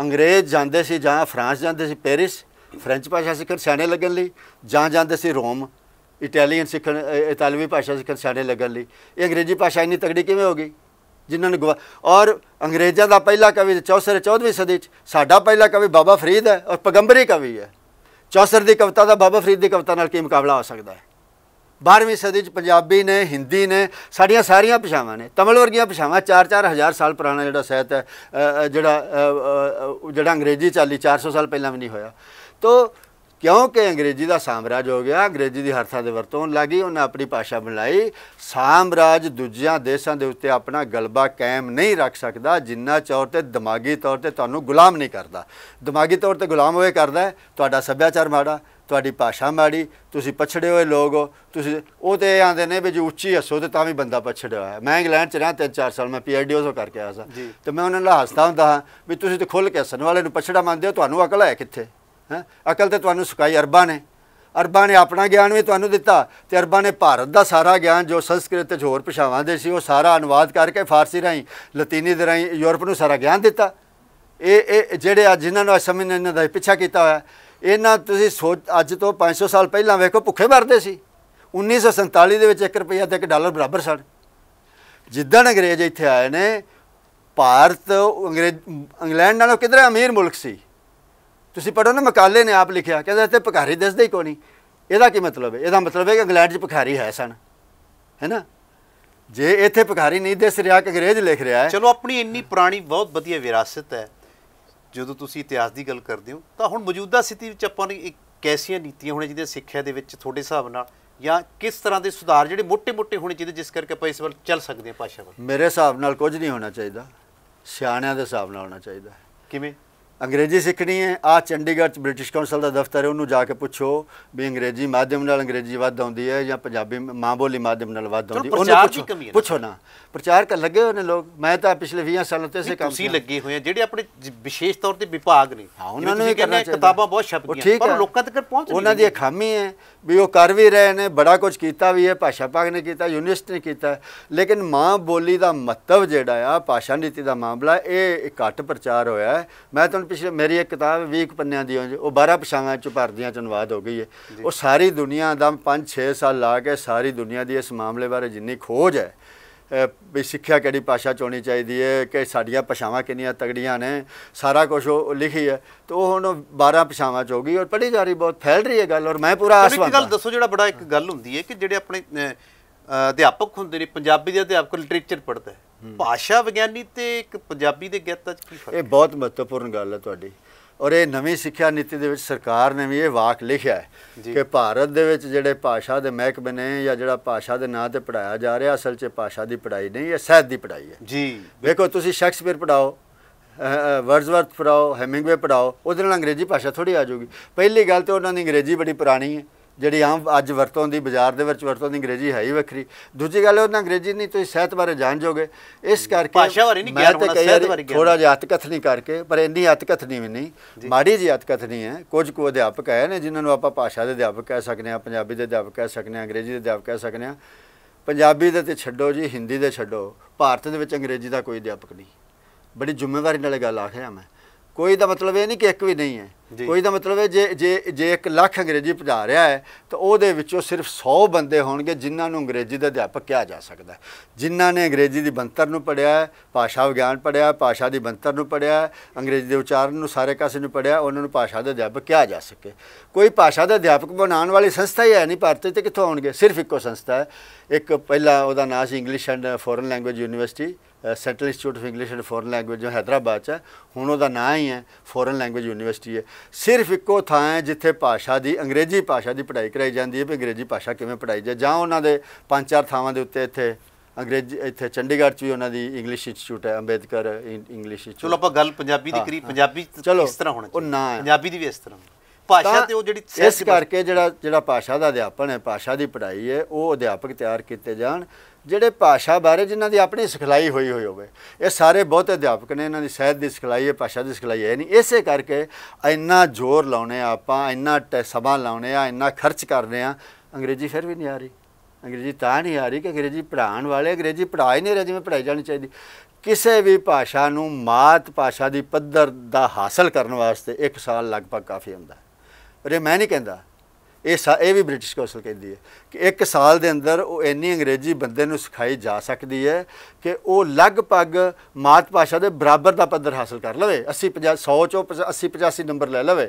ਅੰਗਰੇਜ਼ ਜਾਂਦੇ ਸੀ ਜਾਂ ਫਰਾਂਸ ਜਾਂਦੇ ਸੀ ਪੈਰਿਸ ਫ੍ਰੈਂਚ ਭਾਸ਼ਾ ਸਿੱਖਣ ਸਿਆਣੇ ਲੱਗਣ ਲਈ ਜਾਂ ਜਾਂਦੇ ਸੀ ਰੋਮ ਇਟਾਲੀਅਨ ਸਿੱਖਣ ਇਤਾਲਵੀ ਭਾਸ਼ਾ ਸਿੱਖਣ ਸਿਆਣੇ ਲੱਗਣ ਲਈ ਇਹ ਅੰਗਰੇਜ਼ੀ ਭਾਸ਼ਾ ਇੰਨੀ ਤਕੜੀ ਕਿਵੇਂ ਹੋ ਗਈ ਜਿਨ੍ਹਾਂ ਨੇ ਔਰ ਅੰਗਰੇਜ਼ਾਂ ਦਾ ਪਹਿਲਾ ਕਵੀ ਚੌਸਰ 14ਵੀਂ ਸਦੀ ਚ ਸਾਡਾ ਪਹਿਲਾ ਕਵੀ ਬਾਬਾ ਫਰੀਦ ਹੈ ਔਰ ਪਗੰਬਰੀ ਕਵੀ ਹੈ ਚੌਸਰ ਦੀ ਕਵਿਤਾ ਦਾ ਬਾਬਾ ਫਰੀਦ ਦੀ ਕਵਿਤਾ ਨਾਲ ਕੀ ਮੁਕਾਬਲਾ ਹੋ ਸਕਦਾ ਹੈ 12ਵੀਂ ਸਦੀ 'ਚ ਪੰਜਾਬੀ ਨੇ ਹਿੰਦੀ ਨੇ ਸਾਡੀਆਂ ਸਾਰੀਆਂ ਭਾਸ਼ਾਵਾਂ ਨੇ ਤਮਿਲ ਵਰਗੀਆਂ ਭਾਸ਼ਾਵਾਂ 4-4000 ਸਾਲ ਪੁਰਾਣਾ ਜਿਹੜਾ ਸਹਿਤ ਹੈ ਜਿਹੜਾ ਜਿਹੜਾ ਅੰਗਰੇਜ਼ੀ ਚਾਲੀ 400 ਸਾਲ ਪਹਿਲਾਂ ਵੀ ਨਹੀਂ ਹੋਇਆ ਤੋ ਕਿਉਂਕਿ ਅੰਗਰੇਜ਼ੀ ਦਾ ਸਾਮਰਾਜ ਹੋ ਗਿਆ ਅੰਗਰੇਜ਼ੀ ਦੀ ਹਰ ਥਾਂ ਦੇ ਵਰਤੋਂ ਲੱਗੀ ਉਹਨਾਂ ਆਪਣੀ ਭਾਸ਼ਾ ਬਣਾਈ ਸਾਮਰਾਜ ਦੂਜਿਆਂ ਦੇਸ਼ਾਂ ਦੇ ਉੱਤੇ ਆਪਣਾ ਗਲਬਾ ਕਾਇਮ ਨਹੀਂ ਰੱਖ ਸਕਦਾ ਜਿੰਨਾ ਚੌਰ ਤੇ ਦਿਮਾਗੀ ਤੌਰ ਤੇ ਤੁਹਾਨੂੰ ਗੁਲਾਮ ਨਹੀਂ ਕਰਦਾ ਦਿਮਾਗੀ ਤੌਰ ਤੇ ਗੁਲਾਮ ਹੋਏ ਕਰਦਾ ਤੁਹਾਡਾ ਸੱਭਿਆਚਾਰ ਮਾੜਾ ਤੁਹਾਡੀ ਭਾਸ਼ਾ ਮਾੜੀ ਤੁਸੀਂ ਪਛੜੇ ਹੋਏ ਲੋਕ ਹੋ ਤੁਸੀਂ ਉਹ ਤੇ ਆਂਦੇ ਨੇ ਵੀ ਜੇ ਉੱਚੀ ਹੱਸੋ ਤੇ ਤਾਂ ਵੀ ਬੰਦਾ ਪਛੜਿਆ ਹੋਇਆ ਮੈਂ ਇੰਗਲੈਂਡ ਚ ਰਹਾ ਤਿੰਨ ਚਾਰ ਸਾਲ ਮੈਂ ਪੀਐਚਡੀ ਉਸੋਂ ਕਰਕੇ ਆਇਆ ਸਾਂ ਤੇ ਮੈਂ ਉਹਨਾਂ ਨਾਲ ਹੱਸਦਾ ਹੁੰਦਾ ਹਾਂ ਵੀ ਤੁਸੀਂ ਤੇ ਖੁੱਲ ਕੇ ਹੱਸਣ ਵਾਲੇ ਨੂੰ ਪਛੜਾ ਮੰਨਦੇ ਹੋ ਤੁਹਾਨੂੰ ਅਕਲ ਹੈ ਕਿੱਥੇ ਹੈ ਅਕਲ ਤੇ ਤੁਹਾਨੂੰ ਸੁਕਾਈ ਅਰਬਾਂ ਨੇ ਅਰਬਾਂ ਨੇ ਆਪਣਾ ਗਿਆਨ ਵੀ ਤੁਹਾਨੂੰ ਦਿੱਤਾ ਤੇ ਅਰਬਾਂ ਨੇ ਭਾਰਤ ਦਾ ਸਾਰਾ ਗਿਆਨ ਜੋ ਸੰਸਕ੍ਰਿਤ ਤੇ ਹੋਰ ਭਾਸ਼ਾਵਾਂ ਦੇ ਸੀ ਉਹ ਸਾਰਾ ਅਨੁਵਾਦ ਕਰਕੇ ਫਾਰਸੀ ਰਾਹੀਂ ਲਾਤੀਨੀ ਦੇ ਰਾਹੀਂ ਯੂਰਪ ਨੂੰ ਸਾਰਾ ਗਿਆਨ ਦਿੱਤਾ ਇਹ ਇਹ ਜਿਹੜੇ ਆ ਜਿਨ੍ਹਾਂ ਨੂੰ ਸਮਝਣ ਇਹਨਾਂ ਦਾ ਪਿੱਛਾ ਕੀਤਾ ਹੋਇਆ ਇਹਨਾਂ ਤੁਸੀਂ ਸੋਚ ਅੱਜ ਤੋਂ 500 ਸਾਲ ਪਹਿਲਾਂ ਵੇਖੋ ਭੁੱਖੇ ਮਰਦੇ ਸੀ 1947 ਦੇ ਵਿੱਚ 1 ਰੁਪਿਆ ਤੇ 1 ਡਾਲਰ ਬਰਾਬਰ ਸਨ ਜਿੱਦਾਂ ਅੰਗਰੇਜ਼ ਇੱਥੇ ਆਏ ਨੇ ਭਾਰਤ ਅੰਗਰੇਜ਼ ਇੰਗਲੈਂਡ ਨਾਲੋਂ ਕਿਧਰੇ ਅਮੀਰ ਮੁਲਕ ਸੀ ਤੁਸੀਂ ਪੜੋ ਨਾ ਮਕਾਲੇ ਨੇ ਆਪ ਲਿਖਿਆ ਕਹਿੰਦਾ ਇੱਥੇ ਭਖਾਰੀ ਦਿਸਦੇ ਹੀ ਕੋਈ ਨਹੀਂ ਇਹਦਾ ਕੀ ਮਤਲਬ ਹੈ ਇਹਦਾ ਮਤਲਬ ਹੈ ਕਿ ਇੰਗਲੈਂਡ 'ਚ ਭਖਾਰੀ ਹੈ ਸਨ ਹੈਨਾ ਜੇ ਇੱਥੇ ਭਖਾਰੀ ਨਹੀਂ ਦਿਸ ਰਿਹਾ ਕਿ ਅੰਗਰੇਜ਼ ਲਿਖ ਰਿਹਾ ਹੈ ਚਲੋ ਆਪਣੀ ਇੰਨੀ ਪੁਰਾਣੀ ਬਹੁਤ ਵਧੀਆ ਵਿਰਾਸਤ ਹੈ ਜਦੋਂ ਤੁਸੀਂ ਇਤਿਹਾਸ ਦੀ ਗੱਲ ਕਰਦੇ ਹੋ ਤਾਂ ਹੁਣ ਮੌਜੂਦਾ ਸਥਿਤੀ ਵਿੱਚ ਆਪਾਂ ਨੇ ਇੱਕ ਕੈਸੀਆਂ ਨੀਤੀਆਂ ਹੋਣੀਆਂ ਚਾਹੀਦੀਆਂ ਸਿੱਖਿਆ ਦੇ ਵਿੱਚ ਤੁਹਾਡੇ ਹਿਸਾਬ ਨਾਲ ਜਾਂ ਕਿਸ ਤਰ੍ਹਾਂ ਦੇ ਸੁਧਾਰ ਜਿਹੜੇ ਮੋٹے-ਮੋٹے ਹੋਣੇ ਚਾਹੀਦੇ ਜਿਸ ਕਰਕੇ ਆਪਾਂ ਇਸ ਵੱਲ ਚੱਲ ਸਕਦੇ ਹਾਂ ਪਾਸ਼ਾ ਵੱਲ ਮੇਰੇ ਹਿਸਾਬ ਨਾਲ ਕੁਝ ਨਹੀਂ ਹੋਣਾ ਚਾਹੀਦਾ ਸਿਆਣਿਆਂ ਦੇ ਹਿਸਾਬ ਨਾਲ ਹੋਣਾ ਚਾਹੀਦਾ ਕਿਵੇਂ ਅੰਗਰੇਜ਼ੀ ਸਿੱਖਣੀ ਹੈ ਆ ਚੰਡੀਗੜ੍ਹ ਚ ਬ੍ਰਿਟਿਸ਼ ਕਾਉਂਸਲ ਦਾ ਦਫ਼ਤਰ ਹੈ ਉਹਨੂੰ ਜਾ ਕੇ ਪੁੱਛੋ ਵੀ ਅੰਗਰੇਜ਼ੀ ਮਾਧਿਅਮ ਨਾਲ ਅੰਗਰੇਜ਼ੀ ਵੱਧ ਆਉਂਦੀ ਹੈ ਜਾਂ ਪੰਜਾਬੀ ਮਾਂ ਬੋਲੀ ਮਾਧਿਅਮ ਨਾਲ ਵੱਧ ਆਉਂਦੀ ਉਹਨੂੰ ਪੁੱਛੋ ਪੁੱਛੋ ਨਾ ਪ੍ਰਚਾਰ ਕਰ ਲੱਗੇ ਹੋਏ ਨੇ ਲੋਕ ਮੈਂ ਤਾਂ ਪਿਛਲੇ 20 ਸਾਲਾਂ ਤੋਂ ਇਸੇ ਕੰਮ ਤੁਸੀਂ ਲੱਗੇ ਹੋਏ ਆ ਜਿਹੜੇ ਆਪਣੇ ਵਿਸ਼ੇਸ਼ ਤੌਰ ਤੇ ਵਿਭਾਗ ਨੇ ਹਾਂ ਉਹਨਾਂ ਨੇ ਕਿਤਾਬਾਂ ਬਹੁਤ ਛਪ ਗਈਆਂ ਪਰ ਲੋਕਾਂ ਤੱਕ ਪਹੁੰਚ ਨਹੀਂ ਉਹਨਾਂ ਦੀ ਖਾਮੀ ਹੈ ਵੀ ਉਹ ਕਰ ਵੀ ਰਹੇ ਨੇ ਬੜਾ ਕੁਝ ਕੀਤਾ ਵੀ ਹੈ ਭਾਸ਼ਾ ਪਾਗ ਨੇ ਕੀਤਾ ਯੂਨਿਸਟ ਨੇ ਕੀਤਾ ਲੇਕਿਨ ਮਾਂ ਬੋਲੀ ਦਾ ਮਹੱਤਵ ਜਿਹੜਾ ਆ ਭਾਸ਼ਾ ਨੀਤੀ ਦਾ ਮਾਮਲਾ ਇਹ ਘੱਟ ਪ੍ਰਚਾਰ ਹੋਇਆ ਹੈ ਮੈਂ ਤੁਹਾਨੂੰ ਪਿਛਲੇ ਮੇਰੀ ਇੱਕ ਕਿਤਾਬ 20 ਪੰਨਿਆਂ ਦੀ ਉਹ 12 ਭਾਸ਼ਾਵਾਂ ਚ ਭਰਦੀਆਂ ਚ ਅਨੁਵਾਦ ਹੋ ਗਈ ਹੈ ਉਹ ਸਾਰੀ ਦੁਨੀਆ ਦਾ 5-6 ਸਾਲ ਲਾ ਕੇ ਸਾਰੀ ਦੁਨੀਆ ਦੀ ਇਸ ਮਾਮਲੇ ਬਾਰੇ ਜਿੰਨੀ ਖੋਜ ਹੈ ਵੀ ਸਿੱਖਿਆ ਕਿਹੜੀ ਭਾਸ਼ਾ ਚ ਹੋਣੀ ਚਾਹੀਦੀ ਹੈ ਕਿ ਸਾਡੀਆਂ ਭਾਸ਼ਾਵਾਂ ਕਿੰਨੀਆਂ ਤਗੜੀਆਂ ਨੇ ਸਾਰਾ ਕੁਝ ਉਹ ਲਿਖੀ ਹੈ ਤੇ ਉਹ ਹੁਣ 12 ਭਾਸ਼ਾਵਾਂ ਚ ਹੋ ਗਈ ਔਰ ਪੜੀ ਜਾ ਰਹੀ ਬਹੁਤ ਫੈਲ ਰਹੀ ਹੈ ਗੱਲ ਔਰ ਮੈਂ ਪੂਰਾ ਆਸਵਾਂ ਇੱਕ ਗੱਲ ਦੱਸੋ ਜਿਹੜਾ ਬੜਾ ਇੱਕ ਗੱਲ ਹੁੰਦੀ ਹੈ ਕਿ ਜਿਹੜੇ ਆਪਣੇ ਅਧਿਆਪਕ ਹੁੰਦੇ ਨੇ ਪੰਜਾਬੀ ਦੇ ਅਧਿਆਪਕ ਲਿਟਰੇਚਰ ਪੜ੍ਹਦੇ ਭਾਸ਼ਾ ਵਿਗਿਆਨੀ ਤੇ ਇੱਕ ਪੰਜਾਬੀ ਦੇ ਗਿਆਤਾ ਚ ਕੀ ਫਰਕ ਇਹ ਬਹੁਤ ਮਹੱਤਵਪੂਰਨ ਗੱਲ ਹੈ ਤੁਹਾਡੀ ਔਰ ਇਹ ਨਵੀਂ ਸਿੱਖਿਆ ਨੀਤੀ ਦੇ ਵਿੱਚ ਸਰਕਾਰ ਨੇ ਵੀ ਇਹ ਵਾਕ ਲਿਖਿਆ ਹੈ ਕਿ ਭਾਰਤ ਦੇ ਵਿੱਚ ਜਿਹੜੇ ਭਾਸ਼ਾ ਦੇ ਮਹਿਕਮੇ ਨੇ ਜਾਂ ਜਿਹੜਾ ਭਾਸ਼ਾ ਦੇ ਨਾਂ ਤੇ ਪੜਾਇਆ ਜਾ ਰਿਹਾ ਅਸਲ 'ਚ ਭਾਸ਼ਾ ਦੀ ਪੜਾਈ ਨਹੀਂ ਇਹ ਸਹਿਤ ਦੀ ਪੜਾਈ ਹੈ ਜੀ ਵੇਖੋ ਤੁਸੀਂ ਸ਼ੈਕਸਪੀਅਰ ਪੜਾਓ ਵਰਡਸਵਰਥ ਪੜਾਓ ਹੈਮਿੰਗਵੇ ਪੜਾਓ ਉਹਦੇ ਨਾਲ ਅੰਗਰੇਜ਼ੀ ਭਾਸ਼ਾ ਥੋੜੀ ਆ ਜਾਊਗੀ ਪਹਿਲੀ ਗੱਲ ਤੇ ਉਹਨਾਂ ਦੀ ਅੰਗਰੇਜ਼ੀ ਬੜੀ ਪੁਰਾਣੀ ਹੈ ਜਿਹੜੀ ਆਮ ਅੱਜ ਵਰਤੋਂ ਦੀ ਬਾਜ਼ਾਰ ਦੇ ਵਿੱਚ ਵਰਤੋਂ ਦੀ ਅੰਗਰੇਜ਼ੀ ਹੈ ਹੀ ਵੱਖਰੀ ਦੂਜੀ ਗੱਲ ਉਹਨਾਂ ਅੰਗਰੇਜ਼ੀ ਨਹੀਂ ਤੁਸੀਂ ਸਿਹਤ ਬਾਰੇ ਜਾਣ ਜੋਗੇ ਇਸ ਕਰਕੇ ਭਾਸ਼ਾ ਬਾਰੇ ਨਹੀਂ ਗਿਆਨ ਹੋਣਾ ਸਿਹਤ ਬਾਰੇ ਗਿਆਨ ਥੋੜਾ ਜਿਹਾ ਕਥਨੀ ਕਰਕੇ ਪਰ ਇੰਨੀ ਅਤਕਥਨੀ ਵੀ ਨਹੀਂ ਮਾੜੀ ਜੀ ਕਥਨੀ ਹੈ ਕੁਝ ਕੁ ਅਧਿਆਪਕ ਆਏ ਨੇ ਜਿਨ੍ਹਾਂ ਨੂੰ ਆਪਾਂ ਭਾਸ਼ਾ ਦੇ ਅਧਿਆਪਕ ਕਹਿ ਸਕਦੇ ਹਾਂ ਪੰਜਾਬੀ ਦੇ ਅਧਿਆਪਕ ਕਹਿ ਸਕਦੇ ਹਾਂ ਅੰਗਰੇਜ਼ੀ ਦੇ ਅਧਿਆਪਕ ਕਹਿ ਸਕਦੇ ਹਾਂ ਪੰਜਾਬੀ ਦੇ ਤੇ ਛੱਡੋ ਜੀ ਹਿੰਦੀ ਦੇ ਛੱਡੋ ਭਾਰਤ ਦੇ ਵਿੱਚ ਅੰਗਰੇਜ਼ੀ ਦਾ ਕੋਈ ਅਧਿਆਪਕ ਨਹੀਂ ਬੜੀ ਜ਼ਿੰਮੇਵਾਰੀ ਨਾਲ ਗੱਲ ਆਖਿਆ ਮੈਂ ਕੋਈ ਦਾ ਮਤਲਬ ਇਹ ਨਹੀਂ ਕਿ ਇੱਕ ਵੀ ਨਹੀਂ ਹੈ ਕੋਈ ਦਾ ਮਤਲਬ ਹੈ ਜੇ ਜੇ ਜੇ 1 ਲੱਖ ਅੰਗਰੇਜ਼ੀ ਪੜਾ ਰਿਹਾ ਹੈ ਤਾਂ ਉਹਦੇ ਵਿੱਚੋਂ ਸਿਰਫ 100 ਬੰਦੇ ਹੋਣਗੇ ਜਿਨ੍ਹਾਂ ਨੂੰ ਅੰਗਰੇਜ਼ੀ ਦਾ ਅਧਿਆਪਕ ਕਿਹਾ ਜਾ ਸਕਦਾ ਹੈ ਜਿਨ੍ਹਾਂ ਨੇ ਅੰਗਰੇਜ਼ੀ ਦੀ ਬੰਤਰ ਨੂੰ ਪੜਿਆ ਹੈ ਭਾਸ਼ਾ ਵਿਗਿਆਨ ਪੜਿਆ ਹੈ ਭਾਸ਼ਾ ਦੀ ਬੰਤਰ ਨੂੰ ਪੜਿਆ ਹੈ ਅੰਗਰੇਜ਼ੀ ਦੇ ਉਚਾਰਨ ਨੂੰ ਸਾਰੇ ਕਾਸੇ ਨੂੰ ਪੜਿਆ ਉਹਨਾਂ ਨੂੰ ਭਾਸ਼ਾ ਦਾ ਅਧਿਆਪਕ ਕਿਹਾ ਜਾ ਸਕੇ ਕੋਈ ਭਾਸ਼ਾ ਦਾ ਅਧਿਆਪਕ ਬਣਾਉਣ ਵਾਲੀ ਸੰਸਥਾ ਹੀ ਹੈ ਨਹੀਂ ਭਾਰਤ ਤੇ ਕਿੱਥੋਂ ਆਉਣਗੇ ਸਿਰਫ ਇੱਕੋ ਸੰਸਥਾ ਹੈ ਇੱਕ ਪਹਿਲਾ ਉਹਦਾ ਨਾਮ ਸੀ English and foreign language university central institute of English and foreign language ਜੋ ਹైదరాబాద్ 'ਚ ਹੈ ਹੁਣ ਉਹਦਾ ਨਾਂ ਹੀ ਹੈ ਫੋਰਨ ਲੈਂਗੁਏਜ ਯੂਨੀਵਰਸਿਟੀ ਹੈ ਸਿਰਫ ਇੱਕੋ ਥਾਂ ਹੈ ਜਿੱਥੇ ਭਾਸ਼ਾ ਦੀ ਅੰਗਰੇਜ਼ੀ ਭਾਸ਼ਾ ਦੀ ਪੜ੍ਹਾਈ ਕਰਾਈ ਜਾਂਦੀ ਹੈ ਵੀ ਅੰਗਰੇਜ਼ੀ ਭਾਸ਼ਾ ਕਿਵੇਂ ਪੜ੍ਹਾਈ ਜਾ ਜਾਂ ਉਹਨਾਂ ਦੇ ਪੰਜ ਚਾਰ ਥਾਵਾਂ ਦੇ ਉੱਤੇ ਇੱਥੇ ਅੰਗਰੇਜ਼ੀ ਇੱਥੇ ਚੰਡੀਗੜ੍ਹ 'ਚ ਵੀ ਉਹਨਾਂ ਦੀ ਇੰਗਲਿਸ਼ ਇੰਸਟੀਚਿਊਟ ਹੈ ਅੰਬੇਦਕਰ ਇੰਗਲਿਸ਼ ਚਲੋ ਆਪਾਂ ਗੱਲ ਪੰਜਾਬੀ ਦੀ ਕਰੀ ਪੰਜਾਬੀ ਇਸ ਤਰ੍ਹਾਂ ਹੋਣਾ ਚਾਹੀਦਾ ਪੰਜਾਬੀ ਦੀ ਵੀ ਇਸ ਤਰ੍ਹਾਂ ਭਾਸ਼ਾ ਤੇ ਉਹ ਜਿਹੜੀ ਇਸ ਕਰਕੇ ਜਿਹੜਾ ਜਿਹੜਾ ਭਾਸ਼ਾ ਦਾ ਅਧਿਆਪਨ ਹੈ ਭਾਸ਼ਾ ਦੀ ਪੜ੍ਹਾਈ ਹੈ ਉਹ ਅਧਿਆਪਕ ਤਿਆਰ ਕੀਤੇ ਜਾਣ ਜਿਹੜੇ ਭਾਸ਼ਾ ਬਾਰੇ ਜਿਨ੍ਹਾਂ ਦੀ ਆਪਣੀ ਸਿਖਲਾਈ ਹੋਈ ਹੋਈ ਹੋਵੇ ਇਹ ਸਾਰੇ ਬਹੁਤ ਅਧਿਆਪਕ ਨੇ ਇਹਨਾਂ ਦੀ ਸਾਹਿਤ ਦੀ ਸਿਖਲਾਈ ਹੈ ਭਾਸ਼ਾ ਦੀ ਸਿਖਲਾਈ ਹੈ ਨਹੀਂ ਇਸੇ ਕਰਕੇ ਇੰਨਾ ਜ਼ੋਰ ਲਾਉਣੇ ਆਪਾਂ ਇੰਨਾ ਸਭਾ ਲਾਉਣੇ ਆ ਇੰਨਾ ਖਰਚ ਕਰਨੇ ਆ ਅੰਗਰੇਜ਼ੀ ਫਿਰ ਵੀ ਨਹੀਂ ਆ ਰਹੀ ਅੰਗਰੇਜ਼ੀ ਤਾਂ ਨਹੀਂ ਆ ਰਹੀ ਕਿ ਅੰਗਰੇਜ਼ੀ ਪੜ੍ਹਾਉਣ ਵਾਲੇ ਅੰਗਰੇਜ਼ੀ ਪੜ੍ਹਾ ਹੀ ਨਹੀਂ ਰਹੇ ਜਿਵੇਂ ਪੜ੍ਹਾਈ ਜਾਣੀ ਚਾਹੀਦੀ ਕਿਸੇ ਵੀ ਭਾਸ਼ਾ ਨੂੰ ਮਾਤ ਭਾਸ਼ਾ ਦੀ ਪੱਧਰ ਦਾ ਹਾਸਲ ਕਰਨ ਵਾਸਤੇ 1 ਸਾਲ ਲਗਭਗ ਕਾਫੀ ਹੁੰਦਾ ਪਰ ਇਹ ਮੈਂ ਨਹੀਂ ਕਹਿੰਦਾ ਇਹ ਇਹ ਵੀ ਬ੍ਰਿਟਿਸ਼ ਕੌਂਸਲ ਕਹਿੰਦੀ ਹੈ ਕਿ ਇੱਕ ਸਾਲ ਦੇ ਅੰਦਰ ਉਹ ਇੰਨੀ ਅੰਗਰੇਜ਼ੀ ਬੰਦੇ ਨੂੰ ਸਿਖਾਈ ਜਾ ਸਕਦੀ ਹੈ ਕਿ ਉਹ ਲਗਭਗ ਮਾਤ ਭਾਸ਼ਾ ਦੇ ਬਰਾਬਰ ਦਾ ਪੱਧਰ ਹਾਸਲ ਕਰ ਲਵੇ 80 50 100 ਚੋਂ 80 85 ਨੰਬਰ ਲੈ ਲਵੇ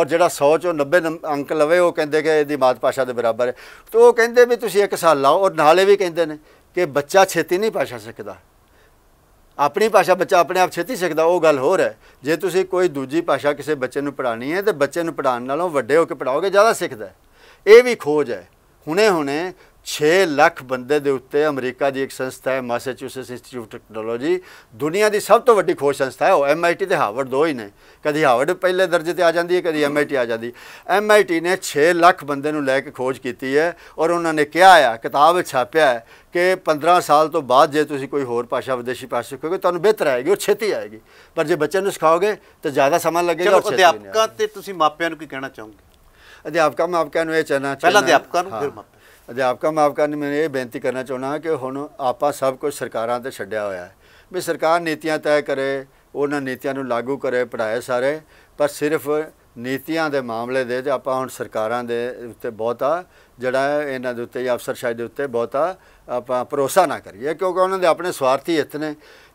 ਔਰ ਜਿਹੜਾ 100 ਚੋਂ 90 ਅੰਕ ਲਵੇ ਉਹ ਕਹਿੰਦੇ ਕਿ ਇਹਦੀ ਮਾਤ ਭਾਸ਼ਾ ਦੇ ਬਰਾਬਰ ਹੈ ਤੇ ਉਹ ਕਹਿੰਦੇ ਵੀ ਤੁਸੀਂ ਇੱਕ ਸਾਲ ਲਾਓ ਔਰ ਨਾਲੇ ਵੀ ਕਹਿੰਦੇ ਨੇ ਕਿ ਬੱਚਾ ਛੇਤੀ ਨਹੀਂ ਭਾਸ਼ਾ ਸਿੱਖਦਾ ਆਪਣੀ ਭਾਸ਼ਾ ਬੱਚਾ ਆਪਣੇ ਆਪ ਛੇਤੀ ਸਿੱਖਦਾ ਉਹ ਗੱਲ ਹੋਰ ਹੈ ਜੇ ਤੁਸੀਂ ਕੋਈ ਦੂਜੀ ਭਾਸ਼ਾ ਕਿਸੇ ਬੱਚੇ ਨੂੰ ਪੜਾਣੀ ਹੈ ਤੇ ਬੱਚੇ ਨੂੰ ਪੜਾਉਣ ਨਾਲੋਂ ਵੱਡੇ ਹੋ ਕੇ ਪੜਾਓਗੇ ਜ਼ਿਆਦਾ ਸਿੱਖਦਾ ਇਹ ਵੀ ਖੋਜ ਹੈ ਹੁਣੇ ਹੁਣੇ 6 ਲੱਖ ਬੰਦੇ ਦੇ ਉੱਤੇ ਅਮਰੀਕਾ ਦੀ ਇੱਕ ਸੰਸਥਾ ਹੈ ਮਾਸਾਚੂਸੈਟਸ ਇੰਸਟੀਚਿਊਟ ਟੈਕਨੋਲੋਜੀ ਦੁਨੀਆ ਦੀ ਸਭ ਤੋਂ ਵੱਡੀ ਖੋਜ ਸੰਸਥਾ ਹੈ ਉਹ ਐਮਆਈਟੀ ਤੇ ਹਾਰਵਰਡ ਦੋ ਹੀ ਨੇ ਕਦੀ ਹਾਰਵਰਡ ਪਹਿਲੇ ਦਰਜੇ ਤੇ ਆ ਜਾਂਦੀ ਹੈ ਕਦੀ ਐਮਆਈਟੀ ਆ ਜਾਂਦੀ ਐਮਆਈਟੀ ਨੇ 6 ਲੱਖ ਬੰਦੇ ਨੂੰ ਲੈ ਕੇ ਖੋਜ ਕੀਤੀ ਹੈ ਔਰ ਉਹਨਾਂ ਨੇ ਕਿਹਾ ਆ ਕਿਤਾਬ ਵਿੱਚ ਛਾਪਿਆ ਹੈ ਕਿ 15 ਸਾਲ ਤੋਂ ਬਾਅਦ ਜੇ ਤੁਸੀਂ ਕੋਈ ਹੋਰ ਭਾਸ਼ਾ ਵਿਦੇਸ਼ੀ ਭਾਸ਼ਾ ਸਿੱਖੋਗੇ ਤੁਹਾਨੂੰ ਬਿਹਤਰ ਆਏਗੀ ਔਰ ਛੇਤੀ ਆਏਗੀ ਪਰ ਜੇ ਬੱਚੇ ਨੂੰ ਸਿਖਾਓਗੇ ਤਾਂ ਜ਼ਿਆਦਾ ਸਮਾਂ ਲੱਗੇਗਾ ਔਰ ਅਧਿਆਪਕਾਂ ਤੇ ਤੁਸੀਂ ਮਾਪਿਆਂ ਨੂੰ ਕੀ ਕਹਿਣਾ ਚਾਹੋਗੇ ਅਧਿਆਪਕਾਂ ਮਾਪਿਆਂ ਨੂੰ ਇਹ ਚਾਹਨਾ ਪਹਿਲਾਂ ਅਧਿਆਪਕਾਂ ਨੂੰ ਫਿਰ ਮਾਪਿਆਂ ਅਧਿਆਪਕਾਂ ਮਾਪਕਾਂ ਨੂੰ ਮੈਂ ਇਹ ਬੇਨਤੀ ਕਰਨਾ ਚਾਹੁੰਦਾ ਕਿ ਹੁਣ ਆਪਾਂ ਸਭ ਕੁਝ ਸਰਕਾਰਾਂ ਤੇ ਛੱਡਿਆ ਹੋਇਆ ਹੈ ਵੀ ਸਰਕਾਰ ਨੀਤੀਆਂ ਤੈਅ ਕਰੇ ਉਹਨਾਂ ਨੀਤੀਆਂ ਨੂੰ ਲਾਗੂ ਕਰੇ ਪੜਾਏ ਸਾਰੇ ਪਰ ਸਿਰਫ ਨੀਤੀਆਂ ਦੇ ਮਾਮਲੇ ਦੇ ਆਪਾਂ ਹੁਣ ਸਰਕਾਰਾਂ ਦੇ ਉੱਤੇ ਬਹੁਤਾ ਜਿਹੜਾ ਇਹਨਾਂ ਦੇ ਉੱਤੇ ਜਾਂ ਸ਼ਾਇਦ ਦੇ ਉੱਤੇ ਬਹੁਤਾ ਆਪਾਂ ਭਰੋਸਾ ਨਾ ਕਰੀਏ ਕਿਉਂਕਿ ਉਹਨਾਂ ਦੇ ਆਪਣੇ ਸਵਾਰਥੀ ਇਤਨੇ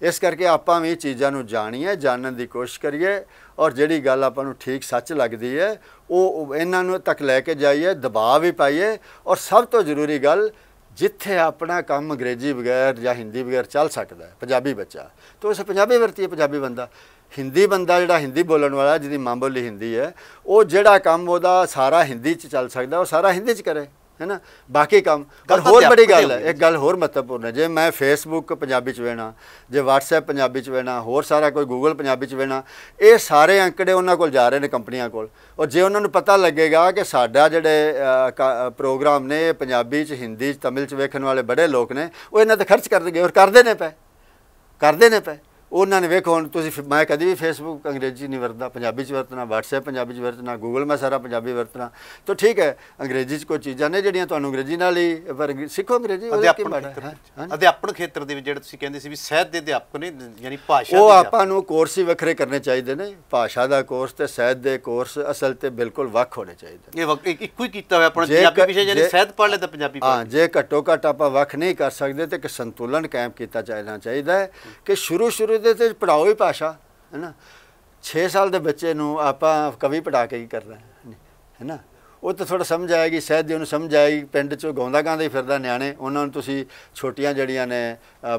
ਇਸ ਕਰਕੇ ਆਪਾਂ ਵੀ ਚੀਜ਼ਾਂ ਨੂੰ ਜਾਣੀਏ ਜਾਣਨ ਦੀ ਕੋਸ਼ਿਸ਼ ਕਰੀਏ ਔਰ ਜਿਹੜੀ ਗੱਲ ਆਪਾਂ ਨੂੰ ਠੀਕ ਸੱਚ ਲੱਗਦੀ ਹੈ ਉਹ ਇਹਨਾਂ ਨੂੰ ਤੱਕ ਲੈ ਕੇ ਜਾਈਏ ਦਬਾਅ ਵੀ ਪਾਈਏ ਔਰ ਸਭ ਤੋਂ ਜ਼ਰੂਰੀ ਗੱਲ ਜਿੱਥੇ ਆਪਣਾ ਕੰਮ ਅੰਗਰੇਜ਼ੀ ਬਗੈਰ ਜਾਂ ਹਿੰਦੀ ਬਗੈਰ ਚੱਲ ਸਕਦਾ ਹੈ ਪੰਜਾਬੀ ਬੱਚਾ ਤੋਂ ਇਸ ਪੰਜਾਬੀ ਵਰਤੀ ਪੰਜਾਬੀ ਬੰਦਾ ਹਿੰਦੀ ਬੰਦਾ ਜਿਹੜਾ ਹਿੰਦੀ ਬੋਲਣ ਵਾਲਾ ਜਿਹਦੀ ਮਾਂ ਬੋਲੀ ਹਿੰਦੀ ਹੈ ਉਹ ਜਿਹੜਾ ਕੰਮ ਉਹਦਾ ਸਾਰਾ ਹਿੰਦੀ 'ਚ ਚੱਲ ਸਕਦਾ ਉਹ ਸਾਰਾ ਹਿੰਦੀ 'ਚ ਕਰੇ ਹੈਨਾ ਬਾਕੀ ਕੰਮ ਪਰ ਹੋਰ ਬੜੀ ਗੱਲ ਹੈ ਇੱਕ ਗੱਲ ਹੋਰ ਮਹੱਤਵਪੂਰਨ ਹੈ ਜੇ ਮੈਂ ਫੇਸਬੁੱਕ ਪੰਜਾਬੀ ਚ ਵੇਣਾ ਜੇ ਵਟਸਐਪ ਪੰਜਾਬੀ ਚ ਵੇਣਾ ਹੋਰ ਸਾਰਾ ਕੋਈ ਗੂਗਲ ਪੰਜਾਬੀ ਚ ਵੇਣਾ ਇਹ ਸਾਰੇ ਅੰਕੜੇ ਉਹਨਾਂ ਕੋਲ ਜਾ ਰਹੇ ਨੇ ਕੰਪਨੀਆਂ ਕੋਲ ਔਰ ਜੇ ਉਹਨਾਂ ਨੂੰ ਪਤਾ ਲੱਗੇਗਾ ਕਿ ਸਾਡਾ ਜਿਹੜੇ ਪ੍ਰੋਗਰਾਮ ਨੇ ਪੰਜਾਬੀ ਚ ਹਿੰਦੀ ਚ ਤਮਿਲ ਚ ਵੇਖਣ ਵਾਲੇ ਬੜੇ ਲੋਕ ਨੇ ਉਹ ਇਹਨਾਂ ਤੇ ਖਰਚ ਕਰਨਗੇ ਔਰ ਕਰਦੇ ਨੇ ਪਏ ਕਰਦੇ ਨੇ ਪਏ ਉਹਨਾਂ ਨੇ ਵੇਖੋ ਹੁਣ ਤੁਸੀਂ ਮੈਂ ਕਦੀ ਵੀ ਫੇਸਬੁੱਕ ਅੰਗਰੇਜ਼ੀ ਨਹੀਂ ਵਰਤਦਾ ਪੰਜਾਬੀ 'ਚ ਵਰਤਣਾ WhatsApp ਪੰਜਾਬੀ 'ਚ ਵਰਤਣਾ ਗੂਗਲ ਮੈਂ ਸਾਰਾ ਪੰਜਾਬੀ ਵਰਤਣਾ ਤਾਂ ਠੀਕ ਹੈ ਅੰਗਰੇਜ਼ੀ 'ਚ ਕੋਈ ਚੀਜ਼ਾਂ ਨੇ ਜਿਹੜੀਆਂ ਤੁਹਾਨੂੰ ਅੰਗਰੇਜ਼ੀ ਨਾਲ ਹੀ ਪਰ ਸਿੱਖੋ ਅੰਗਰੇਜ਼ੀ ਅਧਿਆਪਨ ਖੇਤਰ ਦੇ ਵਿੱਚ ਜਿਹੜੇ ਤੁਸੀਂ ਕਹਿੰਦੇ ਸੀ ਵੀ ਸਹਿਤ ਦੇ ਅਧਿਆਪਕ ਨੇ ਯਾਨੀ ਭਾਸ਼ਾ ਉਹ ਆਪਾਂ ਨੂੰ ਕੋਰਸ ਹੀ ਵੱਖਰੇ ਕਰਨੇ ਚਾਹੀਦੇ ਨੇ ਭਾਸ਼ਾ ਦਾ ਕੋਰਸ ਤੇ ਸਹਿਤ ਦੇ ਕੋਰਸ ਅਸਲ ਤੇ ਬਿਲਕੁਲ ਵੱਖ ਹੋਣੇ ਚਾਹੀਦੇ ਇਹ ਇੱਕੋ ਹੀ ਕੀਤਾ ਹੋਇਆ ਆਪਣਾ ਪੰਜਾਬੀ ਵਿਸ਼ੇ ਜਿਹੜੇ ਸਹਿਤ ਪੜ੍ਹ ਲੈ ਤਾਂ ਪੰਜਾਬੀ ਹਾਂ ਜੇ ਘੱਟੋ ਘੱਟ ਆਪਾਂ ਵੱਖ ਨਹੀਂ ਕਰ ਸਕਦੇ ਤੇ ਇੱਕ ਸੰਤੁਲਨ ਕਾਇਮ ਕੀਤਾ ਚਾਹੀਦਾ ਚਾਹੀਦਾ ਕਿ ਸ਼ੁਰੂ ਸ਼ੁਰੂ ਇਹਦੇ ਤੇ ਪੜਾਓ ਹੀ ਭਾਸ਼ਾ ਹੈ ਨਾ 6 ਸਾਲ ਦੇ ਬੱਚੇ ਨੂੰ ਆਪਾਂ ਕਵੀ ਪੜਾ ਕੇ ਹੀ ਕਰਨਾ ਹੈ ਨਾ ਉਹ ਤਾਂ ਥੋੜਾ ਸਮਝ ਆਏਗੀ ਸਹਿਜ ਉਹਨੂੰ ਸਮਝ ਆਏਗੀ ਪਿੰਡ 'ਚ ਗਾਉਂਦਾ ਗਾਉਂਦਾ ਫਿਰਦਾ ਨਿਆਣੇ ਉਹਨਾਂ ਨੂੰ ਤੁਸੀਂ ਛੋਟੀਆਂ ਜੜੀਆਂ ਨੇ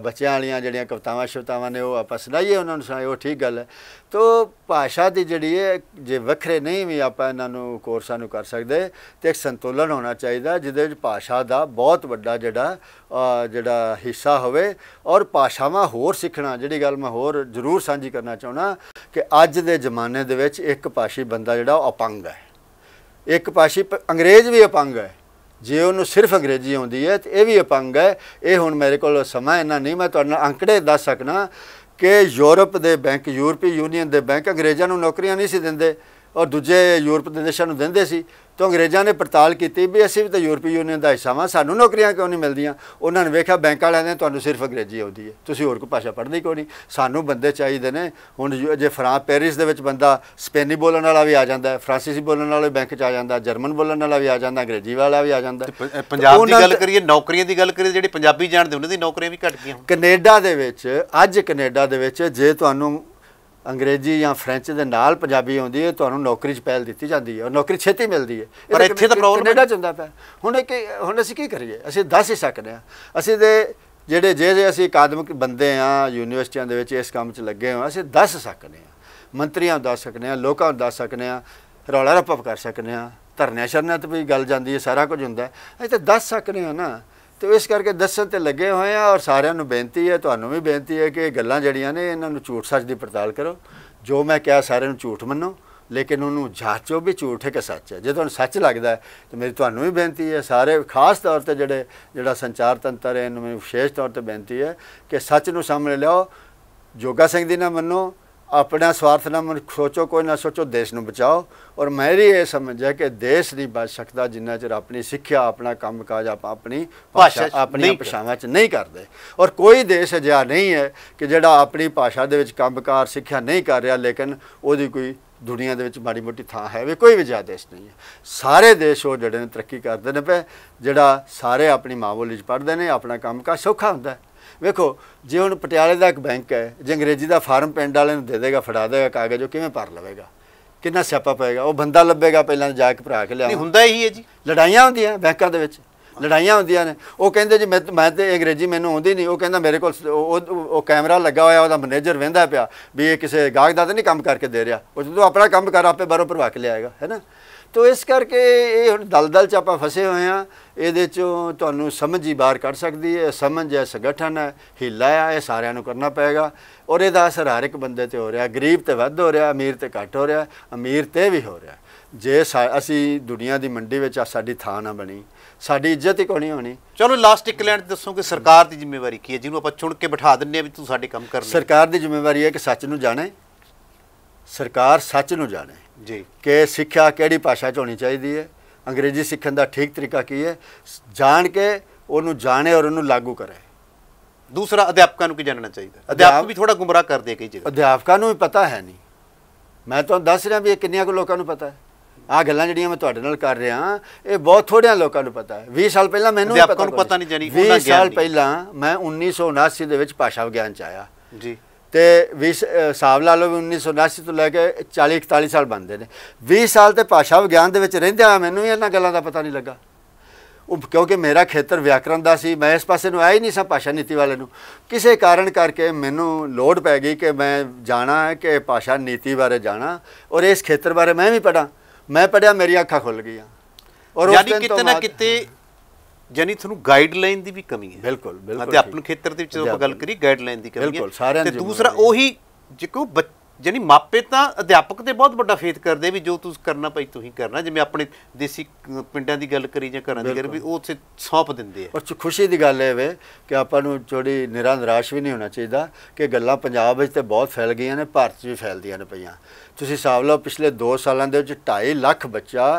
ਬੱਚਿਆਂ ਵਾਲੀਆਂ ਜਿਹੜੀਆਂ ਕਵਤਾਵਾਂ ਸ਼ਬਤਾਵਾਂ ਨੇ ਉਹ ਆਪਸ ਲਾਈਏ ਉਹਨਾਂ ਨੂੰ ਸਾਇਓ ਠੀਕ ਗੱਲ ਹੈ ਤੋਂ ਭਾਸ਼ਾ ਦੀ ਜਿਹੜੀ ਹੈ ਜੇ ਵੱਖਰੇ ਨਹੀਂ ਵੀ ਆਪਾਂ ਇਹਨਾਂ ਨੂੰ ਕੋਰਸਾਂ ਨੂੰ ਕਰ ਸਕਦੇ ਤੇ ਇੱਕ ਸੰਤੁਲਨ ਹੋਣਾ ਚਾਹੀਦਾ ਜਿਹਦੇ ਵਿੱਚ ਭਾਸ਼ਾ ਦਾ ਬਹੁਤ ਵੱਡਾ ਜਿਹੜਾ ਜਿਹੜਾ ਹਿੱਸਾ ਹੋਵੇ ਔਰ ਭਾਸ਼ਾਵਾਂ ਹੋਰ ਸਿੱਖਣਾ ਜਿਹੜੀ ਗੱਲ ਮੈਂ ਹੋਰ ਜ਼ਰੂਰ ਸਾਂਝੀ ਕਰਨਾ ਚਾਹਣਾ ਕਿ ਅੱਜ ਦੇ ਜ਼ਮਾਨੇ ਦੇ ਵਿੱਚ ਇੱਕ ਭਾਸ਼ੀ ਬੰਦਾ ਜਿਹੜਾ ਉਹ ਅਪੰਗ ਹੈ ਇੱਕ ਪਾਸ਼ੀ ਅੰਗਰੇਜ਼ ਵੀ ਅਪੰਗ ਹੈ ਜੇ ਉਹਨੂੰ ਸਿਰਫ ਅੰਗਰੇਜ਼ੀ ਆਉਂਦੀ ਹੈ ਤੇ ਇਹ ਵੀ ਅਪੰਗ ਹੈ ਇਹ ਹੁਣ ਮੇਰੇ ਕੋਲ ਸਮਾਂ ਇੰਨਾ ਨਹੀਂ ਮੈਂ ਤੁਹਾਨੂੰ ਅੰਕੜੇ ਦੱਸ ਸਕਣਾ ਕਿ ਯੂਰਪ ਦੇ ਬੈਂਕ ਯੂਰਪੀ ਯੂਨੀਅਨ ਦੇ ਬੈਂਕ ਅੰਗਰੇਜ਼ਾਂ ਨੂੰ ਨੌਕਰੀਆਂ ਨਹੀਂ ਸੀ ਦਿੰਦੇ ਔਰ ਦੂਜੇ ਯੂਰਪ ਦੇ ਦੇਸ਼ਾਂ ਨੂੰ ਦਿੰਦੇ ਸੀ ਤਾਂ ਅੰਗਰੇਜ਼ਾਂ ਨੇ ਪੜਤਾਲ ਕੀਤੀ ਵੀ ਅਸੀਂ ਵੀ ਤਾਂ ਯੂਰਪੀ ਯੂਨੀਅਨ ਦਾ ਹਿੱਸਾ ਵਾਂ ਸਾਨੂੰ ਨੌਕਰੀਆਂ ਕਿਉਂ ਨਹੀਂ ਮਿਲਦੀਆਂ ਉਹਨਾਂ ਨੇ ਵੇਖਿਆ ਬੈਂਕ ਵਾਲਿਆਂ ਨੇ ਤੁਹਾਨੂੰ ਸਿਰਫ ਅੰਗਰੇਜ਼ੀ ਆਉਂਦੀ ਹੈ ਤੁਸੀਂ ਹੋਰ ਕੋਈ ਭਾਸ਼ਾ ਪੜ੍ਹਨੀ ਕੋਈ ਨਹੀਂ ਸਾਨੂੰ ਬੰਦੇ ਚਾਹੀਦੇ ਨੇ ਹੁਣ ਜੇ ਫਰਾਂਸ ਪੈਰਿਸ ਦੇ ਵਿੱਚ ਬੰਦਾ ਸਪੈਨੀ ਬੋਲਣ ਵਾਲਾ ਵੀ ਆ ਜਾਂਦਾ ਹੈ ਫਰਾਂਸੀਸੀ ਬੋਲਣ ਵਾਲੇ ਬੈਂਕ 'ਚ ਆ ਜਾਂਦਾ ਜਰਮਨ ਬੋਲਣ ਵਾਲਾ ਵੀ ਆ ਜਾਂਦਾ ਅੰਗਰੇਜ਼ੀ ਵਾਲਾ ਵੀ ਆ ਜਾਂਦਾ ਪੰਜਾਬ ਦੀ ਗੱਲ ਕਰੀਏ ਨੌਕਰੀਆਂ ਦੀ ਗੱਲ ਕਰੀਏ ਜਿਹੜੇ ਪੰਜਾਬੀ ਜਾਣਦੇ ਉਹਨਾਂ ਦੀ ਨੌਕਰੀਆਂ ਵੀ ਘਟ ਗਈਆਂ ਕੈਨੇਡਾ ਦੇ ਵਿੱਚ ਅੱਜ ਕੈਨੇਡਾ ਦੇ ਵਿੱਚ ਜੇ ਤੁਹਾਨੂੰ ਅੰਗਰੇਜ਼ੀ ਜਾਂ ਫ੍ਰੈਂਚ ਦੇ ਨਾਲ ਪੰਜਾਬੀ ਆਉਂਦੀ ਹੈ ਤੁਹਾਨੂੰ ਨੌਕਰੀ 'ਚ ਪਹਿਲ ਦਿੱਤੀ ਜਾਂਦੀ ਹੈ ਔਰ ਨੌਕਰੀ ਛੇਤੀ ਮਿਲਦੀ ਹੈ ਪਰ ਇੱਥੇ ਤਾਂ ਪ੍ਰੋਬਲਮ ਕਿਹੜਾ ਚੰਦਾ ਪਿਆ ਹੁਣ ਇੱਕ ਹੁਣ ਅਸੀਂ ਕੀ ਕਰੀਏ ਅਸੀਂ ਦੱਸ ਹੀ ਸਕਦੇ ਹਾਂ ਅਸੀਂ ਦੇ ਜਿਹੜੇ ਜੇ ਜੇ ਅਸੀਂ ਅਕਾਦਮਿਕ ਬੰਦੇ ਆ ਯੂਨੀਵਰਸਿਟੀਆਂ ਦੇ ਵਿੱਚ ਇਸ ਕੰਮ 'ਚ ਲੱਗੇ ਹਾਂ ਅਸੀਂ ਦੱਸ ਸਕਦੇ ਹਾਂ ਮੰਤਰੀਆਂ ਨੂੰ ਦੱਸ ਸਕਦੇ ਹਾਂ ਲੋਕਾਂ ਨੂੰ ਦੱਸ ਸਕਦੇ ਹਾਂ ਰੌਲਾ ਰੱਪਾ ਕਰ ਸਕਦੇ ਹਾਂ ਧਰਨਿਆਂ ਸ਼ਰਨੇ ਤੇ ਵੀ ਗੱਲ ਜਾਂਦੀ ਹੈ ਸਾਰਾ ਕੁਝ ਹੁੰਦਾ ਅਸੀਂ ਤਾਂ ਦੱਸ ਸਕਦੇ ਹਾਂ ਨਾ ਤੇ ਇਸ ਕਰਕੇ ਦੱਸਣ ਤੇ ਲੱਗੇ ਹੋਏ ਆ ਔਰ ਸਾਰਿਆਂ ਨੂੰ ਬੇਨਤੀ ਹੈ ਤੁਹਾਨੂੰ ਵੀ ਬੇਨਤੀ ਹੈ ਕਿ ਇਹ ਗੱਲਾਂ ਜਿਹੜੀਆਂ ਨੇ ਇਹਨਾਂ ਨੂੰ ਝੂਠ ਸੱਚ ਦੀ ਪੜਤਾਲ ਕਰੋ ਜੋ ਮੈਂ ਕਿਹਾ ਸਾਰਿਆਂ ਨੂੰ ਝੂਠ ਮੰਨੋ ਲੇਕਿਨ ਉਹਨੂੰ ਜਾਂਚੋ ਵੀ ਝੂਠ ਹੈ ਕਿ ਸੱਚ ਹੈ ਜੇ ਤੁਹਾਨੂੰ ਸੱਚ ਲੱਗਦਾ ਹੈ ਤੇ ਮੇਰੀ ਤੁਹਾਨੂੰ ਵੀ ਬੇਨਤੀ ਹੈ ਸਾਰੇ ਖਾਸ ਤੌਰ ਤੇ ਜਿਹੜੇ ਜਿਹੜਾ ਸੰਚਾਰ ਤੰਤਰ ਹੈ ਇਹਨੂੰ ਮੈਂ ਵਿਸ਼ੇਸ਼ ਤੌਰ ਤੇ ਬੇਨਤੀ ਹੈ ਕਿ ਸੱਚ ਨੂੰ ਸਾਹਮਣੇ ਲਿਆਓ ਜੋਗਾ ਸਿੰਘ ਦੀ ਨਾ ਮੰਨੋ ਆਪਣਾ ਸਵਾਰਥ ਨਾ ਮਨ ਸੋਚੋ ਕੋਈ ਨਾ ਸੋਚੋ ਦੇਸ਼ ਨੂੰ ਬਚਾਓ ਔਰ ਮੈਰੀ ਇਹ ਸਮਝ ਹੈ ਕਿ ਦੇਸ਼ ਨਹੀਂ ਬਚ ਸਕਦਾ ਜਿੰਨਾ ਚਿਰ ਆਪਣੀ ਸਿੱਖਿਆ ਆਪਣਾ ਕੰਮਕਾਜ ਆਪ ਆਪਣੀ ਭਾਸ਼ਾ ਆਪਣੀ ਪਛਾਣਾਂ 'ਚ ਨਹੀਂ ਕਰਦੇ ਔਰ ਕੋਈ ਦੇਸ਼ ਅਜਿਹਾ ਨਹੀਂ ਹੈ ਕਿ ਜਿਹੜਾ ਆਪਣੀ ਭਾਸ਼ਾ ਦੇ ਵਿੱਚ ਕੰਮਕਾਰ ਸਿੱਖਿਆ ਨਹੀਂ ਕਰ ਰਿਹਾ ਲੇਕਿਨ ਉਹਦੀ ਕੋਈ ਦੁਨੀਆ ਦੇ ਵਿੱਚ ਬੜੀ ਮੋਟੀ ਥਾਂ ਹੈ ਵੀ ਕੋਈ ਵੀ ਜ਼ਿਆਦਾ ਦੇਸ਼ ਨਹੀਂ ਹੈ ਸਾਰੇ ਦੇਸ਼ ਉਹ ਜਿਹੜੇ ਨੇ ਤਰੱਕੀ ਕਰਦੇ ਨੇ ਪਏ ਜਿਹੜਾ ਸਾਰੇ ਆਪਣੀ ਮਾਂ ਬੋਲੀ 'ਚ ਪੜ੍ਹਦੇ ਨੇ ਆਪਣਾ ਕੰਮਕਾਜ ਸੌਖਾ ਹੁੰਦਾ ਹੈ ਵੇਖੋ ਜੇ ਹੁਣ ਪਟਿਆਲੇ ਦਾ ਇੱਕ ਬੈਂਕ ਹੈ ਜੇ ਅੰਗਰੇਜ਼ੀ ਦਾ ਫਾਰਮ ਪਿੰਡ ਵਾਲੇ ਨੂੰ ਦੇ ਦੇਗਾ ਫੜਾ ਦੇਗਾ ਕਾਗਜ਼ ਉਹ ਕਿਵੇਂ ਭਰ ਲਵੇਗਾ ਕਿੰਨਾ ਸਿਆਪਾ ਪਏਗਾ ਉਹ ਬੰਦਾ ਲੱਭੇਗਾ ਪਹਿਲਾਂ ਜਾ ਕੇ ਭਰਾ ਕੇ ਲਿਆ ਨਹੀਂ ਹੁੰਦਾ ਹੀ ਹੈ ਜੀ ਲੜਾਈਆਂ ਹੁੰਦੀਆਂ ਬੈਂਕਾਂ ਦੇ ਵਿੱਚ ਲੜਾਈਆਂ ਹੁੰਦੀਆਂ ਨੇ ਉਹ ਕਹਿੰਦੇ ਜੀ ਮੈਂ ਮੈਂ ਤੇ ਅੰਗਰੇਜ਼ੀ ਮੈਨੂੰ ਆਉਂਦੀ ਨਹੀਂ ਉਹ ਕਹਿੰਦਾ ਮੇਰੇ ਕੋਲ ਉਹ ਕੈਮਰਾ ਲੱਗਾ ਹੋਇਆ ਉਹਦਾ ਮੈਨੇਜਰ ਵਹਿੰਦਾ ਪਿਆ ਵੀ ਇਹ ਕਿਸੇ ਗਾਹਕ ਦਾ ਤਾਂ ਨਹੀਂ ਕੰਮ ਕਰਕੇ ਦੇ ਰਿਹਾ ਉਹ ਜਦੋਂ ਆਪਣਾ ਕੰਮ ਕਰ ਆਪੇ ਬਾਹਰੋਂ ਭਰਵਾ ਕੇ ਲਿਆਏਗਾ ਹੈ ਨਾ ਤੋ ਇਸ ਕਰਕੇ ਇਹ ਹੁਣ ਦਲਦਲ ਚ ਆਪਾਂ ਫਸੇ ਹੋਏ ਆ ਇਹਦੇ ਚੋਂ ਤੁਹਾਨੂੰ ਸਮਝ ਹੀ ਬਾਹਰ ਕੱਢ ਸਕਦੀ ਹੈ ਸਮਝ ਹੈ ਸੰਗਠਨ ਹੈ ਹਿੱਲਾ ਹੈ ਇਹ ਸਾਰਿਆਂ ਨੂੰ ਕਰਨਾ ਪਏਗਾ ਔਰ ਇਹਦਾ ਅਸਰ ਹਰ ਇੱਕ ਬੰਦੇ ਤੇ ਹੋ ਰਿਹਾ ਗਰੀਬ ਤੇ ਵੱਧ ਹੋ ਰਿਹਾ ਅਮੀਰ ਤੇ ਘੱਟ ਹੋ ਰਿਹਾ ਅਮੀਰ ਤੇ ਵੀ ਹੋ ਰਿਹਾ ਜੇ ਅਸੀਂ ਦੁਨੀਆ ਦੀ ਮੰਡੀ ਵਿੱਚ ਸਾਡੀ ਥਾਂ ਨਾ ਬਣੀ ਸਾਡੀ ਇੱਜ਼ਤ ਹੀ ਕੋਣੀ ਹੋਣੀ ਚਲੋ ਲਾਸਟ ਇੱਕ ਲੈਂਡ ਦੱਸੋ ਕਿ ਸਰਕਾਰ ਦੀ ਜ਼ਿੰਮੇਵਾਰੀ ਕੀ ਹੈ ਜਿਹਨੂੰ ਆਪਾਂ ਚੁਣ ਕੇ ਬਿਠਾ ਦਿੰਨੇ ਆ ਵੀ ਤੂੰ ਸਾਡੇ ਕੰਮ ਕਰਨੇ ਸਰਕਾਰ ਦੀ ਜ਼ਿੰਮੇਵਾਰੀ ਹੈ ਕਿ ਸੱਚ ਨੂੰ ਜਾਣੇ ਸਰਕਾਰ ਸੱਚ ਨੂੰ ਜਾਣੇ ਜੀ ਕਿ ਸਿੱਖਿਆ ਕਿਹੜੀ ਭਾਸ਼ਾ 'ਚ ਹੋਣੀ ਚਾਹੀਦੀ ਹੈ ਅੰਗਰੇਜ਼ੀ ਸਿੱਖਣ ਦਾ ਠੀਕ ਤਰੀਕਾ ਕੀ ਹੈ ਜਾਣ ਕੇ ਉਹਨੂੰ ਜਾਣੇ ਔਰ ਉਹਨੂੰ ਲਾਗੂ ਕਰੇ ਦੂਸਰਾ ਅਧਿਆਪਕਾਂ ਨੂੰ ਕੀ ਜਾਣਨਾ ਚਾਹੀਦਾ ਅਧਿਆਪਕ ਵੀ ਥੋੜਾ ਗੁੰਮਰਾਹ ਕਰਦੇ ਕਈ ਜਗ੍ਹਾ ਅਧਿਆਪਕਾਂ ਨੂੰ ਵੀ ਪਤਾ ਹੈ ਨਹੀਂ ਮੈਂ ਤਾਂ ਦੱਸ ਰਿਹਾ ਵੀ ਇਹ ਕਿੰਨਿਆਂ ਕੁ ਲੋਕਾਂ ਨੂੰ ਪਤਾ ਹੈ ਆ ਗੱਲਾਂ ਜਿਹੜੀਆਂ ਮੈਂ ਤੁਹਾਡੇ ਨਾਲ ਕਰ ਰਿਹਾ ਇਹ ਬਹੁਤ ਥੋੜਿਆਂ ਲੋਕਾਂ ਨੂੰ ਪਤਾ ਹੈ 20 ਸਾਲ ਪਹਿਲਾਂ ਮੈਨੂੰ ਅਧਿਆਪਕਾਂ ਨੂੰ ਪਤਾ ਨਹੀਂ ਜਾਨੀ 20 ਸਾਲ ਪਹਿਲਾਂ ਮੈਂ 1979 ਦੇ ਵਿੱਚ ਭਾਸ਼ਾ ਵਿਗਿਆਨ ਚ ਆਇਆ ਜੀ ਤੇ 20 ਹਿਸਾਬ ਲਾ ਲਓ 1979 ਤੋਂ ਲੈ ਕੇ 40 41 ਸਾਲ ਬੰਦੇ ਨੇ 20 ਸਾਲ ਤੇ ਭਾਸ਼ਾ ਵਿਗਿਆਨ ਦੇ ਵਿੱਚ ਰਹਿੰਦਿਆ ਮੈਨੂੰ ਇਹਨਾਂ ਗੱਲਾਂ ਦਾ ਪਤਾ ਨਹੀਂ ਲੱਗਾ ਉਹ ਕਿਉਂਕਿ ਮੇਰਾ ਖੇਤਰ ਵਿਆਕਰਣ ਦਾ ਸੀ ਮੈਂ ਇਸ ਪਾਸੇ ਨੂੰ ਆਇਆ ਹੀ ਨਹੀਂ ਸਾਂ ਭਾਸ਼ਾ ਨੀਤੀ ਵਾਲੇ ਨੂੰ ਕਿਸੇ ਕਾਰਨ ਕਰਕੇ ਮੈਨੂੰ ਲੋੜ ਪੈ ਗਈ ਕਿ ਮੈਂ ਜਾਣਾ ਹੈ ਕਿ ਭਾਸ਼ਾ ਨੀਤੀ ਬਾਰੇ ਜਾਣਾ ਔਰ ਇਸ ਖੇਤਰ ਬਾਰੇ ਮੈਂ ਵੀ ਪੜਾਂ ਮੈਂ ਪੜਿਆ ਮੇਰੀਆਂ ਅੱਖਾਂ ਖੁੱਲ ਗਈਆਂ ਔਰ ਉਸ ਦਿਨ ਯਾਨੀ ਕਿਤੇ ਨਾ ਕਿਤੇ ਜਾਨੀ ਤੁਹਾਨੂੰ ਗਾਈਡਲਾਈਨ ਦੀ ਵੀ ਕਮੀ ਹੈ ਬਿਲਕੁਲ ਬਿਲਕੁਲ ਆਪਣੇ ਖੇਤਰ ਦੇ ਵਿੱਚ ਜਦੋਂ ਆਪਾਂ ਗੱਲ ਕਰੀ ਗਾਈਡਲਾਈਨ ਦੀ ਕਮੀ ਹੈ ਤੇ ਦੂਸਰਾ ਉਹੀ ਜਿਕੋ ਜਾਨੀ ਮਾਪੇ ਤਾਂ ਅਧਿਆਪਕ ਤੇ ਬਹੁਤ ਵੱਡਾ ਫੇਥ ਕਰਦੇ ਵੀ ਜੋ ਤੁਸੀਂ ਕਰਨਾ ਪਈ ਤੁਸੀਂ ਕਰਨਾ ਜਿਵੇਂ ਆਪਣੇ ਦੇਸੀ ਪਿੰਡਾਂ ਦੀ ਗੱਲ ਕਰੀ ਜਾਂ ਘਰਾਂ ਦੀ ਗੱਲ ਵੀ ਉਹ ਉੱਥੇ ਸੌਂਪ ਦਿੰਦੇ ਆ ਪਰ ਖੁਸ਼ੀ ਦੀ ਗੱਲ ਹੈ ਵੇ ਕਿ ਆਪਾਂ ਨੂੰ ਥੋੜੀ ਨਿਰਾਸ਼ ਵੀ ਨਹੀਂ ਹੋਣਾ ਚਾਹੀਦਾ ਕਿ ਗੱਲਾਂ ਪੰਜਾਬ ਵਿੱਚ ਤੇ ਬਹੁਤ ਫੈਲ ਗਈਆਂ ਨੇ ਭਾਰਤ 'ਚ ਵੀ ਫੈਲਦੀਆਂ ਨੇ ਪਈਆਂ ਤੁਸੀਂ ਸਾਬ ਲਓ ਪਿਛਲੇ 2 ਸਾਲਾਂ ਦੇ ਵਿੱਚ 2.5 ਲੱਖ ਬੱਚਾ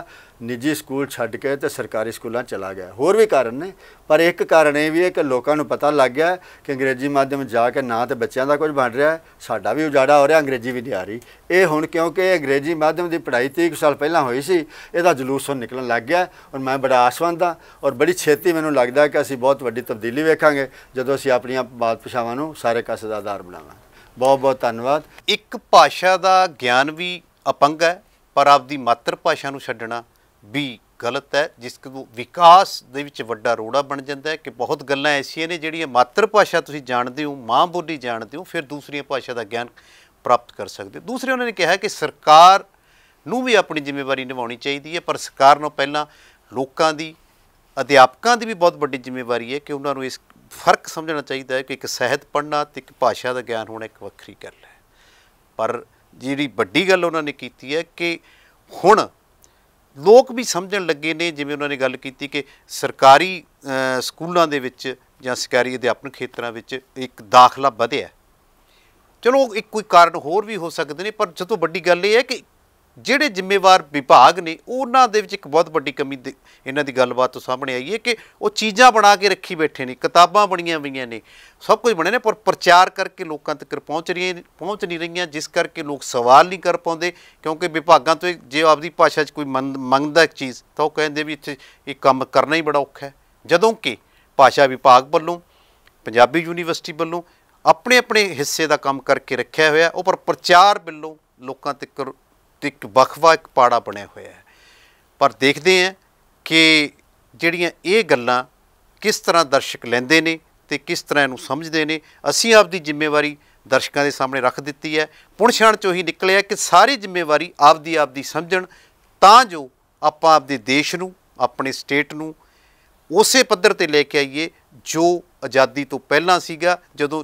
ਨਿੱਜੀ ਸਕੂਲ ਛੱਡ ਕੇ ਤੇ ਸਰਕਾਰੀ ਸਕੂਲਾਂ ਚਲਾ ਗਿਆ ਹੋਰ ਵੀ ਕਾਰਨ ਨੇ ਪਰ ਇੱਕ ਕਾਰਨ ਇਹ ਵੀ ਹੈ ਕਿ ਲੋਕਾਂ ਨੂੰ ਪਤਾ ਲੱਗ ਗਿਆ ਕਿ ਅੰਗਰੇਜ਼ੀ ਮਾਧਿਅਮ ਜਾ ਕੇ ਨਾ ਤੇ ਬੱਚਿਆਂ ਦਾ ਕੁਝ ਬਣ ਰਿਹਾ ਸਾਡਾ ਵੀ ਉਜਾੜਾ ਹੋ ਰਿਹਾ ਅੰਗਰੇਜ਼ੀ ਵੀ ਨਹੀਂ ਆ ਰਹੀ ਇਹ ਹੁਣ ਕਿਉਂਕਿ ਅੰਗਰੇਜ਼ੀ ਮਾਧਿਅਮ ਦੀ ਪੜ੍ਹਾਈ 30 ਸਾਲ ਪਹਿਲਾਂ ਹੋਈ ਸੀ ਇਹਦਾ ਜਲੂਸ ਹੁਣ ਨਿਕਲਣ ਲੱਗ ਗਿਆ ਔਰ ਮੈਂ ਬੜਾ ਆਸਵੰਦ ਹਾਂ ਔਰ ਬੜੀ ਛੇਤੀ ਮੈਨੂੰ ਲੱਗਦਾ ਕਿ ਅਸੀਂ ਬਹੁਤ ਵੱਡੀ ਤਬਦੀਲੀ ਵੇਖਾਂਗੇ ਜਦੋਂ ਅਸੀਂ ਆਪਣੀਆਂ ਬਾਤ ਭਾਸ਼ਾਵਾਂ ਨੂੰ ਸਾਰੇ ਕਸਦਾਦਾਰ ਬਣਾਵਾਂਗੇ ਬਹੁਤ ਬਹੁਤ ਧੰਨਵਾਦ ਇੱਕ ਭਾਸ਼ਾ ਦਾ ਗਿਆਨ ਵੀ ਅਪੰਗ ਹੈ ਪਰ ਆਪਦੀ ਮਾਤਰ ਭਾਸ਼ਾ ਨੂੰ ਛੱਡਣਾ ਵੀ ਗਲਤ ਹੈ ਜਿਸ ਨੂੰ ਵਿਕਾਸ ਦੇ ਵਿੱਚ ਵੱਡਾ ਰੋੜਾ ਬਣ ਜਾਂਦਾ ਹੈ ਕਿ ਬਹੁਤ ਗੱਲਾਂ ਐਸੀਆਂ ਨੇ ਜਿਹੜੀਆਂ ਮਾਤਰ ਭਾਸ਼ਾ ਤੁਸੀਂ ਜਾਣਦੇ ਹੋ ਮਾਂ ਬੋਲੀ ਜਾਣਦੇ ਹੋ ਫਿਰ ਦੂਸਰੀਆਂ ਭਾਸ਼ਾ ਦਾ ਗਿਆਨ ਪ੍ਰਾਪਤ ਕਰ ਸਕਦੇ ਹੋ ਦੂਸਰੇ ਉਹਨਾਂ ਨੇ ਕਿਹਾ ਕਿ ਸਰਕਾਰ ਨੂੰ ਵੀ ਆਪਣੀ ਜ਼ਿੰਮੇਵਾਰੀ ਨਿਭਾਉਣੀ ਚਾਹੀਦੀ ਹੈ ਪਰ ਸਰਕਾਰ ਨੂੰ ਪਹਿਲਾਂ ਲੋਕਾਂ ਦੀ ਅਧਿਆਪਕਾਂ ਦੀ ਵੀ ਬਹੁਤ ਵੱਡੀ ਜ਼ਿੰਮੇਵਾਰੀ ਹੈ ਕਿ ਉਹਨਾਂ ਨੂੰ ਇਸ ਫਰਕ ਸਮਝਣਾ ਚਾਹੀਦਾ ਹੈ ਕਿ ਇੱਕ ਸਹਿਤ ਪੜਨਾ ਤੇ ਇੱਕ ਭਾਸ਼ਾ ਦਾ ਗਿਆਨ ਹੋਣਾ ਇੱਕ ਵੱਖਰੀ ਗੱਲ ਹੈ ਪਰ ਜਿਹੜੀ ਵੱਡੀ ਗੱਲ ਉਹਨਾਂ ਨੇ ਕੀਤੀ ਹੈ ਕਿ ਹੁਣ ਲੋਕ ਵੀ ਸਮਝਣ ਲੱਗੇ ਨੇ ਜਿਵੇਂ ਉਹਨਾਂ ਨੇ ਗੱਲ ਕੀਤੀ ਕਿ ਸਰਕਾਰੀ ਸਕੂਲਾਂ ਦੇ ਵਿੱਚ ਜਾਂ ਸਰਕਾਰੀ ਅਧਿਆਪਨ ਖੇਤਰਾਂ ਵਿੱਚ ਇੱਕ ਦਾਖਲਾ ਵਧਿਆ ਚਲੋ ਇੱਕ ਕੋਈ ਕਾਰਨ ਹੋਰ ਵੀ ਹੋ ਸਕਦੇ ਨੇ ਪਰ ਜਦੋਂ ਵੱਡੀ ਗੱਲ ਇਹ ਹੈ ਕਿ ਜਿਹੜੇ ਜ਼ਿੰਮੇਵਾਰ ਵਿਭਾਗ ਨੇ ਉਹਨਾਂ ਦੇ ਵਿੱਚ ਇੱਕ ਬਹੁਤ ਵੱਡੀ ਕਮੀ ਇਹਨਾਂ ਦੀ ਗੱਲਬਾਤ ਤੋਂ ਸਾਹਮਣੇ ਆਈ ਹੈ ਕਿ ਉਹ ਚੀਜ਼ਾਂ ਬਣਾ ਕੇ ਰੱਖੀ ਬੈਠੇ ਨੇ ਕਿਤਾਬਾਂ ਬਣੀਆਂ ਹੋਈਆਂ ਨੇ ਸਭ ਕੁਝ ਬਣੇ ਨੇ ਪਰ ਪ੍ਰਚਾਰ ਕਰਕੇ ਲੋਕਾਂ ਤੱਕ ਪਹੁੰਚ ਰਹੀਆਂ ਪਹੁੰਚ ਨਹੀਂ ਰਹੀਆਂ ਜਿਸ ਕਰਕੇ ਲੋਕ ਸਵਾਲ ਨਹੀਂ ਕਰ ਪਾਉਂਦੇ ਕਿਉਂਕਿ ਵਿਭਾਗਾਂ ਤੋਂ ਜੇ ਆਪਦੀ ਭਾਸ਼ਾ 'ਚ ਕੋਈ ਮੰਗਦਾ ਇੱਕ ਚੀਜ਼ ਤਾਂ ਉਹ ਕਹਿੰਦੇ ਵੀ ਇੱਥੇ ਇਹ ਕੰਮ ਕਰਨਾ ਹੀ ਬੜਾ ਔਖਾ ਹੈ ਜਦੋਂ ਕਿ ਭਾਸ਼ਾ ਵਿਭਾਗ ਵੱਲੋਂ ਪੰਜਾਬੀ ਯੂਨੀਵਰਸਿਟੀ ਵੱਲੋਂ ਆਪਣੇ ਆਪਣੇ ਹਿੱਸੇ ਦਾ ਕੰਮ ਕਰਕੇ ਰੱਖਿਆ ਹੋਇਆ ਉਹ ਪਰ ਪ੍ਰਚਾਰ ਵੱਲੋਂ ਲੋਕਾਂ ਤੱਕ ਇੱਕ ਵਖਵਾ ਇੱਕ ਪਾੜਾ ਬਣਿਆ ਹੋਇਆ ਹੈ ਪਰ ਦੇਖਦੇ ਹਾਂ ਕਿ ਜਿਹੜੀਆਂ ਇਹ ਗੱਲਾਂ ਕਿਸ ਤਰ੍ਹਾਂ ਦਰਸ਼ਕ ਲੈਂਦੇ ਨੇ ਤੇ ਕਿਸ ਤਰ੍ਹਾਂ ਇਹਨੂੰ ਸਮਝਦੇ ਨੇ ਅਸੀਂ ਆਪਦੀ ਜ਼ਿੰਮੇਵਾਰੀ ਦਰਸ਼ਕਾਂ ਦੇ ਸਾਹਮਣੇ ਰੱਖ ਦਿੱਤੀ ਹੈ ਪੁਣਛਾਣ ਚੋਂ ਹੀ ਨਿਕਲਿਆ ਕਿ ਸਾਰੀ ਜ਼ਿੰਮੇਵਾਰੀ ਆਪਦੀ ਆਪਦੀ ਸਮਝਣ ਤਾਂ ਜੋ ਆਪਾਂ ਆਪਦੇ ਦੇਸ਼ ਨੂੰ ਆਪਣੇ ਸਟੇਟ ਨੂੰ ਉਸੇ ਪੱਧਰ ਤੇ ਲੈ ਕੇ ਆਈਏ ਜੋ ਆਜ਼ਾਦੀ ਤੋਂ ਪਹਿਲਾਂ ਸੀਗਾ ਜਦੋਂ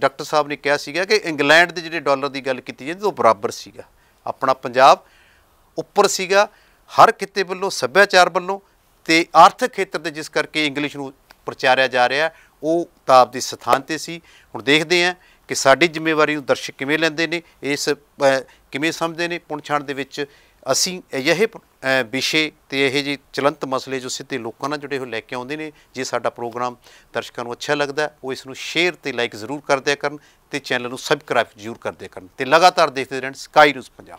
ਡਾਕਟਰ ਸਾਹਿਬ ਨੇ ਕਿਹਾ ਸੀਗਾ ਕਿ ਇੰਗਲੈਂਡ ਦੇ ਜਿਹੜੇ ਡਾਲਰ ਦੀ ਗੱਲ ਕੀਤੀ ਜਾਂਦੀ ਉਹ ਬਰਾਬਰ ਸੀਗਾ ਆਪਣਾ ਪੰਜਾਬ ਉੱਪਰ ਸੀਗਾ ਹਰ ਕਿਤੇ ਵੱਲੋਂ ਸੱਭਿਆਚਾਰ ਵੱਲੋਂ ਤੇ ਆਰਥਿਕ ਖੇਤਰ ਦੇ ਜਿਸ ਕਰਕੇ ਇੰਗਲਿਸ਼ ਨੂੰ ਪ੍ਰਚਾਰਿਆ ਜਾ ਰਿਹਾ ਉਹ ਤਾਂ ਦੀ ਸਥਾਨ ਤੇ ਸੀ ਹੁਣ ਦੇਖਦੇ ਆਂ ਕਿ ਸਾਡੀ ਜ਼ਿੰਮੇਵਾਰੀ ਨੂੰ ਦਰਸ਼ਕ ਕਿਵੇਂ ਲੈਂਦੇ ਨੇ ਇਸ ਕਿਵੇਂ ਸਮਝਦੇ ਨੇ ਪੁਣਛਾਣ ਦੇ ਵਿੱਚ ਅਸੀਂ ਅਜਿਹੇ ਵਿਸ਼ੇ ਤੇ ਇਹ ਜੀ ਚਲੰਤ ਮਸਲੇ ਜੋ ਸਿੱਧੇ ਲੋਕਾਂ ਨਾਲ ਜੁੜੇ ਹੋਏ ਲੈ ਕੇ ਆਉਂਦੇ ਨੇ ਜੇ ਸਾਡਾ ਪ੍ਰੋਗਰਾਮ ਦਰਸ਼ਕਾਂ ਨੂੰ ਅੱਛਾ ਲੱਗਦਾ ਉਹ ਇਸ ਨੂੰ ਸ਼ੇਅਰ ਤੇ ਲਾਈਕ ਜ਼ਰੂਰ ਕਰਦੇ ਕਰਨ ਤੇ ਚੈਨਲ ਨੂੰ ਸਬਸਕ੍ਰਾਈਬ ਜ਼ਰੂਰ ਕਰਦੇ ਕਰਨ ਤੇ ਲਗਾਤਾਰ ਦੇਖਦੇ ਰਹਿਣ ਸਕਾਈ ਨਿਊਜ਼ ਪੰਜਾਬ